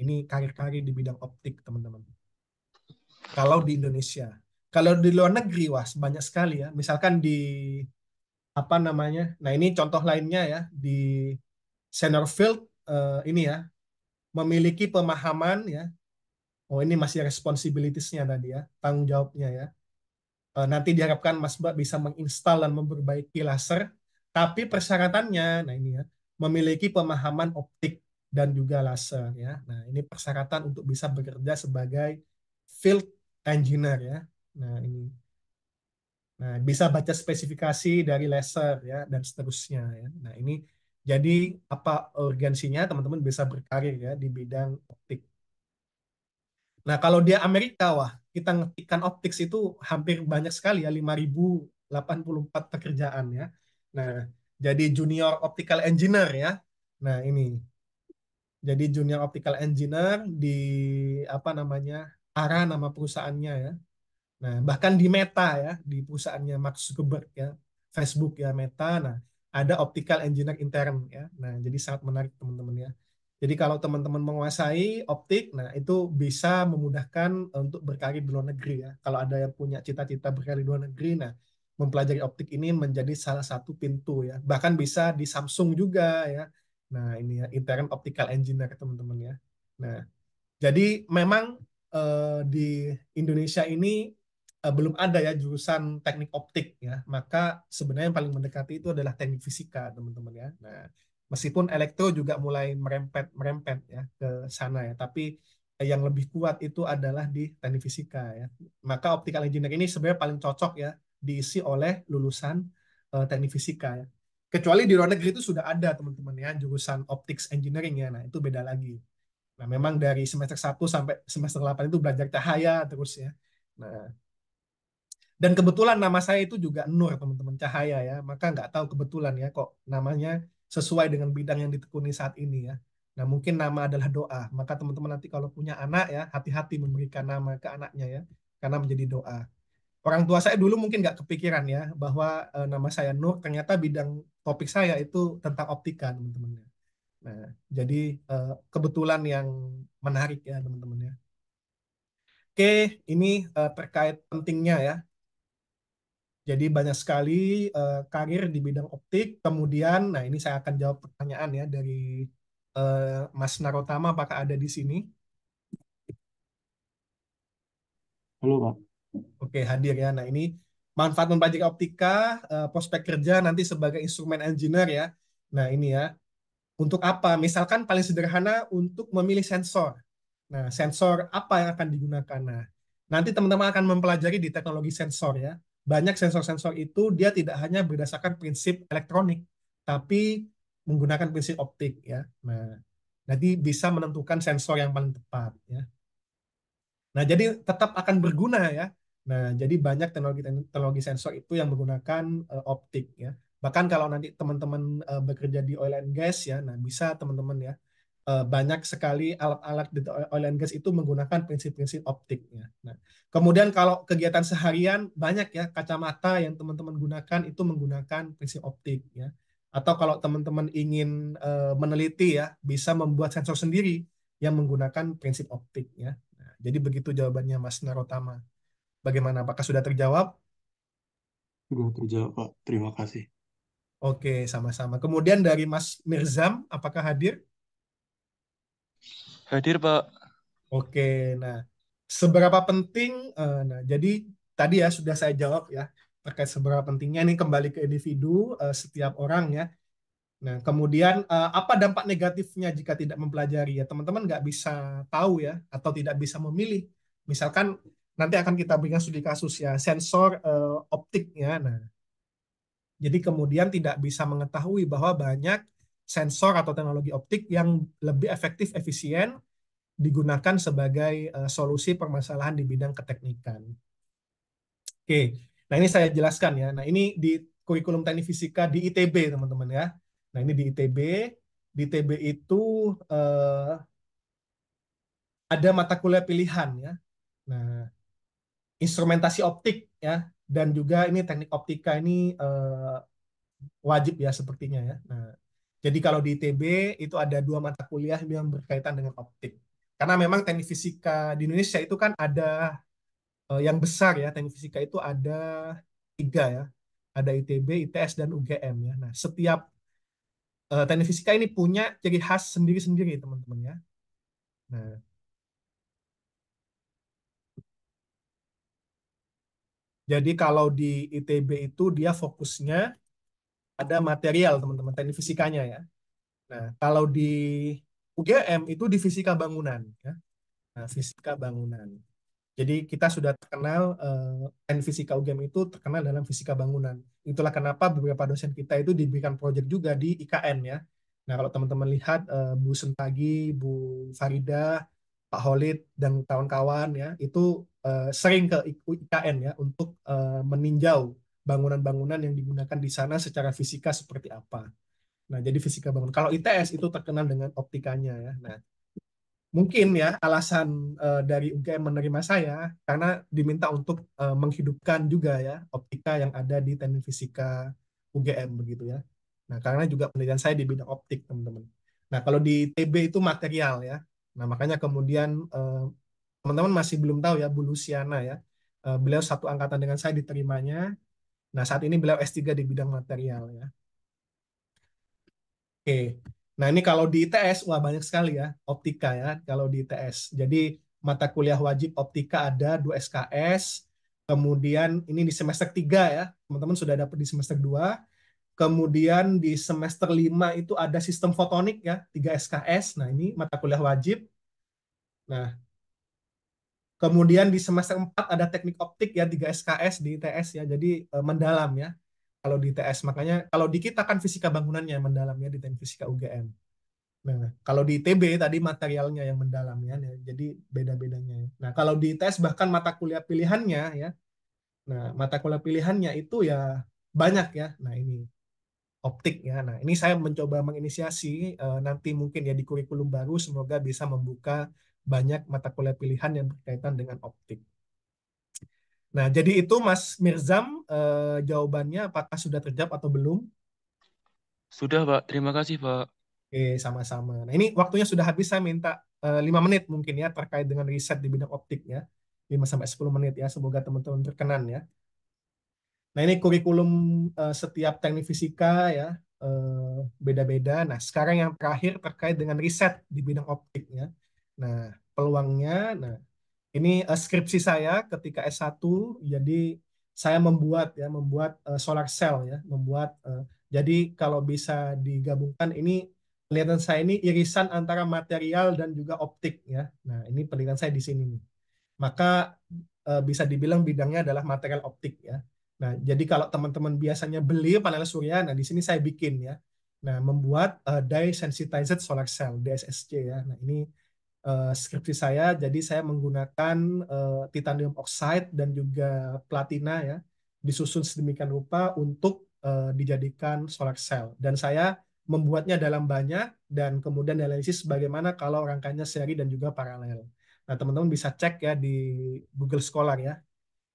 Ini karir-karir di bidang optik, teman-teman. Kalau di Indonesia, kalau di luar negeri, wah banyak sekali ya. Misalkan di apa namanya? Nah, ini contoh lainnya ya di Field uh, eh, ini ya memiliki pemahaman ya. Oh, ini masih responsibilitiesnya tadi ya, tanggung jawabnya ya. Uh, nanti diharapkan Mas Mbak bisa menginstal dan memperbaiki laser, tapi persyaratannya, nah ini ya, memiliki pemahaman optik dan juga laser ya. Nah, ini persyaratan untuk bisa bekerja sebagai field engineer ya. Nah, ini. Nah, bisa baca spesifikasi dari laser ya dan seterusnya ya. Nah, ini jadi apa urgensinya teman-teman bisa berkarir ya di bidang optik. Nah, kalau dia Amerika wah, kita ngetikkan optik itu hampir banyak sekali ya 5084 pekerjaan ya. Nah, jadi junior optical engineer ya. Nah, ini. Jadi junior optical engineer di apa namanya? arah nama perusahaannya ya. Nah, bahkan di Meta ya, di perusahaannya Mark Zuckerberg ya, Facebook ya Meta. Nah, ada optical engineer intern ya. Nah, jadi sangat menarik teman-teman ya. Jadi kalau teman-teman menguasai optik, nah itu bisa memudahkan untuk berkarir di luar negeri ya. Kalau ada yang punya cita-cita berkarir di luar negeri, nah mempelajari iya. optik ini menjadi salah satu pintu ya. Bahkan bisa di Samsung juga ya. Nah, ini ya intern optical engineer teman-teman ya. Nah, jadi memang eh, di Indonesia ini eh, belum ada ya jurusan teknik optik ya. Maka sebenarnya yang paling mendekati itu adalah teknik fisika, teman-teman ya. Nah, meskipun elektro juga mulai merempet-merempet ya ke sana ya, tapi yang lebih kuat itu adalah di teknik fisika ya. Maka optical engineer ini sebenarnya paling cocok ya diisi oleh lulusan uh, teknik fisika ya. Kecuali di luar negeri itu sudah ada teman-teman ya jurusan optics engineering ya. Nah, itu beda lagi. Nah, memang dari semester 1 sampai semester 8 itu belajar cahaya terus ya. Nah, dan kebetulan nama saya itu juga Nur, teman-teman cahaya ya. Maka nggak tahu kebetulan ya kok namanya sesuai dengan bidang yang ditekuni saat ini ya. Nah, mungkin nama adalah doa. Maka teman-teman nanti kalau punya anak ya, hati-hati memberikan nama ke anaknya ya. Karena menjadi doa orang tua saya dulu mungkin nggak kepikiran ya bahwa uh, nama saya Nur ternyata bidang topik saya itu tentang optika teman-teman ya. Nah, jadi uh, kebetulan yang menarik ya teman-teman ya. Oke, ini uh, terkait pentingnya ya. Jadi banyak sekali uh, karir di bidang optik. Kemudian, nah ini saya akan jawab pertanyaan ya dari uh, Mas Narotama apakah ada di sini? Halo Pak. Oke, hadir ya. Nah, ini manfaat mempelajari optika, eh, prospek kerja nanti sebagai instrumen engineer ya. Nah, ini ya. Untuk apa? Misalkan paling sederhana untuk memilih sensor. Nah, sensor apa yang akan digunakan? Nah, nanti teman-teman akan mempelajari di teknologi sensor ya. Banyak sensor-sensor itu dia tidak hanya berdasarkan prinsip elektronik, tapi menggunakan prinsip optik ya. Nah, jadi bisa menentukan sensor yang paling tepat ya. Nah, jadi tetap akan berguna ya Nah, jadi banyak teknologi teknologi sensor itu yang menggunakan uh, optik ya. Bahkan kalau nanti teman-teman uh, bekerja di oil and gas ya, nah bisa teman-teman ya uh, banyak sekali alat-alat di oil and gas itu menggunakan prinsip-prinsip optik ya Nah, kemudian kalau kegiatan seharian banyak ya kacamata yang teman-teman gunakan itu menggunakan prinsip optik ya. Atau kalau teman-teman ingin uh, meneliti ya, bisa membuat sensor sendiri yang menggunakan prinsip optik ya. Nah, jadi begitu jawabannya Mas Narotama. Bagaimana? Apakah sudah terjawab? Sudah terjawab, Pak. Terima kasih. Oke, sama-sama. Kemudian dari Mas Mirzam, apakah hadir? Hadir, Pak. Oke, nah, seberapa penting? Uh, nah, jadi tadi ya sudah saya jawab ya terkait seberapa pentingnya ini kembali ke individu uh, setiap orang ya. Nah, kemudian uh, apa dampak negatifnya jika tidak mempelajari ya teman-teman nggak bisa tahu ya atau tidak bisa memilih. Misalkan nanti akan kita berikan studi kasus ya sensor uh, eh, optik nah jadi kemudian tidak bisa mengetahui bahwa banyak sensor atau teknologi optik yang lebih efektif efisien digunakan sebagai uh, solusi permasalahan di bidang keteknikan. Oke, nah ini saya jelaskan ya. Nah ini di kurikulum teknik fisika di ITB teman-teman ya. Nah ini di ITB, di ITB itu uh, ada mata kuliah pilihan ya. Nah instrumentasi optik ya dan juga ini teknik optika ini uh, wajib ya sepertinya ya. Nah, jadi kalau di ITB itu ada dua mata kuliah yang berkaitan dengan optik. Karena memang teknik fisika di Indonesia itu kan ada uh, yang besar ya, teknik fisika itu ada tiga ya. Ada ITB, ITS, dan UGM ya. Nah, setiap uh, teknik fisika ini punya ciri khas sendiri-sendiri teman-teman ya. Nah, Jadi kalau di ITB itu dia fokusnya ada material teman-teman, teknik fisikanya ya. Nah, kalau di UGM itu di fisika bangunan ya. Nah, fisika bangunan. Jadi kita sudah terkenal eh, fisika UGM itu terkenal dalam fisika bangunan. Itulah kenapa beberapa dosen kita itu diberikan proyek juga di IKN ya. Nah, kalau teman-teman lihat eh, Bu Sentagi, Bu Farida Pak Holid dan kawan-kawan ya itu uh, sering ke IKN ya untuk uh, meninjau bangunan-bangunan yang digunakan di sana secara fisika seperti apa. Nah, jadi fisika bangunan. Kalau ITS itu terkenal dengan optikanya ya. Nah, mungkin ya alasan uh, dari UGM menerima saya karena diminta untuk uh, menghidupkan juga ya optika yang ada di teknik fisika UGM begitu ya. Nah, karena juga penelitian saya di bidang optik, teman-teman. Nah, kalau di TB itu material ya. Nah, makanya kemudian eh, teman-teman masih belum tahu ya Bu Luciana ya. Eh, beliau satu angkatan dengan saya diterimanya. Nah, saat ini beliau S3 di bidang material ya. Oke. Nah, ini kalau di ITS wah banyak sekali ya optika ya kalau di ITS. Jadi mata kuliah wajib optika ada 2 SKS. Kemudian ini di semester 3 ya. Teman-teman sudah dapat di semester 2 Kemudian di semester 5 itu ada sistem fotonik ya, 3 SKS. Nah, ini mata kuliah wajib. Nah, kemudian di semester 4 ada teknik optik ya, 3 SKS di ITS ya. Jadi e, mendalam ya. Kalau di ITS makanya kalau di kita kan fisika bangunannya mendalam ya di teknik fisika UGM. Nah, kalau di ITB tadi materialnya yang mendalam ya, nah, jadi beda-bedanya. Nah, kalau di ITS bahkan mata kuliah pilihannya ya, nah mata kuliah pilihannya itu ya banyak ya. Nah ini optik ya. Nah, ini saya mencoba menginisiasi uh, nanti mungkin ya di kurikulum baru semoga bisa membuka banyak mata kuliah pilihan yang berkaitan dengan optik. Nah, jadi itu Mas Mirzam uh, jawabannya apakah sudah terjawab atau belum? Sudah, Pak. Terima kasih, Pak. Oke, sama-sama. Nah, ini waktunya sudah habis saya minta uh, eh, 5 menit mungkin ya terkait dengan riset di bidang optik ya. 5 sampai 10 menit ya. Semoga teman-teman berkenan ya. Nah ini kurikulum uh, setiap teknik fisika ya eh, beda-beda. Uh, nah sekarang yang terakhir terkait dengan riset di bidang optiknya. Nah peluangnya, nah ini uh, skripsi saya ketika S1, jadi saya membuat ya membuat uh, solar cell ya, membuat uh, jadi kalau bisa digabungkan ini penelitian saya ini irisan antara material dan juga optik ya. Nah ini penelitian saya di sini nih. Maka uh, bisa dibilang bidangnya adalah material optik ya. Nah, jadi kalau teman-teman biasanya beli panel surya, nah di sini saya bikin ya. Nah, membuat uh, eh, dye sensitized solar cell, DSSC ya. Nah, ini uh, skripsi saya, jadi saya menggunakan uh, titanium oxide dan juga platina ya, disusun sedemikian rupa untuk uh, dijadikan solar cell. Dan saya membuatnya dalam banyak dan kemudian analisis bagaimana kalau rangkanya seri dan juga paralel. Nah, teman-teman bisa cek ya di Google Scholar ya,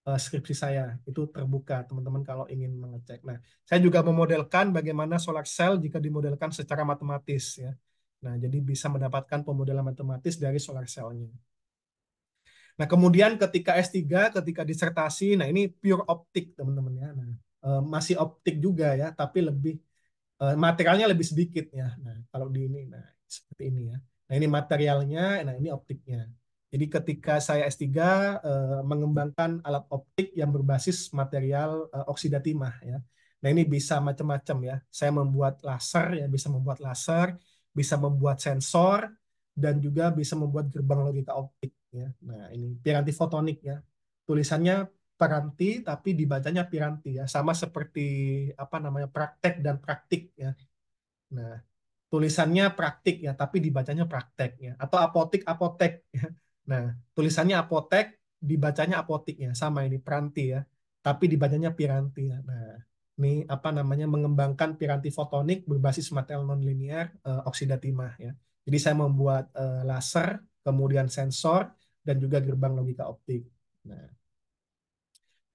uh, skripsi saya itu terbuka teman-teman kalau ingin mengecek. Nah, saya juga memodelkan bagaimana solar cell jika dimodelkan secara matematis ya. Nah, jadi bisa mendapatkan pemodelan matematis dari solar cell-nya. Nah, kemudian ketika S3, ketika disertasi, nah ini pure optik teman-teman ya. Nah, uh, masih optik juga ya, tapi lebih uh, materialnya lebih sedikit ya. Nah, kalau di ini nah seperti ini ya. Nah, ini materialnya, nah ini optiknya. Jadi ketika saya S3 uh, eh, mengembangkan alat optik yang berbasis material uh, eh, oksida timah ya. Nah, ini bisa macam-macam ya. Saya membuat laser ya, bisa membuat laser, bisa membuat sensor dan juga bisa membuat gerbang logika optik ya. Nah, ini piranti fotonik ya. Tulisannya piranti tapi dibacanya piranti ya sama seperti apa namanya praktek dan praktik ya nah tulisannya praktik ya tapi dibacanya praktek ya atau apotik apotek ya. Nah, tulisannya apotek, dibacanya apotiknya, sama ini peranti ya, tapi dibacanya Piranti. Ya. Nah, ini apa namanya mengembangkan piranti fotonik berbasis material nonlinear uh, eh, timah ya. Jadi saya membuat uh, laser, kemudian sensor dan juga gerbang logika optik. Nah,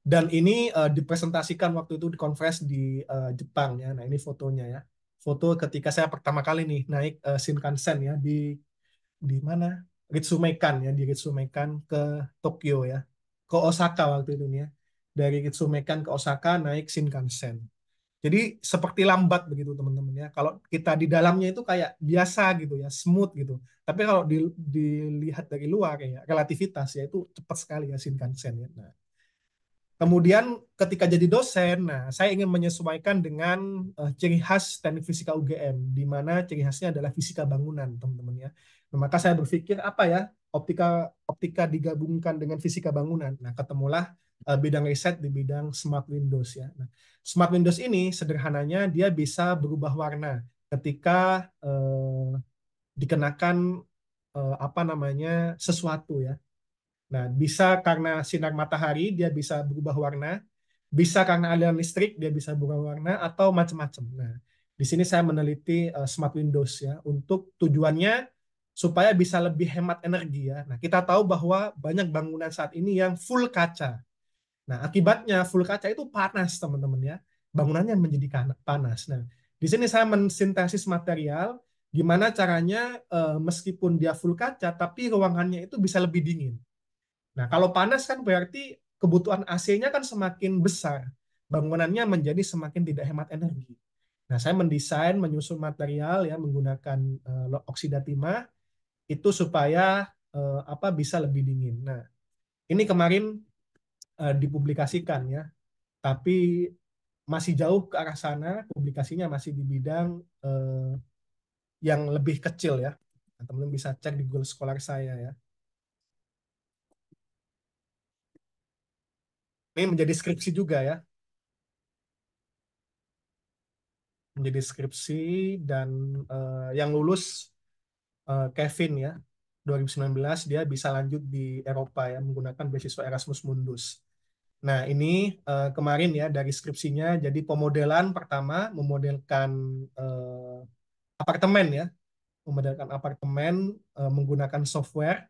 dan ini uh, dipresentasikan waktu itu di konferensi di uh, Jepang ya. Nah, ini fotonya ya. Foto ketika saya pertama kali nih naik uh, Shinkansen ya di di mana? Ritsumeikan ya di Ritsumeikan ke Tokyo ya ke Osaka waktu itu ya dari Ritsumeikan ke Osaka naik Shinkansen jadi seperti lambat begitu teman-teman ya kalau kita di dalamnya itu kayak biasa gitu ya smooth gitu tapi kalau di, dilihat dari luar ya relativitas ya itu cepat sekali ya Shinkansen ya nah Kemudian ketika jadi dosen, nah saya ingin menyesuaikan dengan uh, ciri khas teknik fisika UGM, di mana ciri khasnya adalah fisika bangunan, teman-teman ya maka saya berpikir apa ya optika optika digabungkan dengan fisika bangunan. Nah, ketemulah uh, bidang riset di bidang smart windows ya. Nah, smart windows ini sederhananya dia bisa berubah warna ketika uh, dikenakan uh, apa namanya sesuatu ya. Nah, bisa karena sinar matahari dia bisa berubah warna, bisa karena aliran listrik dia bisa berubah warna atau macam-macam. Nah, di sini saya meneliti uh, smart windows ya untuk tujuannya supaya bisa lebih hemat energi ya. Nah, kita tahu bahwa banyak bangunan saat ini yang full kaca. Nah, akibatnya full kaca itu panas, teman-teman ya. Bangunannya menjadi kan-, panas. Nah, di sini saya mensintesis material gimana caranya eh, meskipun dia full kaca tapi ruangannya itu bisa lebih dingin. Nah, kalau panas kan berarti kebutuhan AC-nya kan semakin besar. Bangunannya menjadi semakin tidak hemat energi. Nah, saya mendesain, menyusun material ya menggunakan eh, timah itu supaya uh, apa bisa lebih dingin. Nah, ini kemarin uh, dipublikasikan ya, tapi masih jauh ke arah sana. Publikasinya masih di bidang uh, yang lebih kecil ya. Nah, teman-teman bisa cek di Google Scholar saya ya. Ini menjadi skripsi juga ya. Menjadi skripsi dan uh, yang lulus Eh, Kevin ya 2019 dia bisa lanjut di Eropa ya menggunakan beasiswa Erasmus Mundus. Nah ini uh, kemarin ya dari skripsinya jadi pemodelan pertama memodelkan uh, apartemen ya memodelkan apartemen uh, menggunakan software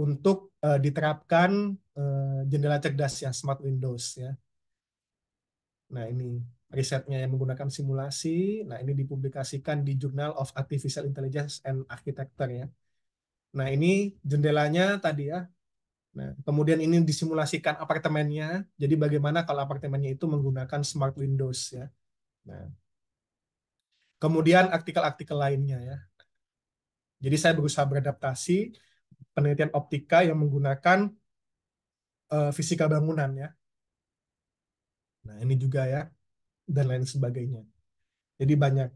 untuk uh, diterapkan uh, jendela cerdas ya smart windows ya. Nah ini risetnya yang menggunakan simulasi. Nah, ini dipublikasikan di Journal of Artificial Intelligence and Architecture ya. Nah, ini jendelanya tadi ya. Nah, kemudian ini disimulasikan apartemennya. Jadi bagaimana kalau apartemennya itu menggunakan smart windows ya. Nah. Kemudian artikel-artikel lainnya ya. Jadi saya berusaha beradaptasi penelitian optika yang menggunakan uh, eh, fisika bangunan ya. Nah, ini juga ya dan lain sebagainya. Jadi banyak.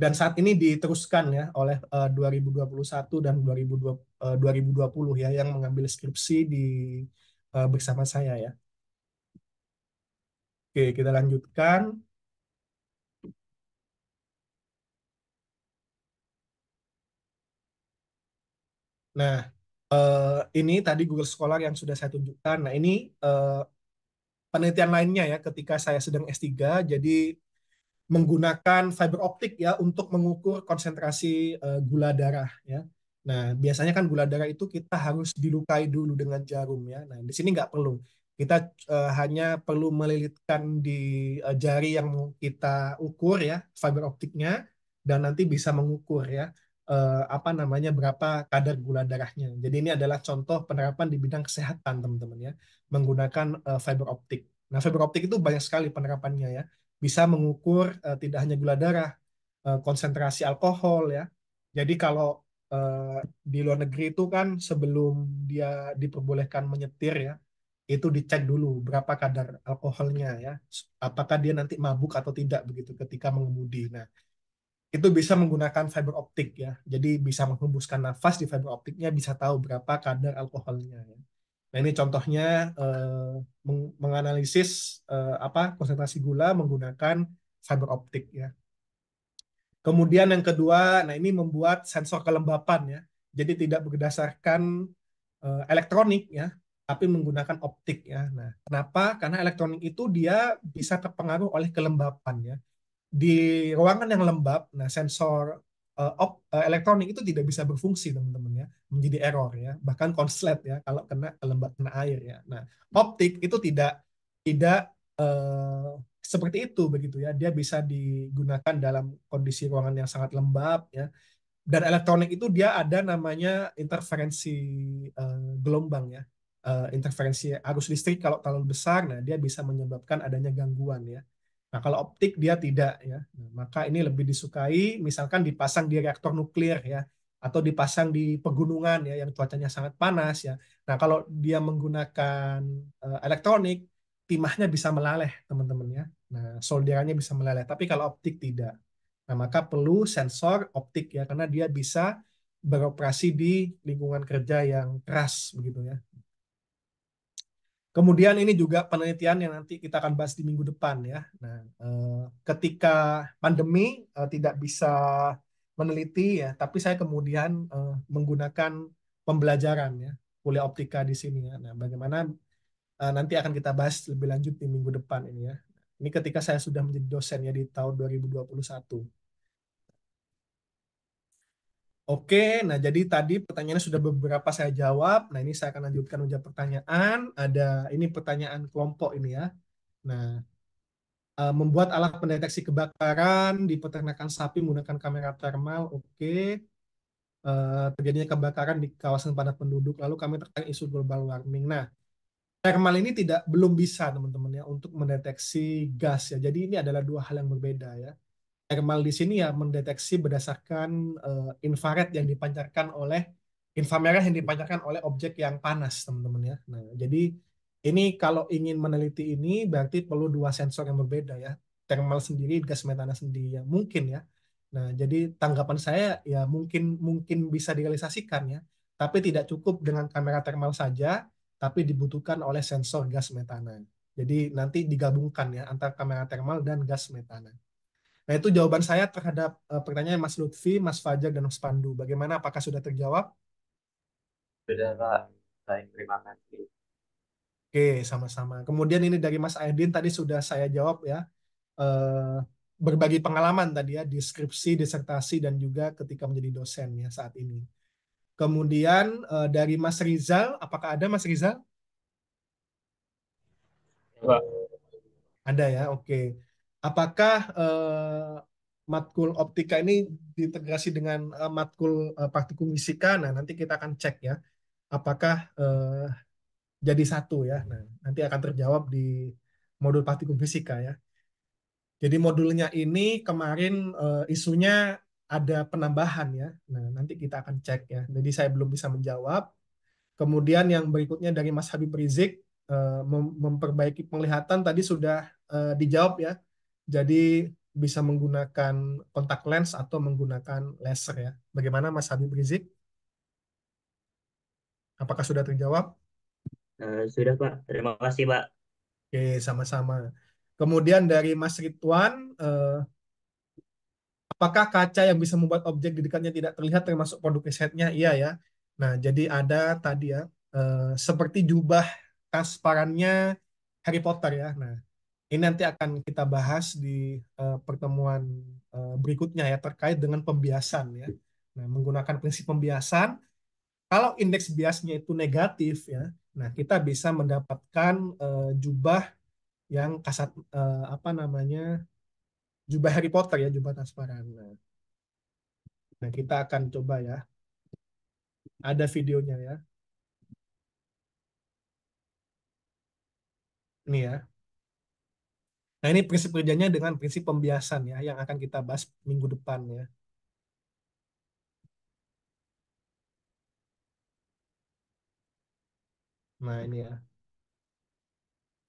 Dan saat ini diteruskan ya oleh eh, uh, 2021 dan 2020, uh, 2020 ya yang mengambil skripsi di uh, bersama saya ya. Oke, kita lanjutkan. Nah, uh, ini tadi Google Scholar yang sudah saya tunjukkan. Nah, ini uh, penelitian lainnya ya ketika saya sedang S3 jadi menggunakan fiber optik ya untuk mengukur konsentrasi uh, gula darah ya. Nah, biasanya kan gula darah itu kita harus dilukai dulu dengan jarum ya. Nah, di sini nggak perlu. Kita uh, hanya perlu melilitkan di uh, jari yang kita ukur ya, fiber optiknya dan nanti bisa mengukur ya eh, apa namanya berapa kadar gula darahnya. Jadi ini adalah contoh penerapan di bidang kesehatan teman-teman ya, menggunakan eh, fiber optik. Nah fiber optik itu banyak sekali penerapannya ya, bisa mengukur eh, tidak hanya gula darah, eh, konsentrasi alkohol ya. Jadi kalau eh, di luar negeri itu kan sebelum dia diperbolehkan menyetir ya, itu dicek dulu berapa kadar alkoholnya ya apakah dia nanti mabuk atau tidak begitu ketika mengemudi nah itu bisa menggunakan fiber optik ya. Jadi bisa menghembuskan nafas di fiber optiknya bisa tahu berapa kadar alkoholnya. Ya. Nah ini contohnya eh, meng menganalisis eh, apa konsentrasi gula menggunakan fiber optik ya. Kemudian yang kedua, nah ini membuat sensor kelembapan ya. Jadi tidak berdasarkan eh, elektronik ya, tapi menggunakan optik ya. Nah, kenapa? Karena elektronik itu dia bisa terpengaruh oleh kelembapan ya di ruangan yang lembab, nah sensor uh, op, uh, elektronik itu tidak bisa berfungsi teman-teman ya, menjadi error ya, bahkan konslet ya kalau kena lembab kena air ya. Nah optik itu tidak tidak uh, seperti itu begitu ya, dia bisa digunakan dalam kondisi ruangan yang sangat lembab ya. Dan elektronik itu dia ada namanya interferensi uh, gelombang ya, uh, interferensi arus listrik kalau terlalu besar, nah dia bisa menyebabkan adanya gangguan ya Nah, kalau optik dia tidak ya. Nah, maka ini lebih disukai misalkan dipasang di reaktor nuklir ya atau dipasang di pegunungan ya yang cuacanya sangat panas ya. Nah, kalau dia menggunakan uh, elektronik timahnya bisa meleleh, teman-teman ya. Nah, solderannya bisa meleleh, tapi kalau optik tidak. Nah, maka perlu sensor optik ya karena dia bisa beroperasi di lingkungan kerja yang keras begitu ya. Kemudian ini juga penelitian yang nanti kita akan bahas di minggu depan ya. Nah, eh, ketika pandemi eh, tidak bisa meneliti ya, tapi saya kemudian eh, menggunakan pembelajaran ya, kuliah optika di sini ya. Nah, bagaimana eh, nanti akan kita bahas lebih lanjut di minggu depan ini ya. Ini ketika saya sudah menjadi dosen ya di tahun 2021. Oke, nah jadi tadi pertanyaannya sudah beberapa saya jawab. Nah ini saya akan lanjutkan menjawab pertanyaan. Ada ini pertanyaan kelompok ini ya. Nah, eh, membuat alat pendeteksi kebakaran di peternakan sapi menggunakan kamera thermal. Oke, eh, terjadinya kebakaran di kawasan padat penduduk. Lalu kami terkait isu global warming. Nah, thermal ini tidak belum bisa teman-teman ya untuk mendeteksi gas ya. Jadi ini adalah dua hal yang berbeda ya thermal di sini ya mendeteksi berdasarkan uh, infrared yang dipancarkan oleh inframerah yang dipancarkan oleh objek yang panas, teman-teman ya. Nah, jadi ini kalau ingin meneliti ini berarti perlu dua sensor yang berbeda ya. Thermal sendiri, gas metana sendiri ya. Mungkin ya. Nah, jadi tanggapan saya ya mungkin mungkin bisa direalisasikan ya. Tapi tidak cukup dengan kamera thermal saja, tapi dibutuhkan oleh sensor gas metana. Jadi nanti digabungkan ya antara kamera thermal dan gas metana. Nah itu jawaban saya terhadap uh, pertanyaan Mas Lutfi, Mas Fajar, dan Mas Pandu. Bagaimana? Apakah sudah terjawab? Sudah Pak. Baik, terima kasih. Oke, sama-sama. Kemudian ini dari Mas Aidin tadi sudah saya jawab ya. Uh, berbagi pengalaman tadi ya, deskripsi, disertasi, dan juga ketika menjadi dosen ya saat ini. Kemudian uh, dari Mas Rizal, apakah ada Mas Rizal? Pak. Ada ya, oke apakah uh, matkul optika ini diintegrasi dengan uh, matkul uh, eh, praktikum fisika? Nah, nanti kita akan cek ya, apakah uh, jadi satu ya. Nah, nanti akan terjawab di modul praktikum fisika ya. Jadi modulnya ini kemarin uh, isunya ada penambahan ya. Nah, nanti kita akan cek ya. Jadi saya belum bisa menjawab. Kemudian yang berikutnya dari Mas Habib Rizik memperbaiki penglihatan tadi sudah dijawab ya jadi bisa menggunakan kontak lens atau menggunakan laser ya. Bagaimana Mas Habib Rizik? Apakah sudah terjawab? Eh, sudah Pak, terima kasih Pak. Oke, sama-sama. Kemudian dari Mas Ridwan, eh, apakah kaca yang bisa membuat objek di dekatnya tidak terlihat termasuk produk risetnya? Iya ya. Nah, jadi ada tadi ya, eh, seperti jubah transparannya Harry Potter ya. Nah, ini nanti akan kita bahas di uh, pertemuan uh, berikutnya ya terkait dengan pembiasan ya. Nah, menggunakan prinsip pembiasan kalau indeks biasnya itu negatif ya. Nah, kita bisa mendapatkan uh, jubah yang kasat uh, apa namanya? jubah Harry Potter ya, jubah transparan. Nah, nah kita akan coba ya. Ada videonya ya. Ini ya. Nah, ini prinsip kerjanya dengan prinsip pembiasan ya yang akan kita bahas minggu depan ya. Nah, ini ya.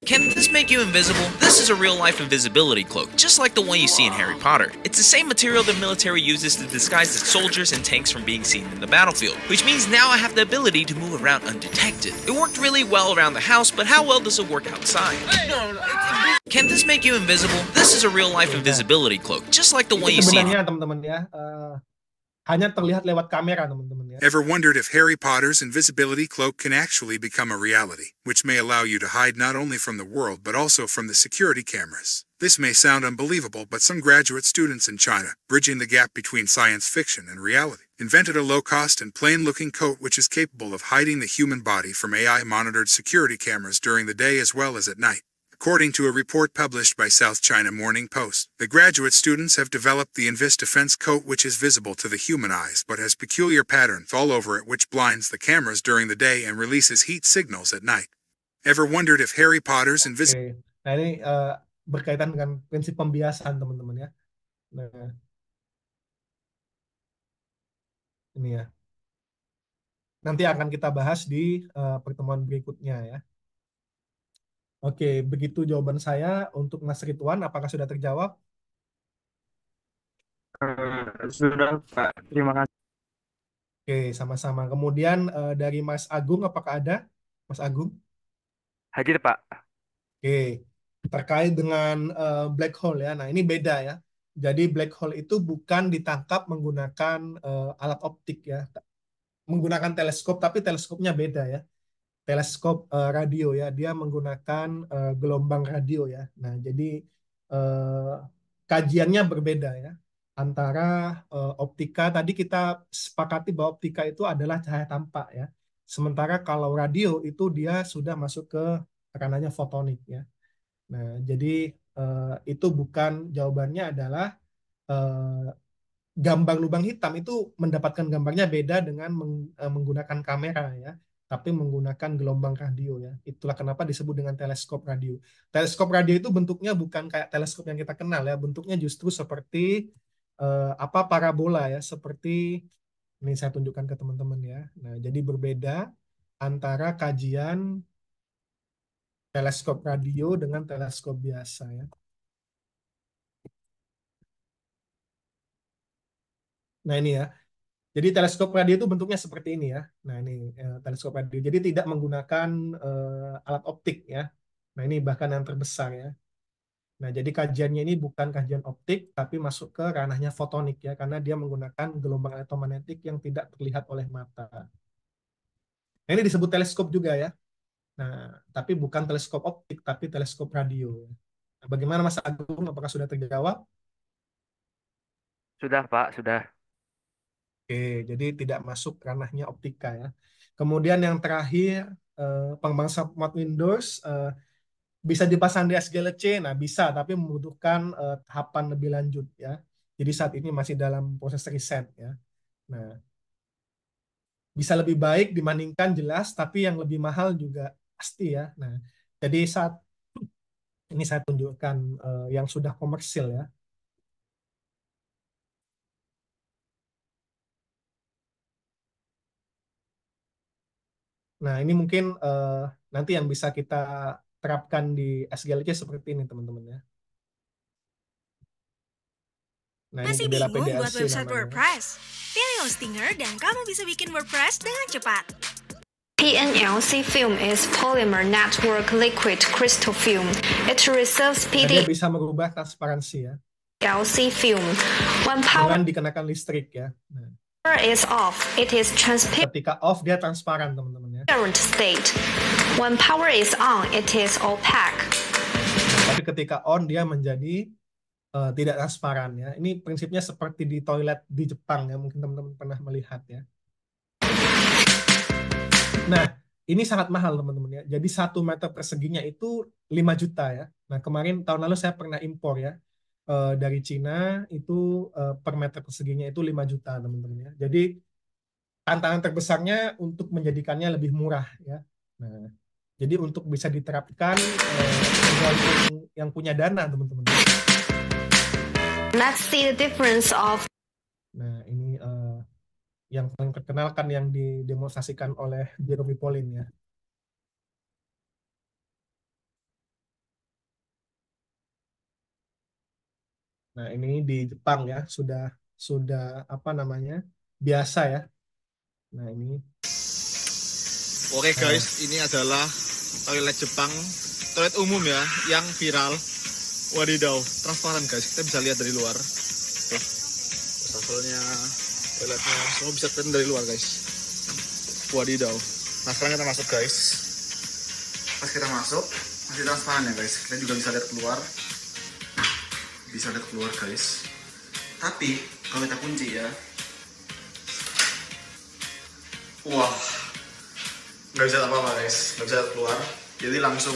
Can this make you invisible? This is a real-life invisibility cloak, just like the one you see in Harry Potter. It's the same material the military uses to disguise the soldiers and tanks from being seen in the battlefield, which means now I have the ability to move around undetected. It worked really well around the house, but how well does it work outside? Can this make you invisible? This is a real-life invisibility cloak, just like the one you see in... Teman-teman ya, uh, hanya terlihat lewat kamera, teman-teman. Ya. Ever wondered if Harry Potter's invisibility cloak can actually become a reality, which may allow you to hide not only from the world but also from the security cameras? This may sound unbelievable, but some graduate students in China, bridging the gap between science fiction and reality, invented a low-cost and plain-looking coat which is capable of hiding the human body from AI-monitored security cameras during the day as well as at night. According to a report published by South China Morning Post, the graduate students have developed the Invis defense coat which is visible to the human eyes but has peculiar patterns all over it which blinds the cameras during the day and releases heat signals at night. Ever wondered if Harry Potter's Invis... Okay. Nah ini uh, berkaitan dengan prinsip pembiasan teman-teman ya. Nah, ini ya. Nanti akan kita bahas di uh, pertemuan berikutnya ya. Oke, begitu jawaban saya untuk Mas Rituan. Apakah sudah terjawab? Eh, sudah, Pak. Terima kasih. Oke, sama-sama. Kemudian eh, dari Mas Agung, apakah ada? Mas Agung? Hadir, Pak. Oke, terkait dengan eh, black hole ya. Nah, ini beda ya. Jadi black hole itu bukan ditangkap menggunakan alat optik ya. Menggunakan teleskop, tapi teleskopnya beda ya teleskop uh, radio ya dia menggunakan uh, gelombang radio ya nah jadi uh, kajiannya berbeda ya antara uh, optika tadi kita sepakati bahwa optika itu adalah cahaya tampak ya sementara kalau radio itu dia sudah masuk ke ranahnya fotonik ya nah jadi uh, itu bukan jawabannya adalah uh, gambar lubang hitam itu mendapatkan gambarnya beda dengan menggunakan kamera ya tapi menggunakan gelombang radio ya. Itulah kenapa disebut dengan teleskop radio. Teleskop radio itu bentuknya bukan kayak teleskop yang kita kenal ya, bentuknya justru seperti eh, apa parabola ya, seperti ini saya tunjukkan ke teman-teman ya. Nah, jadi berbeda antara kajian teleskop radio dengan teleskop biasa ya. Nah ini ya, jadi teleskop radio itu bentuknya seperti ini ya. Nah ini eh, teleskop radio. Jadi tidak menggunakan eh, alat optik ya. Nah ini bahkan yang terbesar ya. Nah jadi kajiannya ini bukan kajian optik tapi masuk ke ranahnya fotonik ya karena dia menggunakan gelombang elektromagnetik yang tidak terlihat oleh mata. Nah, ini disebut teleskop juga ya. Nah tapi bukan teleskop optik tapi teleskop radio. Nah, bagaimana Mas Agung? Apakah sudah terjawab? Sudah Pak, sudah. Oke, jadi tidak masuk ranahnya optika ya. Kemudian yang terakhir eh, pengembang smart Windows eh, bisa dipasang di SGLC, nah bisa, tapi membutuhkan eh, tahapan lebih lanjut ya. Jadi saat ini masih dalam proses riset ya. Nah, bisa lebih baik dibandingkan jelas, tapi yang lebih mahal juga pasti ya. Nah, jadi saat ini saya tunjukkan eh, yang sudah komersil ya. Nah, ini mungkin uh, nanti yang bisa kita terapkan di SGLC seperti ini, teman-teman ya. Nah, Masih bingung buat website namanya. WordPress? Pilih Hostinger dan kamu bisa bikin WordPress dengan cepat. PNLC film is polymer network liquid crystal film. It reserves PD. Nah, dia bisa merubah transparansi ya. PNLC film. One power... Dengan dikenakan listrik ya. Nah is off, it is transparent. Ketika off dia transparan teman-teman ya. Current state. When power is on, it is opaque. Tapi ketika on dia menjadi uh, tidak transparan ya. Ini prinsipnya seperti di toilet di Jepang ya, mungkin teman-teman pernah melihat ya. Nah, ini sangat mahal teman-teman ya. Jadi satu meter perseginya itu 5 juta ya. Nah, kemarin tahun lalu saya pernah impor ya uh, dari Cina itu uh, per meter perseginya itu 5 juta teman-teman ya. Jadi tantangan terbesarnya untuk menjadikannya lebih murah ya. Nah, jadi untuk bisa diterapkan uh, yang punya dana teman-teman. Let's see the difference of Nah, ini uh, yang paling kan yang didemonstrasikan oleh Jeremy Polin ya. Nah, ini di Jepang ya, sudah sudah apa namanya? biasa ya. Nah, ini Oke okay, guys, nah. ini adalah toilet Jepang, toilet umum ya, yang viral. Wadidaw, transparan guys, kita bisa lihat dari luar. Tuh, toiletnya, semua bisa kelihatan dari luar guys. Wadidaw. Nah sekarang kita masuk guys. Pas kita masuk, masih transparan ya guys, kita juga bisa lihat keluar bisa agak keluar guys tapi kalau kita kunci ya wah nggak bisa apa-apa guys nggak bisa keluar jadi langsung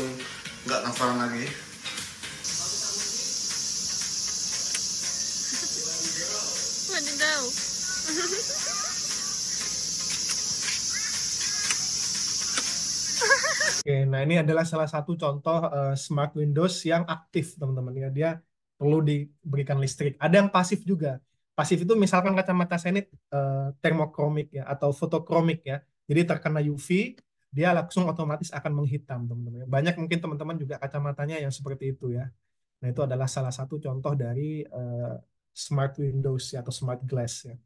nggak nafalan lagi wadidaw Oke, nah ini adalah salah satu contoh uh, smart Windows yang aktif, teman-teman ya. Dia perlu diberikan listrik. Ada yang pasif juga. Pasif itu misalkan kacamata senit eh, termokromik ya atau fotokromik ya. Jadi terkena UV dia langsung otomatis akan menghitam teman-teman. Banyak mungkin teman-teman juga kacamatanya yang seperti itu ya. Nah itu adalah salah satu contoh dari eh, smart windows ya, atau smart glass ya.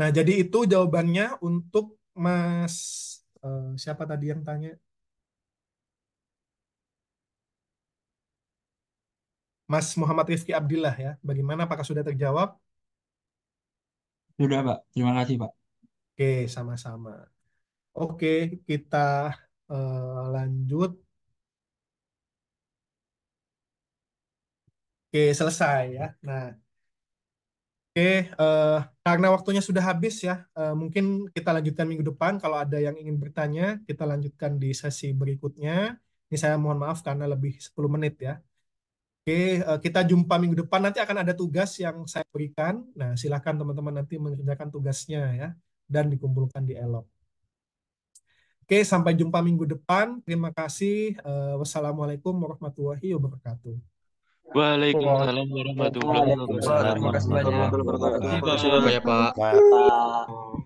Nah jadi itu jawabannya untuk Mas eh, siapa tadi yang tanya? Mas Muhammad Rizky Abdillah ya. Bagaimana apakah sudah terjawab? Sudah, Pak. Terima kasih, Pak. Oke, sama-sama. Oke, kita uh, lanjut. Oke, selesai ya. Nah, oke, uh, karena waktunya sudah habis ya, uh, mungkin kita lanjutkan minggu depan. Kalau ada yang ingin bertanya, kita lanjutkan di sesi berikutnya. Ini saya mohon maaf karena lebih 10 menit ya. Oke, eh, kita jumpa minggu depan. Nanti akan ada tugas yang saya berikan. Nah, silakan teman-teman nanti mengerjakan tugasnya ya. Dan dikumpulkan di elok. Oke, sampai jumpa minggu depan. Terima kasih. Eh, wassalamualaikum warahmatullahi wabarakatuh. Waalaikumsalam warahmatullahi wabarakatuh. Terima kasih banyak, Pak.